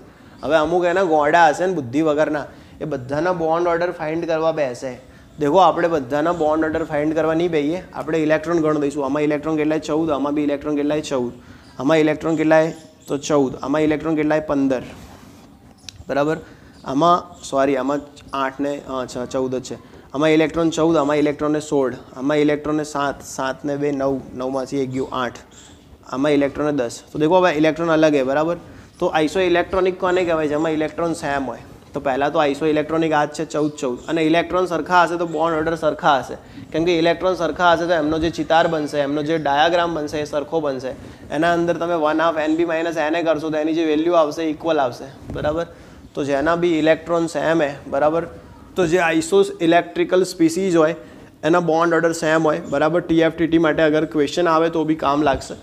[SPEAKER 1] હવે અમુક એના ગોંડા હશે ને બુદ્ધિ વગરના એ બધાના બોન્ડ ઓર્ડર ફાઇન્ડ કરવા બેસે દેખો આપણે બધાના બોન્ડ અડર ફાઇન્ડ કરવા નહીં બેહીએ આપણે ઇલેક્ટ્રોન ગણ દઈશું આમાં ઇલેક્ટ્રોન કેટલાય ચૌદ આમાં બી ઇલેક્ટ્રોન કેટલાય ચૌદ આમાં ઇલેક્ટ્રોન કેટલાય તો ચૌદ આમાં ઇલેક્ટ્રોન કેટલાય પંદર બરાબર આમાં સોરી આમાં આઠ ને અચ્છા ચૌદ જ છે આમાં ઇલેક્ટ્રોન ચૌદ આમાં ઇલેક્ટ્રોનને સોળ આમાં ઇલેક્ટ્રોનને સાત સાતને બે નવ નવમાંથી એક ગયું આઠ આમાં ઇલેક્ટ્રોનને દસ તો દેખો હવે ઇલેક્ટ્રોન અલગ હે બરાબર તો આઈસો ઇલેક્ટ્રોનિક કોને કહેવાય છે આમાં ઇલેક્ટ્રોન સેમ હોય તો પહેલાં તો આઈસો ઇલેક્ટ્રોનિક આજ છે ચૌદ ચૌદ અને ઇલેક્ટ્રોન સરખા હશે તો બોન્ડ ઓર્ડર સરખા હશે કેમ કે ઇલેક્ટ્રોન સરખા હશે તો એમનો જે ચિતાર બનશે એમનો જે ડાયાગ્રામ બનશે એ સરખો બનશે એના અંદર તમે one half N B minus એને કરશો તો એની જે વેલ્યુ આવશે ઇક્વલ આવશે બરાબર તો જેના બી ઇલેક્ટ્રોન સેમ હે બરાબર તો જે આઈસો ઇલેક્ટ્રિકલ સ્પીસીઝ હોય એના બોન્ડ ઓર્ડર સેમ હોય બરાબર ટીએફટીટી માટે અગર ક્વેશ્ચન આવે તો બી કામ લાગશે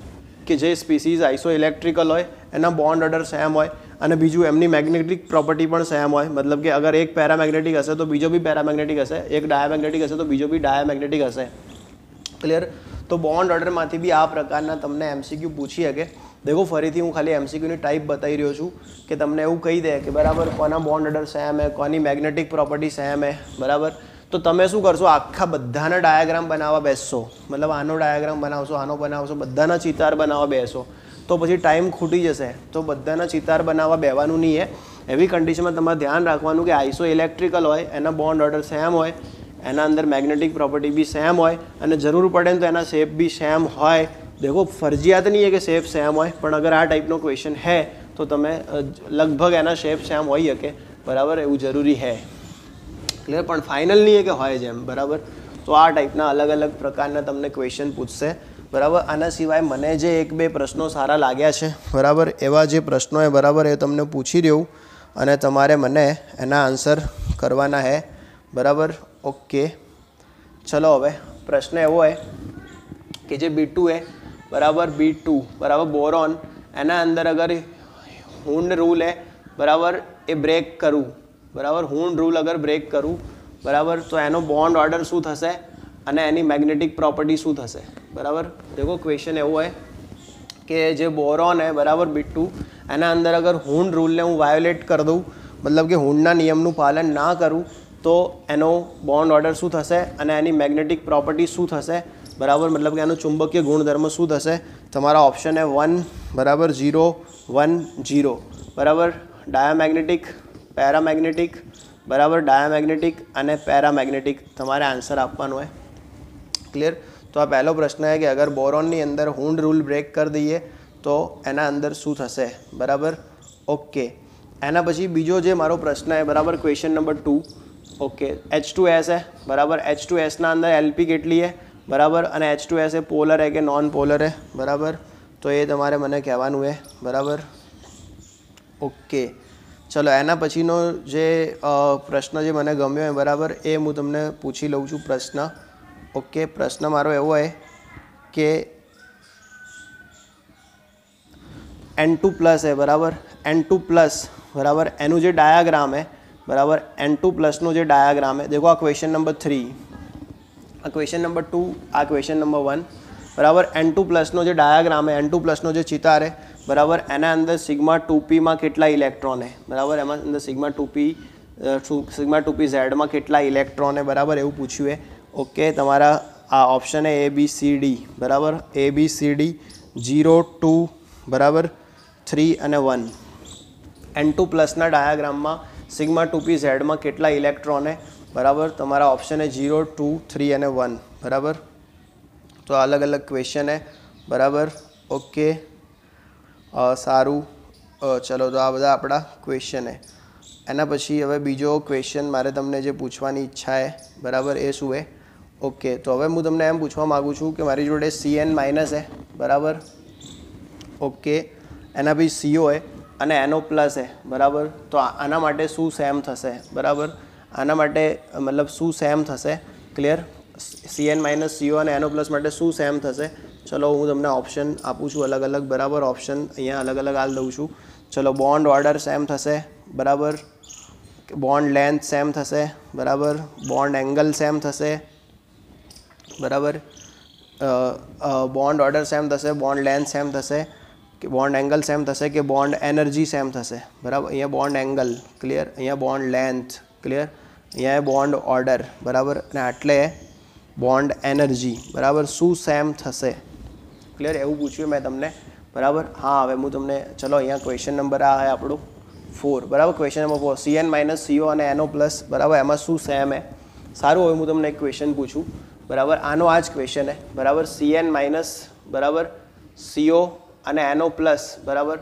[SPEAKER 1] કે જે સ્પીસીઝ આઈસો ઇલેક્ટ્રિકલ હોય એના બોન્ડ ઓર્ડર સેમ હોય અને બીજું એમની મેગ્નેટિક પ્રોપર્ટી પણ સેમ હોય મતલબ કે અગર એક પેરામેગ્નેટિક હશે તો બીજો બી પેરામેગ્નેટિક હશે એક ડાયામેગ્નેટિક હશે તો બીજો બી ડાયામેગ્નેટિક હશે ક્લિયર તો બોન્ડ ઓર્ડરમાંથી બી આ પ્રકારના તમને એમસીક્યુ પૂછી શકે દેખો ફરીથી હું ખાલી એમસીક્યુની ટાઈપ બતાવી રહ્યો છું કે તમને એવું કહી દે કે બરાબર કોના બોન્ડ ઓર્ડર સેમ હે કોની મેગ્નેટિક પ્રોપર્ટી સેમ હે બરાબર તો તમે શું કરશો આખા બધાના ડાયાગ્રામ બનાવવા બેસશો મતલબ આનો ડાયાગ્રામ બનાવશો આનો બનાવશો બધાના ચિતાર બનાવવા બેસો તો પછી ટાઈમ ખૂટી જશે તો બધાના ચિતાર બનાવવા બેવાનું નહીં એ એવી કન્ડિશનમાં તમારે ધ્યાન રાખવાનું કે આઈસો ઇલેક્ટ્રિકલ હોય એના બોન્ડ ઓર્ડર સેમ હોય એના અંદર મેગ્નેટિક પ્રોપર્ટી બી સેમ હોય અને જરૂર પડે ને તો એના શેપ બી સેમ હોય દેખો ફરજિયાત નહીં કે શેપ સેમ હોય પણ અગર આ ટાઈપનો ક્વેશ્ચન હે તો તમે લગભગ એના શેપ સેમ હોઈ શકે બરાબર એવું જરૂરી હે ક્લિયર પણ ફાઇનલ નહીં કે હોય જેમ બરાબર તો આ ટાઈપના અલગ અલગ પ્રકારના તમને ક્વેશ્ચન પૂછશે બરાબર આના સિવાય મને જે એક બે પ્રશ્નો સારા લાગ્યા છે બરાબર એવા જે પ્રશ્નો એ બરાબર એ તમને પૂછી દેવું અને તમારે મને એના આન્સર કરવાના હે બરાબર ઓકે ચલો હવે પ્રશ્ન એવો હે કે જે બી ટુ એ બરાબર બી ટુ બરાબર બોરોન એના અંદર અગર હુંડ રૂલ હે બરાબર એ બ્રેક કરું બરાબર હુંડ રૂલ અગર બ્રેક કરું બરાબર તો એનો બોન્ડ ઓર્ડર શું થશે અને એની મેગ્નેટિક પ્રોપર્ટી શું થશે બરાબર દેખો ક્વેશ્ચન એવો હોય કે જે બોરોન હે બરાબર બિટ્ટુ એના અંદર અગર હુંડ રૂલને હું વાયોલેટ કરી દઉં મતલબ કે હુંડના નિયમનું પાલન ના કરું તો એનો બોન્ડ ઓર્ડર શું થશે અને એની મેગ્નેટિક પ્રોપર્ટી શું થશે બરાબર મતલબ કે એનો ચુંબકીય ગુણધર્મ શું થશે તમારા ઓપ્શન હે વન બરાબર ઝીરો વન ઝીરો બરાબર ડાયામેગ્નેટિક પેરામેગ્નેટિક બરાબર ડાયામેગ્નેટિક અને પેરામેગ્નેટિક તમારે આન્સર આપવાનો હોય તો આપ એલો પ્રશ્ન આય કે જો બોરોન ની અંદર હોન્ડ રૂલ બ્રેક કરી દઈએ તો એના અંદર શું થશે બરાબર ઓકે એના પછી બીજો જે મારો પ્રશ્ન આય બરાબર ક્વેશ્ચન નંબર 2 ઓકે H2S છે બરાબર H2S ના અંદર LP કેટલી હે બરાબર અને H2S એ પોલર હે કે નોન પોલર હે બરાબર તો એ તમારે મને કહેવાનું હે બરાબર ઓકે ચલો એના પછીનો જે પ્રશ્ન જે મને ગમ્યો એ બરાબર એ હું તમને પૂછી લઉં છું પ્રશ્ન ઓકે પ્રશ્ન મારો એવો હોય કે એન ટુ પ્લસ હે બરાબર એન ટુ પ્લસ બરાબર એનું જે ડાયાગ્રામ હે બરાબર એન ટુ પ્લસનું જે ડાયાગ્રામ હે દેખો આ ક્વેશ્ચન નંબર થ્રી આ ક્વેશ્ચન નંબર ટુ આ ક્વેશ્ચન નંબર વન બરાબર એન ટુ પ્લસનો જે ડાયાગ્રામ હે એન ટુ પ્લસનો જે ચિતાર હે બરાબર એના અંદર સિગ્મા ટુપીમાં કેટલા ઇલેક્ટ્રોન હે બરાબર એમાં અંદર sigma two P P sigma two ઝેડમાં કેટલા ઇલેક્ટ્રોન હે બરાબર એવું પૂછ્યું હે ઓકે તમારા આ option A B C D બરાબર A B C D zero two બરાબર થ્રી અને વન એન ટુ પ્લસના ડાયાગ્રામમાં સિગ્મા ટુ પી ઝેડમાં કેટલા ઇલેક્ટ્રોને બરાબર તમારા option A zero two three અને વન બરાબર તો અલગ અલગ ક્વેશ્ચન હે બરાબર ઓકે સારું ચલો તો આ બધા આપણા ક્વેશ્ચન હે એના પછી હવે બીજો ક્વેશ્ચન મારે તમને જે પૂછવાની ઈચ્છા છે બરાબર એ શું હે ઓકે તો હવે હું તમને એમ પૂછવા માગું છું કે મારી જોડે સી એન માઇનસ હે બરાબર ઓકે એના બી સીઓ હે અને એનો પ્લસ હે બરાબર તો આના માટે શું સેમ થશે બરાબર આના માટે મતલબ શું સેમ થશે ક્લિયર સીએન માઇનસ સીઓ અને એનો પ્લસ માટે શું સેમ થશે ચલો હું તમને ઓપ્શન આપું છું અલગ અલગ બરાબર ઓપ્શન અહીંયા અલગ અલગ હાલ દઉં છું ચલો બોન્ડ ઓર્ડર સેમ થશે બરાબર બોન્ડ લેન્થ સેમ થશે બરાબર બોન્ડ એંગલ સેમ થશે બરાબર બોન્ડ ઓર્ડર સેમ થશે બોન્ડ લેન્થ સેમ થશે કે બોન્ડ એંગલ સેમ થશે કે બોન્ડ એનર્જી સેમ થશે બરાબર અહીંયા બોન્ડ એંગલ ક્લિયર અહીંયા બોન્ડ લેન્થ ક્લિયર અહીંયા બોન્ડ ઓર્ડર બરાબર અને આટલે બોન્ડ એનર્જી બરાબર શું સેમ થશે ક્લિયર એવું પૂછ્યું મેં તમને બરાબર હા હવે હું તમને ચલો અહીંયા ક્વેશ્ચન નંબર આ આપણું ફોર બરાબર question number four CN minus CO અને એનો પ્લસ બરાબર એમાં શું સેમ હે સારું હવે હું તમને એક ક્વેશ્ચન પૂછું બરાબર આનો આ જ ક્વેશ્ચન હે બરાબર સીએન માઇનસ બરાબર સીઓ અને એનો પ્લસ બરાબર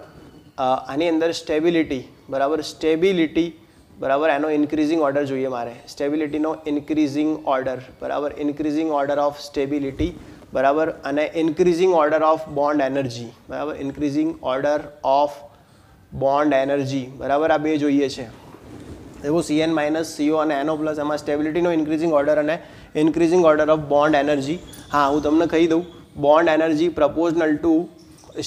[SPEAKER 1] આની અંદર સ્ટેબિલિટી બરાબર સ્ટેબિલિટી બરાબર એનો ઇન્ક્રીઝિંગ ઓર્ડર જોઈએ મારે સ્ટેબિલિટીનો ઇન્ક્રીઝિંગ ઓર્ડર બરાબર ઇન્ક્રીઝિંગ ઓર્ડર ઓફ સ્ટેબિલિટી બરાબર અને increasing order of bond energy બરાબર increasing order of bond energy બરાબર આ બે જોઈએ છે એવું સીએન માઇનસ સીઓ અને એનો પ્લસ એમાં સ્ટેબિલિટીનો ઇન્ક્રીઝિંગ ઓર્ડર અને increasing order of bond energy હા હું તમને કહી દઉં bond energy proportional to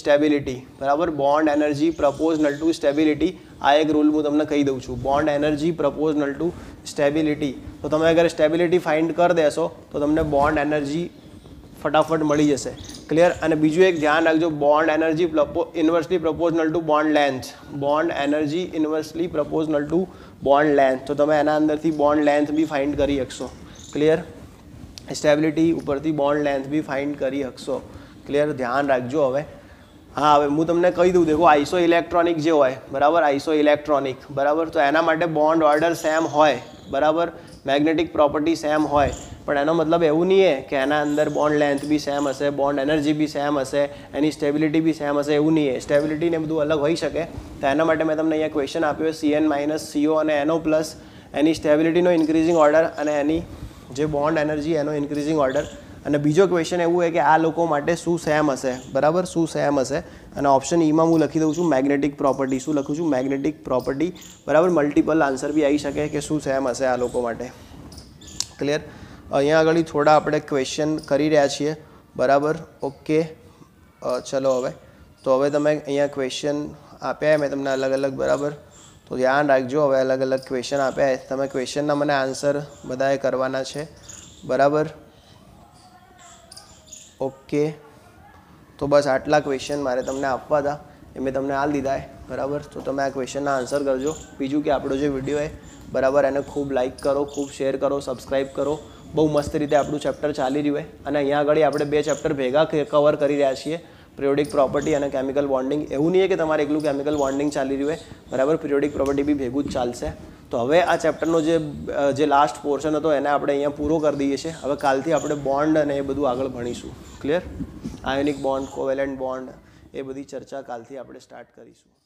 [SPEAKER 1] stability બરાબર bond energy proportional to stability આ એક રૂલ હું તમને કહી દઉં છું bond energy proportional to stability તો તમે અગર સ્ટેબિલિટી ફાઇન્ડ કરી દેશો તો તમને બોન્ડ એનર્જી ફટાફટ મળી જશે ક્લિયર અને બીજું એક ધ્યાન રાખજો bond energy inversely proportional to bond length bond energy inversely proportional to bond length તો તમે એના અંદરથી બોન્ડ લેન્થ બી ફાઇન્ડ કરી શકશો ક્લિયર સ્ટેબિલિટી ઉપરથી બોન્ડ લેન્થ બી ફાઇન્ડ કરી શકશો ક્લિયર ધ્યાન રાખજો હવે હા હવે હું તમને કહી દઉં દેખો આઈસો ઇલેક્ટ્રોનિક જે હોય બરાબર આઈસો ઇલેક્ટ્રોનિક બરાબર તો એના માટે બોન્ડ ઓર્ડર સેમ હોય બરાબર મેગ્નેટિક પ્રોપર્ટી સેમ હોય પણ એનો મતલબ એવું નહીં હે કે એના અંદર બોન્ડ લેન્થ બી સેમ હશે બોન્ડ એનર્જી બી સેમ હશે એની સ્ટેબિલિટી બી સેમ હશે એવું નહીં હે સ્ટેબિલિટી ને બધું અલગ હોઈ શકે તો એના માટે મેં તમને અહીંયા ક્વેશ્ચન આપ્યો સીએન માઇનસ સીઓ અને એનો પ્લસ એની સ્ટેબિલિટીનો ઇન્ક્રીઝિંગ ઓર્ડર અને એની જે બોન્ડ એનર્જી એનો ઇન્ક્રીઝિંગ ઓર્ડર અને બીજો ક્વેશ્ચન એવું હોય કે આ લોકો માટે શું સેમ હશે બરાબર શું સેમ હશે અને ઓપ્શન ઈમાં e હું લખી દઉં છું મેગ્નેટિક પ્રોપર્ટી શું લખું છું મેગ્નેટિક પ્રોપર્ટી બરાબર મલ્ટિપલ આન્સર બી આવી શકે કે શું સેમ હશે આ લોકો માટે ક્લિયર અહીંયા આગળ થોડા આપણે ક્વેશ્ચન કરી રહ્યા છીએ બરાબર ઓકે ચલો હવે તો હવે તમે અહીંયા ક્વેશ્ચન આપ્યા મેં તમને અલગ અલગ બરાબર તો ધ્યાન રાખજો હવે અલગ અલગ ક્વેશ્ચન આપ્યા તમે ક્વેશ્ચનના મને આન્સર બધાએ કરવાના છે બરાબર ઓકે તો બસ આટલા ક્વેશ્ચન મારે તમને આપવા હતા એ મેં તમને હાલ દીધા બરાબર તો તમે આ ક્વેશ્ચનના આન્સર કરજો બીજું કે આપણો જે વિડીયો હોય બરાબર એને ખૂબ લાઇક કરો ખૂબ શેર કરો સબસ્ક્રાઇબ કરો બહુ મસ્ત રીતે આપણું ચેપ્ટર ચાલી રહ્યું હોય અને અહીંયા આગળ આપણે બે ચેપ્ટર ભેગા કવર કરી રહ્યા છીએ પિરિયોડિક પ્રોપર્ટી અને કેમિકલ બોન્ડિંગ એવું નહીં કે તમારે એકલું કેમિકલ બોન્ડિંગ ચાલી રહ્યું હોય બરાબર પિરિયોડિક પ્રોપર્ટી બી ભેગું જ ચાલશે તો હવે આ ચેપ્ટરનો જે જે લાસ્ટ પોર્શન હતો એને આપણે અહીંયા પૂરો કરી દઈએ છીએ હવે કાલથી આપણે બોન્ડ અને એ બધું આગળ ભણીશું clear ionic bond covalent bond એ બધી ચર્ચા કાલથી આપણે સ્ટાર્ટ કરીશું